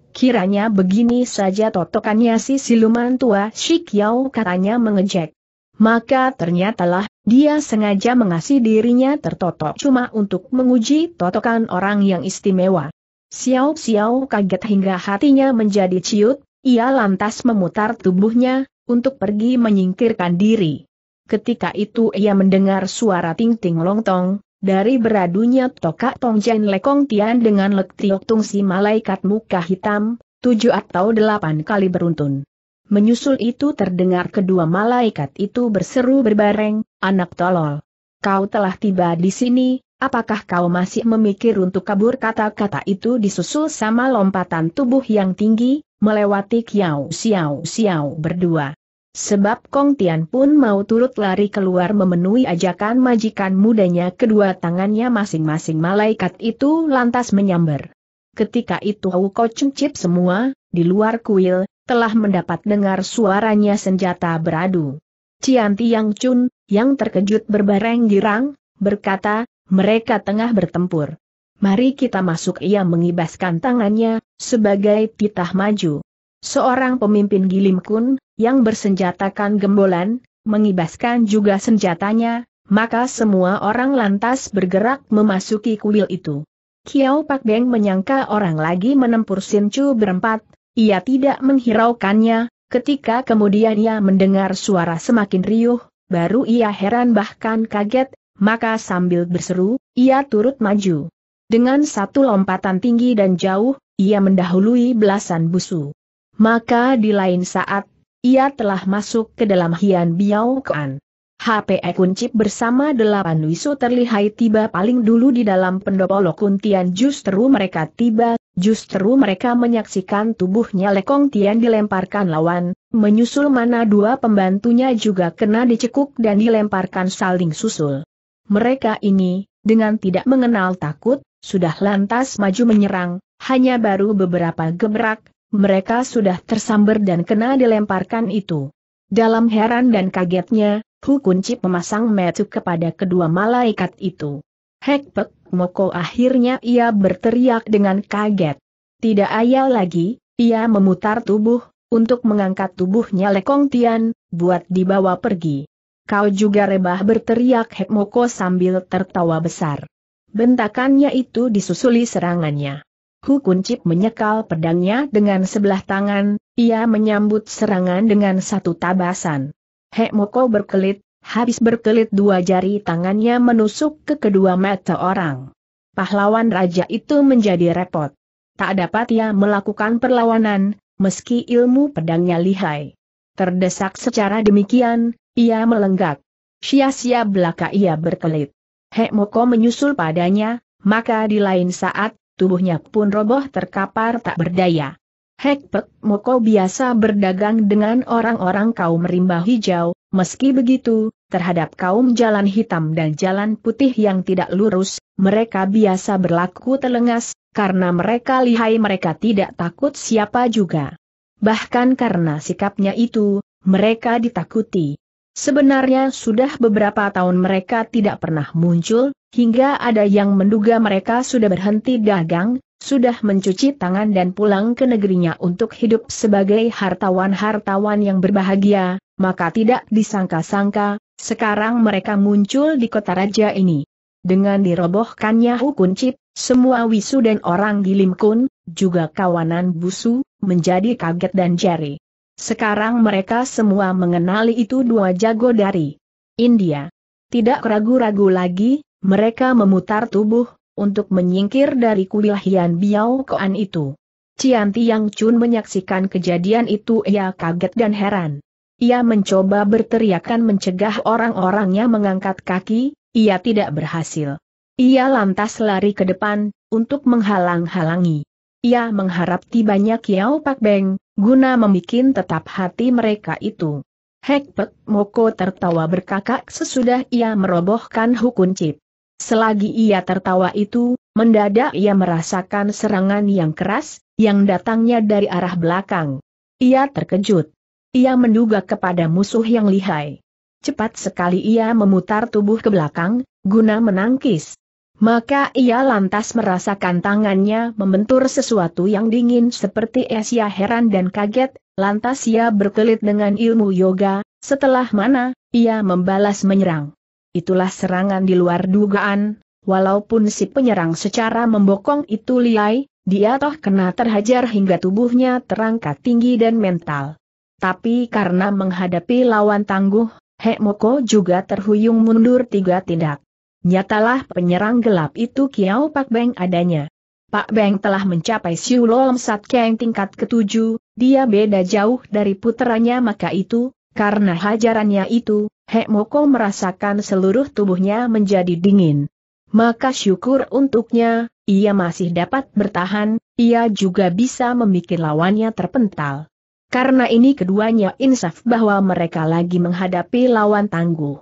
Kiranya begini saja totokannya si siluman tua Shikyao katanya mengejek. Maka ternyatalah, dia sengaja mengasih dirinya tertotok cuma untuk menguji totokan orang yang istimewa. Xiao Xiao kaget hingga hatinya menjadi ciut, ia lantas memutar tubuhnya, untuk pergi menyingkirkan diri. Ketika itu ia mendengar suara ting-ting longtong, dari beradunya tokak Tongjen Lekong Tian dengan Lek Tiok Tung si malaikat muka hitam, tujuh atau delapan kali beruntun. Menyusul itu terdengar kedua malaikat itu berseru berbareng, anak tolol. Kau telah tiba di sini, apakah kau masih memikir untuk kabur kata-kata itu disusul sama lompatan tubuh yang tinggi, melewati Kiao Xiao Xiao berdua. Sebab Kong Tian pun mau turut lari keluar memenuhi ajakan majikan mudanya kedua tangannya masing-masing malaikat itu lantas menyambar. Ketika itu Wuko Chip semua, di luar kuil, telah mendapat dengar suaranya senjata beradu. Cianti Yang Chun, yang terkejut berbareng girang, berkata, mereka tengah bertempur. Mari kita masuk ia mengibaskan tangannya, sebagai titah maju. Seorang pemimpin Gilim Kun, yang bersenjatakan gembolan, mengibaskan juga senjatanya, maka semua orang lantas bergerak memasuki kuil itu. Kiao Pak Beng menyangka orang lagi menempur Sin Chu berempat, ia tidak menghiraukannya, ketika kemudian ia mendengar suara semakin riuh, baru ia heran bahkan kaget, maka sambil berseru, ia turut maju. Dengan satu lompatan tinggi dan jauh, ia mendahului belasan busu maka di lain saat, ia telah masuk ke dalam Hian Biao Kuan. HPE Kuncip bersama delapan wisu terlihai tiba paling dulu di dalam pendopo Lokun Tian justru mereka tiba, justru mereka menyaksikan tubuhnya Lekong Tian dilemparkan lawan, menyusul mana dua pembantunya juga kena dicekuk dan dilemparkan saling susul. Mereka ini, dengan tidak mengenal takut, sudah lantas maju menyerang, hanya baru beberapa gebrak, mereka sudah tersambar dan kena dilemparkan itu. Dalam heran dan kagetnya, Hu Kunci memasang metu kepada kedua malaikat itu. Hekpek Moko akhirnya ia berteriak dengan kaget. Tidak ayal lagi, ia memutar tubuh, untuk mengangkat tubuhnya Lekong Tian, buat dibawa pergi. Kau juga rebah berteriak Hek Moko sambil tertawa besar. Bentakannya itu disusuli serangannya. Hu Kuncip menyekal pedangnya dengan sebelah tangan, ia menyambut serangan dengan satu tabasan. Hek Moko berkelit, habis berkelit dua jari tangannya menusuk ke kedua mata orang. Pahlawan raja itu menjadi repot. Tak dapat ia melakukan perlawanan, meski ilmu pedangnya lihai. Terdesak secara demikian, ia melenggak. Sia-sia belaka ia berkelit. Hek Moko menyusul padanya, maka di lain saat tubuhnya pun roboh terkapar tak berdaya. Hekpek Moko biasa berdagang dengan orang-orang kaum rimba hijau, meski begitu, terhadap kaum jalan hitam dan jalan putih yang tidak lurus, mereka biasa berlaku telengas, karena mereka lihai mereka tidak takut siapa juga. Bahkan karena sikapnya itu, mereka ditakuti. Sebenarnya sudah beberapa tahun mereka tidak pernah muncul, Hingga ada yang menduga mereka sudah berhenti dagang, sudah mencuci tangan dan pulang ke negerinya untuk hidup sebagai hartawan-hartawan yang berbahagia, maka tidak disangka-sangka, sekarang mereka muncul di kota raja ini. Dengan dirobohkannya hukum Cip, semua Wisu dan orang di Limkun, juga kawanan Busu, menjadi kaget dan jari. Sekarang mereka semua mengenali itu dua jago dari India. Tidak ragu-ragu lagi, mereka memutar tubuh, untuk menyingkir dari kuil Hian Biao Koan itu. Cianti Yang Chun menyaksikan kejadian itu ia kaget dan heran. Ia mencoba berteriakan mencegah orang-orangnya mengangkat kaki, ia tidak berhasil. Ia lantas lari ke depan, untuk menghalang-halangi. Ia mengharap tibanya Kiao Pak Beng, guna membuat tetap hati mereka itu. Pek Moko tertawa berkakak sesudah ia merobohkan Hukun Cip. Selagi ia tertawa itu, mendadak ia merasakan serangan yang keras, yang datangnya dari arah belakang. Ia terkejut. Ia menduga kepada musuh yang lihai. Cepat sekali ia memutar tubuh ke belakang, guna menangkis. Maka ia lantas merasakan tangannya membentur sesuatu yang dingin seperti es ia heran dan kaget, lantas ia berkelit dengan ilmu yoga, setelah mana, ia membalas menyerang itulah serangan di luar dugaan, walaupun si penyerang secara membokong itu liai, dia toh kena terhajar hingga tubuhnya terangkat tinggi dan mental. Tapi karena menghadapi lawan tangguh, Hek Moko juga terhuyung mundur tiga tindak. Nyatalah penyerang gelap itu Kiau Pak Beng adanya. Pak Beng telah mencapai Sat Keng tingkat ketujuh, dia beda jauh dari puteranya maka itu, karena hajarannya itu, Hek Moko merasakan seluruh tubuhnya menjadi dingin. Maka syukur untuknya, ia masih dapat bertahan, ia juga bisa memikir lawannya terpental. Karena ini keduanya insaf bahwa mereka lagi menghadapi lawan tangguh.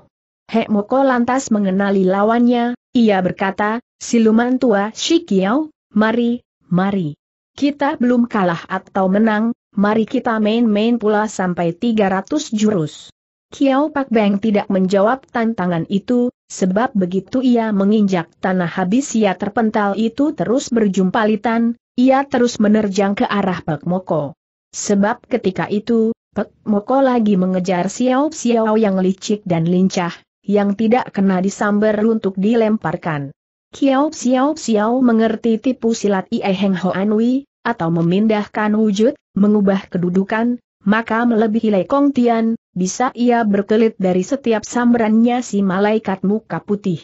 Hek Moko lantas mengenali lawannya, ia berkata, siluman tua Shikiao, mari, mari. Kita belum kalah atau menang, mari kita main-main pula sampai 300 jurus. Kiao Pak Beng tidak menjawab tantangan itu, sebab begitu ia menginjak tanah habis ia terpental itu terus berjumpalitan, ia terus menerjang ke arah Pak Moko. Sebab ketika itu, Pak Moko lagi mengejar Xiao Xiao yang licik dan lincah, yang tidak kena disamber untuk dilemparkan. Kiao Xiao Xiao mengerti tipu silat Ie Heng Hoan Wei, atau memindahkan wujud, mengubah kedudukan, maka melebihi Lekong Tian, bisa ia berkelit dari setiap samberannya si malaikat muka putih.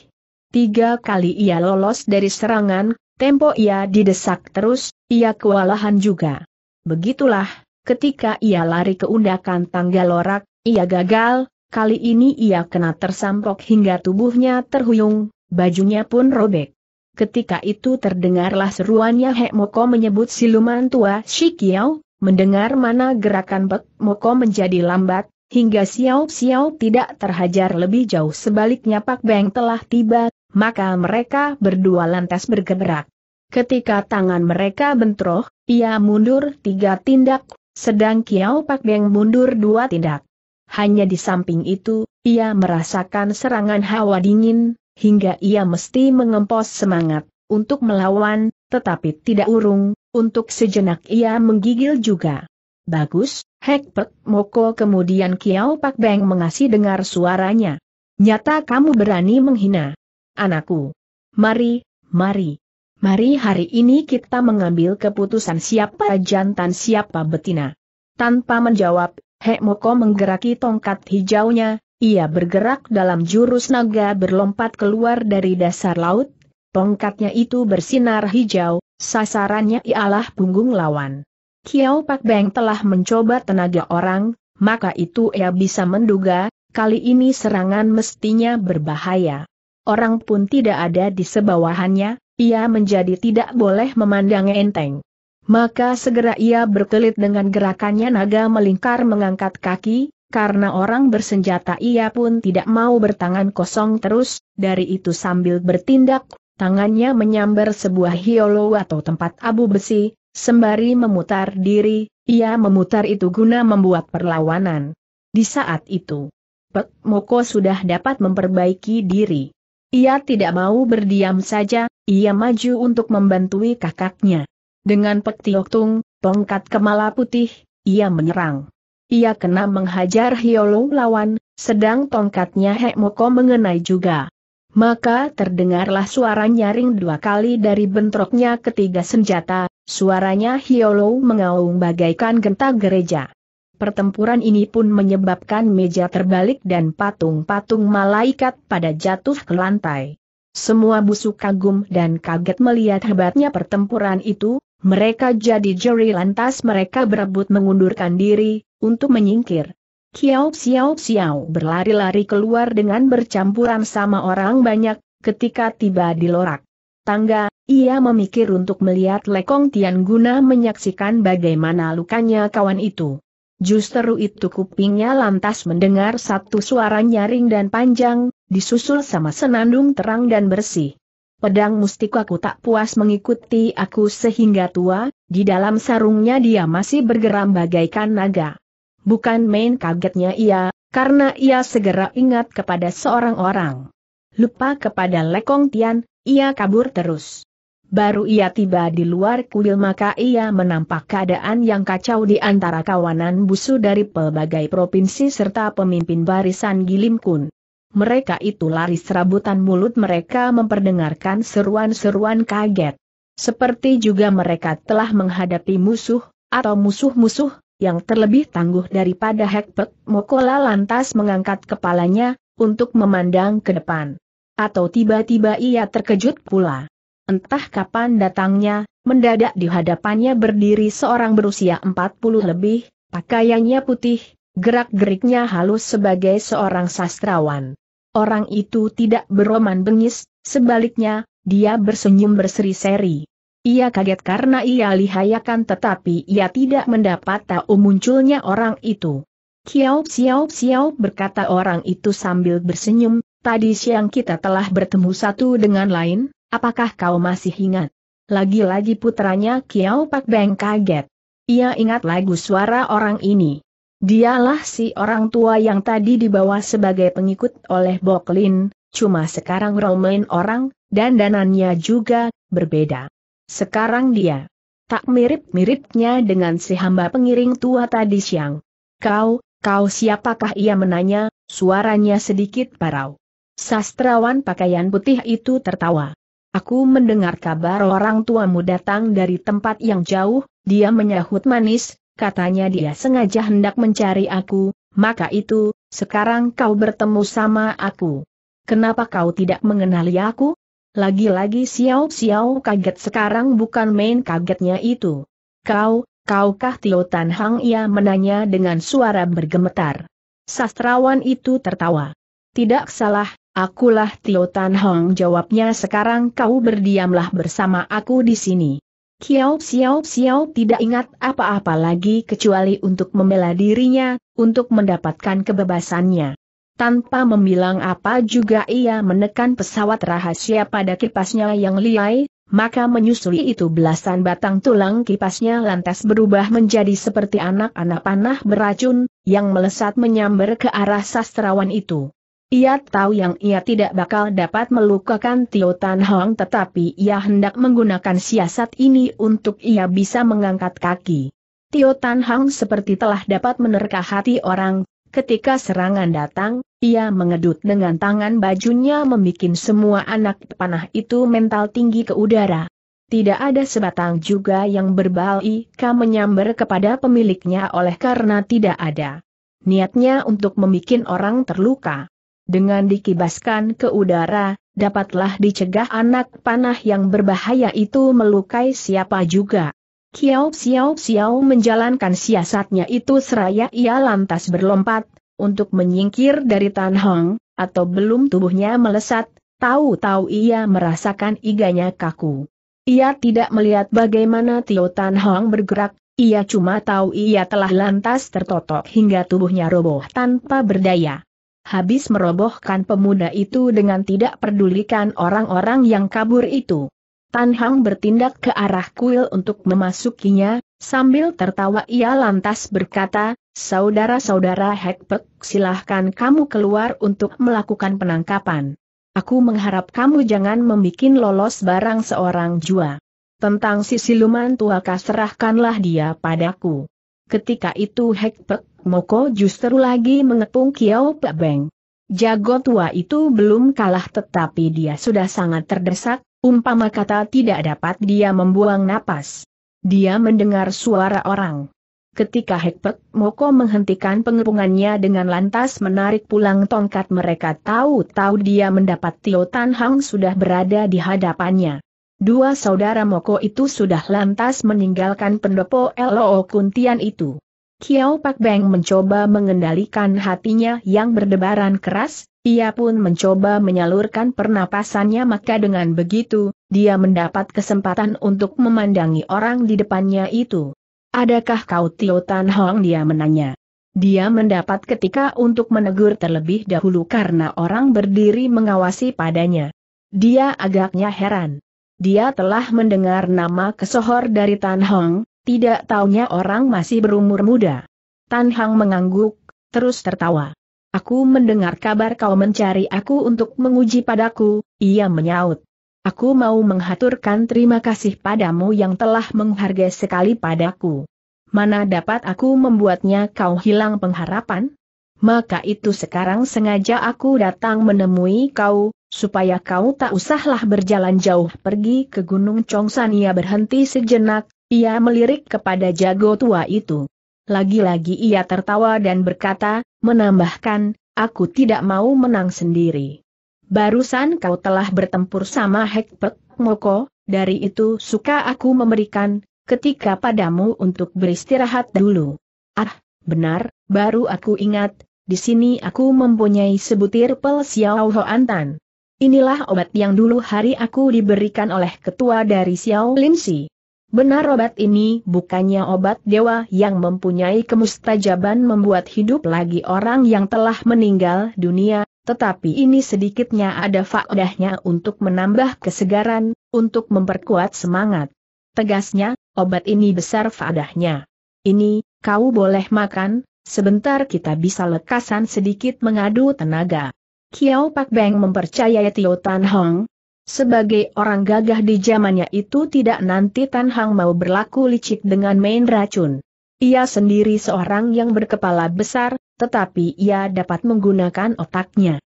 Tiga kali ia lolos dari serangan, tempo ia didesak terus, ia kewalahan juga. Begitulah, ketika ia lari ke undakan tangga lorak, ia gagal, kali ini ia kena tersampok hingga tubuhnya terhuyung, bajunya pun robek. Ketika itu terdengarlah seruannya Hek Moko menyebut siluman tua Shikiao, Mendengar mana gerakan Pek Moko menjadi lambat, hingga Xiao Xiao tidak terhajar lebih jauh sebaliknya Pak Beng telah tiba, maka mereka berdua lantas bergerak. Ketika tangan mereka bentroh, ia mundur tiga tindak, sedang Kiao Pak Beng mundur dua tindak. Hanya di samping itu, ia merasakan serangan hawa dingin, hingga ia mesti mengempos semangat untuk melawan, tetapi tidak urung, untuk sejenak ia menggigil juga. Bagus, Hek Pek Moko kemudian Kiau Pak Beng mengasih dengar suaranya. Nyata kamu berani menghina. Anakku. Mari, mari. Mari hari ini kita mengambil keputusan siapa jantan siapa betina. Tanpa menjawab, Hek Moko menggeraki tongkat hijaunya, ia bergerak dalam jurus naga berlompat keluar dari dasar laut, tongkatnya itu bersinar hijau, Sasarannya ialah punggung lawan. Kiao Pak Beng telah mencoba tenaga orang, maka itu ia bisa menduga, kali ini serangan mestinya berbahaya. Orang pun tidak ada di sebawahannya, ia menjadi tidak boleh memandang enteng. Maka segera ia berkelit dengan gerakannya naga melingkar mengangkat kaki, karena orang bersenjata ia pun tidak mau bertangan kosong terus, dari itu sambil bertindak tangannya menyambar sebuah hiolo atau tempat abu besi, sembari memutar diri, ia memutar itu guna membuat perlawanan. Di saat itu, Pek Moko sudah dapat memperbaiki diri. Ia tidak mau berdiam saja, ia maju untuk membantu kakaknya. Dengan Pek Tiok Tung, tongkat kemala putih, ia menyerang. Ia kena menghajar Hiolo lawan, sedang tongkatnya Hek Moko mengenai juga. Maka terdengarlah suara nyaring dua kali dari bentroknya ketiga senjata, suaranya Hiolo mengaung bagaikan genta gereja. Pertempuran ini pun menyebabkan meja terbalik dan patung-patung malaikat pada jatuh ke lantai. Semua busuk kagum dan kaget melihat hebatnya pertempuran itu, mereka jadi jeri lantas mereka berebut mengundurkan diri, untuk menyingkir. Kiao Xiao Xiao berlari-lari keluar dengan bercampuran sama orang banyak, ketika tiba di lorak tangga, ia memikir untuk melihat Lekong Tian guna menyaksikan bagaimana lukanya kawan itu. Justru itu kupingnya lantas mendengar satu suara nyaring dan panjang, disusul sama senandung terang dan bersih. Pedang ku tak puas mengikuti aku sehingga tua, di dalam sarungnya dia masih bergeram bagaikan naga. Bukan main kagetnya ia, karena ia segera ingat kepada seorang orang. Lupa kepada Lekong Tian, ia kabur terus. Baru ia tiba di luar kuil maka ia menampak keadaan yang kacau di antara kawanan busu dari pelbagai provinsi serta pemimpin barisan Gilim Kun. Mereka itu lari serabutan mulut mereka memperdengarkan seruan-seruan kaget. Seperti juga mereka telah menghadapi musuh, atau musuh-musuh, yang terlebih tangguh daripada Hekpek Mokola lantas mengangkat kepalanya, untuk memandang ke depan. Atau tiba-tiba ia terkejut pula. Entah kapan datangnya, mendadak di hadapannya berdiri seorang berusia 40 lebih, pakaiannya putih, gerak-geriknya halus sebagai seorang sastrawan. Orang itu tidak beroman bengis, sebaliknya, dia bersenyum berseri-seri. Ia kaget karena ia lihayakan tetapi ia tidak mendapat tahu munculnya orang itu. Kiau Xiao Xiao berkata orang itu sambil bersenyum, tadi siang kita telah bertemu satu dengan lain, apakah kau masih ingat? Lagi-lagi putranya Kiau Pak Beng kaget. Ia ingat lagu suara orang ini. Dialah si orang tua yang tadi dibawa sebagai pengikut oleh Boklin, cuma sekarang Romain orang, dan danannya juga, berbeda. Sekarang dia. Tak mirip-miripnya dengan si hamba pengiring tua tadi siang. Kau, kau siapakah ia menanya, suaranya sedikit parau. Sastrawan pakaian putih itu tertawa. Aku mendengar kabar orang tuamu datang dari tempat yang jauh, dia menyahut manis, katanya dia sengaja hendak mencari aku, maka itu, sekarang kau bertemu sama aku. Kenapa kau tidak mengenali aku? Lagi-lagi Xiao Xiao kaget sekarang bukan main kagetnya itu. Kau, kaukah Tio Tan Hang ia menanya dengan suara bergemetar. Sastrawan itu tertawa. Tidak salah, akulah Tio Tan Hang jawabnya sekarang kau berdiamlah bersama aku di sini. Xiao Xiao Xiao tidak ingat apa-apa lagi kecuali untuk membela dirinya, untuk mendapatkan kebebasannya. Tanpa membilang apa juga ia menekan pesawat rahasia pada kipasnya yang liai, maka menyusuli itu belasan batang tulang kipasnya lantas berubah menjadi seperti anak-anak panah beracun, yang melesat menyambar ke arah sastrawan itu. Ia tahu yang ia tidak bakal dapat melukakan Tio Tan Hong tetapi ia hendak menggunakan siasat ini untuk ia bisa mengangkat kaki. Tio Tan Hong seperti telah dapat menerka hati orang, Ketika serangan datang, ia mengedut dengan tangan bajunya membuat semua anak panah itu mental tinggi ke udara. Tidak ada sebatang juga yang berbalik, Ika menyambar kepada pemiliknya oleh karena tidak ada niatnya untuk membuat orang terluka. Dengan dikibaskan ke udara, dapatlah dicegah anak panah yang berbahaya itu melukai siapa juga. Kiao Xiao Xiao menjalankan siasatnya itu seraya ia lantas berlompat, untuk menyingkir dari Tan Hong, atau belum tubuhnya melesat, tahu-tahu ia merasakan iganya kaku. Ia tidak melihat bagaimana Tio Tan Hong bergerak, ia cuma tahu ia telah lantas tertotok hingga tubuhnya roboh tanpa berdaya. Habis merobohkan pemuda itu dengan tidak pedulikan orang-orang yang kabur itu. Tan Hang bertindak ke arah kuil untuk memasukinya, sambil tertawa ia lantas berkata, Saudara-saudara Hekpek, silahkan kamu keluar untuk melakukan penangkapan. Aku mengharap kamu jangan membuat lolos barang seorang jua. Tentang si siluman tua serahkanlah dia padaku. Ketika itu Hekpek Moko justru lagi mengepung Kiao Pebeng. Jago tua itu belum kalah tetapi dia sudah sangat terdesak, Umpama kata tidak dapat dia membuang napas. Dia mendengar suara orang. Ketika Hekpek Moko menghentikan pengepungannya dengan lantas menarik pulang tongkat mereka tahu-tahu dia mendapat Tio Tan Hang sudah berada di hadapannya. Dua saudara Moko itu sudah lantas meninggalkan pendopo Loo Kuntian itu. Kiao Pak Beng mencoba mengendalikan hatinya yang berdebaran keras, ia pun mencoba menyalurkan pernapasannya maka dengan begitu, dia mendapat kesempatan untuk memandangi orang di depannya itu. Adakah kau Tio Tan Hong dia menanya. Dia mendapat ketika untuk menegur terlebih dahulu karena orang berdiri mengawasi padanya. Dia agaknya heran. Dia telah mendengar nama kesohor dari Tan Hong, tidak taunya orang masih berumur muda. Tan Hong mengangguk, terus tertawa. Aku mendengar kabar kau mencari aku untuk menguji padaku, ia menyaut. Aku mau menghaturkan terima kasih padamu yang telah menghargai sekali padaku. Mana dapat aku membuatnya kau hilang pengharapan? Maka itu sekarang sengaja aku datang menemui kau, supaya kau tak usahlah berjalan jauh pergi ke Gunung Chongsan. Ia berhenti sejenak, ia melirik kepada jago tua itu. Lagi-lagi ia tertawa dan berkata, menambahkan, aku tidak mau menang sendiri. Barusan kau telah bertempur sama Hekpek Moko, dari itu suka aku memberikan, ketika padamu untuk beristirahat dulu. Ah, benar, baru aku ingat, di sini aku mempunyai sebutir pel Xiao Ho Antan. Inilah obat yang dulu hari aku diberikan oleh ketua dari Xiao Lim Si. Benar obat ini bukannya obat dewa yang mempunyai kemustajaban membuat hidup lagi orang yang telah meninggal dunia, tetapi ini sedikitnya ada faedahnya untuk menambah kesegaran, untuk memperkuat semangat. Tegasnya, obat ini besar faedahnya. Ini, kau boleh makan, sebentar kita bisa lekasan sedikit mengadu tenaga. Kiao Pak Beng mempercayai Tio Tan Hong, sebagai orang gagah di zamannya itu tidak nanti Tan Hang mau berlaku licik dengan main racun. Ia sendiri seorang yang berkepala besar, tetapi ia dapat menggunakan otaknya.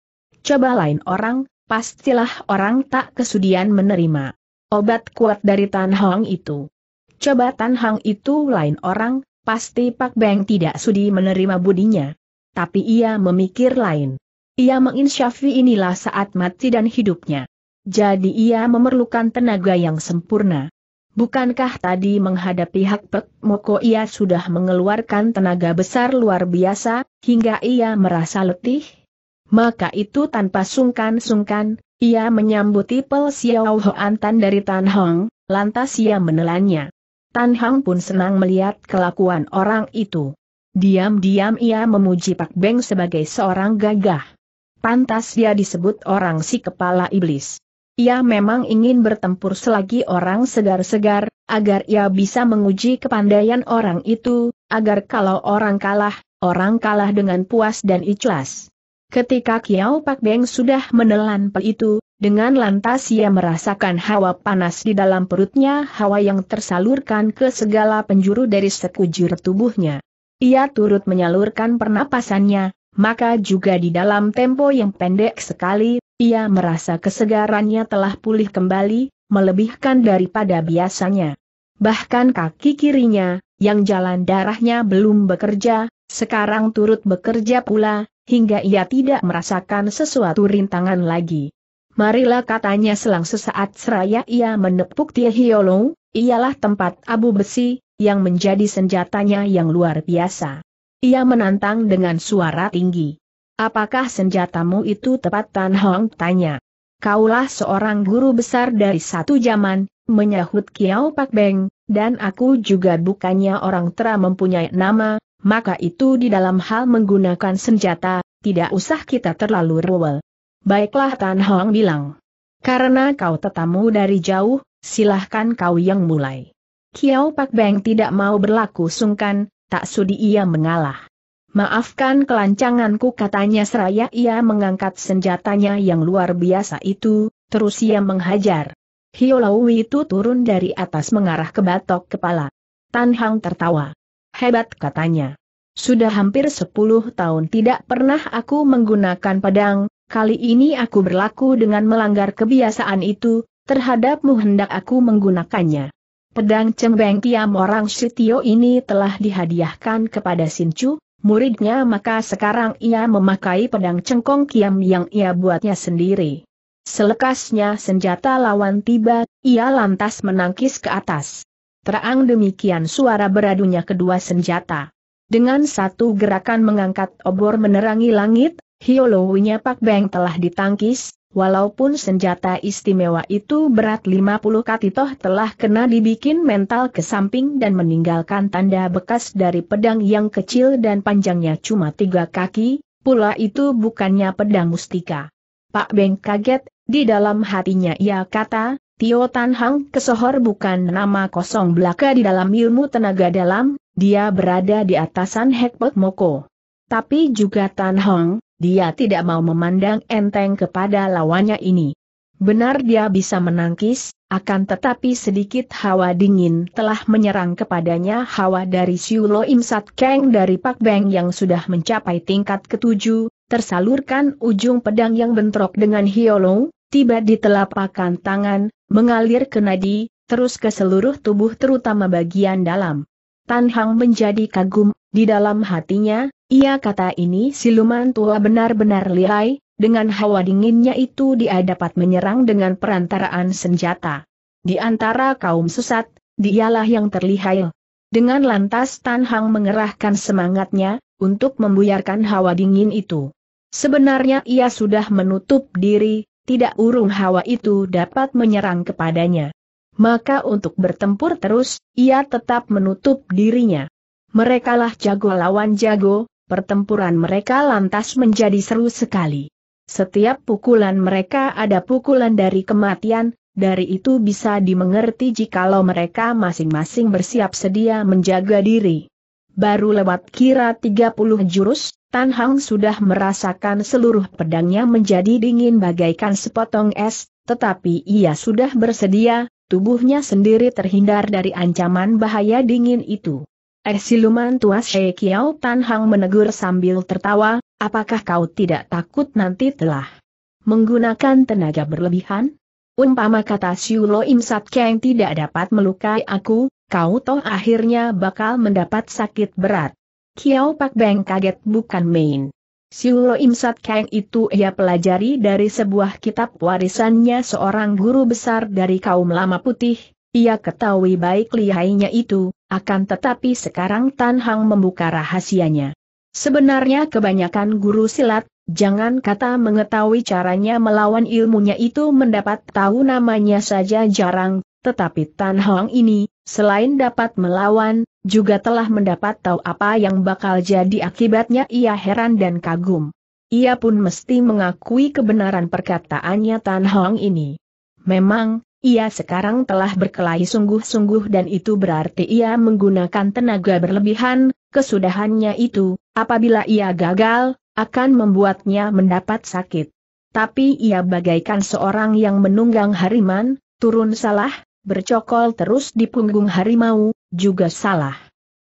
Coba lain orang, pastilah orang tak kesudian menerima obat kuat dari Tan Hang itu. Coba Tan Hang itu lain orang, pasti Pak Beng tidak sudi menerima budinya. Tapi ia memikir lain. Ia menginsyafi inilah saat mati dan hidupnya. Jadi ia memerlukan tenaga yang sempurna. Bukankah tadi menghadapi Hak Pek Moko ia sudah mengeluarkan tenaga besar luar biasa, hingga ia merasa letih? Maka itu tanpa sungkan-sungkan, ia menyambut tipel Xiao Antan dari Tan Hong, lantas ia menelannya. Tan Hong pun senang melihat kelakuan orang itu. Diam-diam ia memuji Pak Beng sebagai seorang gagah. Pantas dia disebut orang si kepala iblis. Ia memang ingin bertempur selagi orang segar-segar, agar ia bisa menguji kepandaian orang itu, agar kalau orang kalah, orang kalah dengan puas dan ikhlas. Ketika Kiau Pak Beng sudah menelan pel itu, dengan lantas ia merasakan hawa panas di dalam perutnya, hawa yang tersalurkan ke segala penjuru dari sekujur tubuhnya. Ia turut menyalurkan pernapasannya, maka juga di dalam tempo yang pendek sekali, ia merasa kesegarannya telah pulih kembali, melebihkan daripada biasanya. Bahkan kaki kirinya, yang jalan darahnya belum bekerja, sekarang turut bekerja pula, hingga ia tidak merasakan sesuatu rintangan lagi. Marilah katanya selang sesaat seraya ia menepuk Tiehiolong, ialah tempat abu besi, yang menjadi senjatanya yang luar biasa. Ia menantang dengan suara tinggi. Apakah senjatamu itu tepat Tan Hong tanya. Kaulah seorang guru besar dari satu zaman, menyahut Kiao Pak Beng, dan aku juga bukannya orang tera mempunyai nama, maka itu di dalam hal menggunakan senjata, tidak usah kita terlalu rewel. Baiklah Tan Hong bilang. Karena kau tetamu dari jauh, silahkan kau yang mulai. Kiao Pak Beng tidak mau berlaku sungkan, tak sudi ia mengalah. Maafkan kelancanganku katanya seraya ia mengangkat senjatanya yang luar biasa itu, terus ia menghajar. Hiolawi itu turun dari atas mengarah ke batok kepala. Tan Hang tertawa. Hebat katanya. Sudah hampir sepuluh tahun tidak pernah aku menggunakan pedang, kali ini aku berlaku dengan melanggar kebiasaan itu, terhadapmu hendak aku menggunakannya. Pedang cembeng tiam orang Sitio ini telah dihadiahkan kepada Sinchu muridnya maka sekarang ia memakai pedang cengkong kiam yang ia buatnya sendiri. Selekasnya senjata lawan tiba, ia lantas menangkis ke atas. Terang demikian suara beradunya kedua senjata. Dengan satu gerakan mengangkat obor menerangi langit, hiolowinya Pak Beng telah ditangkis, Walaupun senjata istimewa itu berat 50 kati toh telah kena dibikin mental ke samping dan meninggalkan tanda bekas dari pedang yang kecil dan panjangnya cuma tiga kaki, pula itu bukannya pedang mustika. Pak Beng kaget, di dalam hatinya ia kata, Tio Tan Hang kesohor bukan nama kosong belaka di dalam ilmu tenaga dalam, dia berada di atasan Hekpek Moko. Tapi juga Tan Hong, dia tidak mau memandang enteng kepada lawannya ini. Benar dia bisa menangkis, akan tetapi sedikit hawa dingin telah menyerang kepadanya hawa dari Siulo Imsat Kang dari Pak Beng yang sudah mencapai tingkat ketujuh, tersalurkan ujung pedang yang bentrok dengan Hiolo, tiba di telapakan tangan, mengalir ke nadi, terus ke seluruh tubuh terutama bagian dalam. Tan Hang menjadi kagum, di dalam hatinya, ia kata ini siluman tua benar-benar lihai, dengan hawa dinginnya itu dia dapat menyerang dengan perantaraan senjata. Di antara kaum sesat, dialah yang terlihai. Dengan lantas Tan Hang mengerahkan semangatnya, untuk membuyarkan hawa dingin itu. Sebenarnya ia sudah menutup diri, tidak urung hawa itu dapat menyerang kepadanya. Maka untuk bertempur terus, ia tetap menutup dirinya. Merekalah jago lawan jago, pertempuran mereka lantas menjadi seru sekali. Setiap pukulan mereka ada pukulan dari kematian, dari itu bisa dimengerti jikalau mereka masing-masing bersiap sedia menjaga diri. Baru lewat kira 30 jurus, Tan Hang sudah merasakan seluruh pedangnya menjadi dingin bagaikan sepotong es, tetapi ia sudah bersedia, tubuhnya sendiri terhindar dari ancaman bahaya dingin itu. Eh siluman tua She Kiao Tan Hang menegur sambil tertawa, apakah kau tidak takut nanti telah menggunakan tenaga berlebihan? Umpama kata Siulo Im Sat Kang tidak dapat melukai aku, kau toh akhirnya bakal mendapat sakit berat. Kiao Pak Beng kaget bukan main. Siulo Im Sat Kang itu ia pelajari dari sebuah kitab warisannya seorang guru besar dari kaum lama putih, ia ketahui baik lihainya itu, akan tetapi sekarang Tan Hang membuka rahasianya. Sebenarnya kebanyakan guru silat, jangan kata mengetahui caranya melawan ilmunya itu mendapat tahu namanya saja jarang, tetapi Tan Hang ini, selain dapat melawan, juga telah mendapat tahu apa yang bakal jadi akibatnya ia heran dan kagum. Ia pun mesti mengakui kebenaran perkataannya Tan Hong ini. Memang, ia sekarang telah berkelahi sungguh-sungguh dan itu berarti ia menggunakan tenaga berlebihan, kesudahannya itu, apabila ia gagal, akan membuatnya mendapat sakit. Tapi ia bagaikan seorang yang menunggang hariman, turun salah, bercokol terus di punggung harimau, juga salah.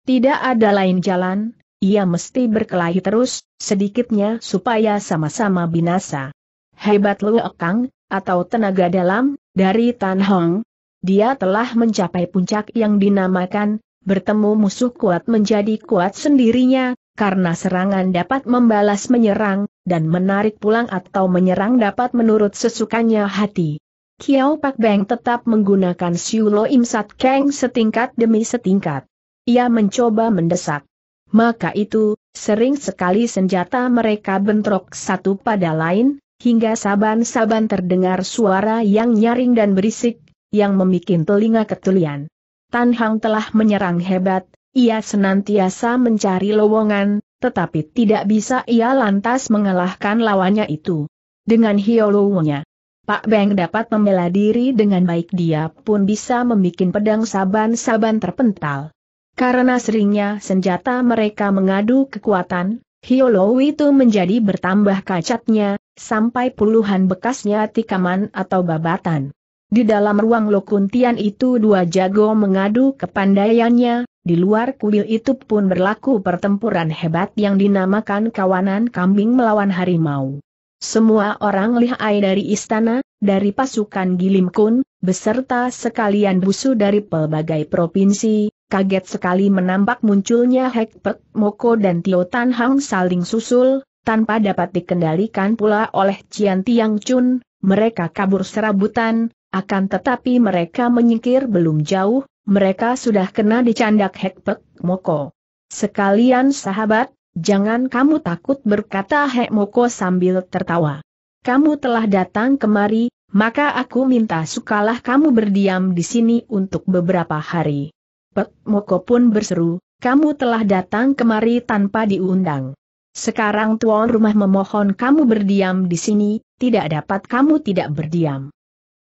Tidak ada lain jalan, ia mesti berkelahi terus, sedikitnya supaya sama-sama binasa. Hebat lu, Kang, atau tenaga dalam, dari Tan Hong, dia telah mencapai puncak yang dinamakan, bertemu musuh kuat menjadi kuat sendirinya, karena serangan dapat membalas menyerang, dan menarik pulang atau menyerang dapat menurut sesukanya hati. Kiao Pak Beng tetap menggunakan Siulo Im Sat Kang setingkat demi setingkat. Ia mencoba mendesak. Maka itu, sering sekali senjata mereka bentrok satu pada lain, hingga saban-saban terdengar suara yang nyaring dan berisik, yang memikin telinga ketulian. Tan Hang telah menyerang hebat, ia senantiasa mencari lowongan, tetapi tidak bisa ia lantas mengalahkan lawannya itu. Dengan hiolownya, Pak Beng dapat membela diri dengan baik dia pun bisa membuat pedang saban-saban terpental. Karena seringnya senjata mereka mengadu kekuatan, Hiolow itu menjadi bertambah kacatnya, sampai puluhan bekasnya tikaman atau babatan. Di dalam ruang lokuntian itu dua jago mengadu kepandaiannya, di luar kuil itu pun berlaku pertempuran hebat yang dinamakan kawanan kambing melawan harimau. Semua orang lihai dari istana, dari pasukan Gilim Kun, beserta sekalian busu dari pelbagai provinsi, kaget sekali menampak munculnya Hek Moko dan Tio Hang saling susul, tanpa dapat dikendalikan pula oleh Cian Tiang Chun, mereka kabur serabutan, akan tetapi mereka menyingkir belum jauh, mereka sudah kena dicandak Hekpek Moko. Sekalian sahabat, jangan kamu takut berkata Hek Moko sambil tertawa. Kamu telah datang kemari, maka aku minta sukalah kamu berdiam di sini untuk beberapa hari. Pek Moko pun berseru, kamu telah datang kemari tanpa diundang. Sekarang tuan rumah memohon kamu berdiam di sini, tidak dapat kamu tidak berdiam.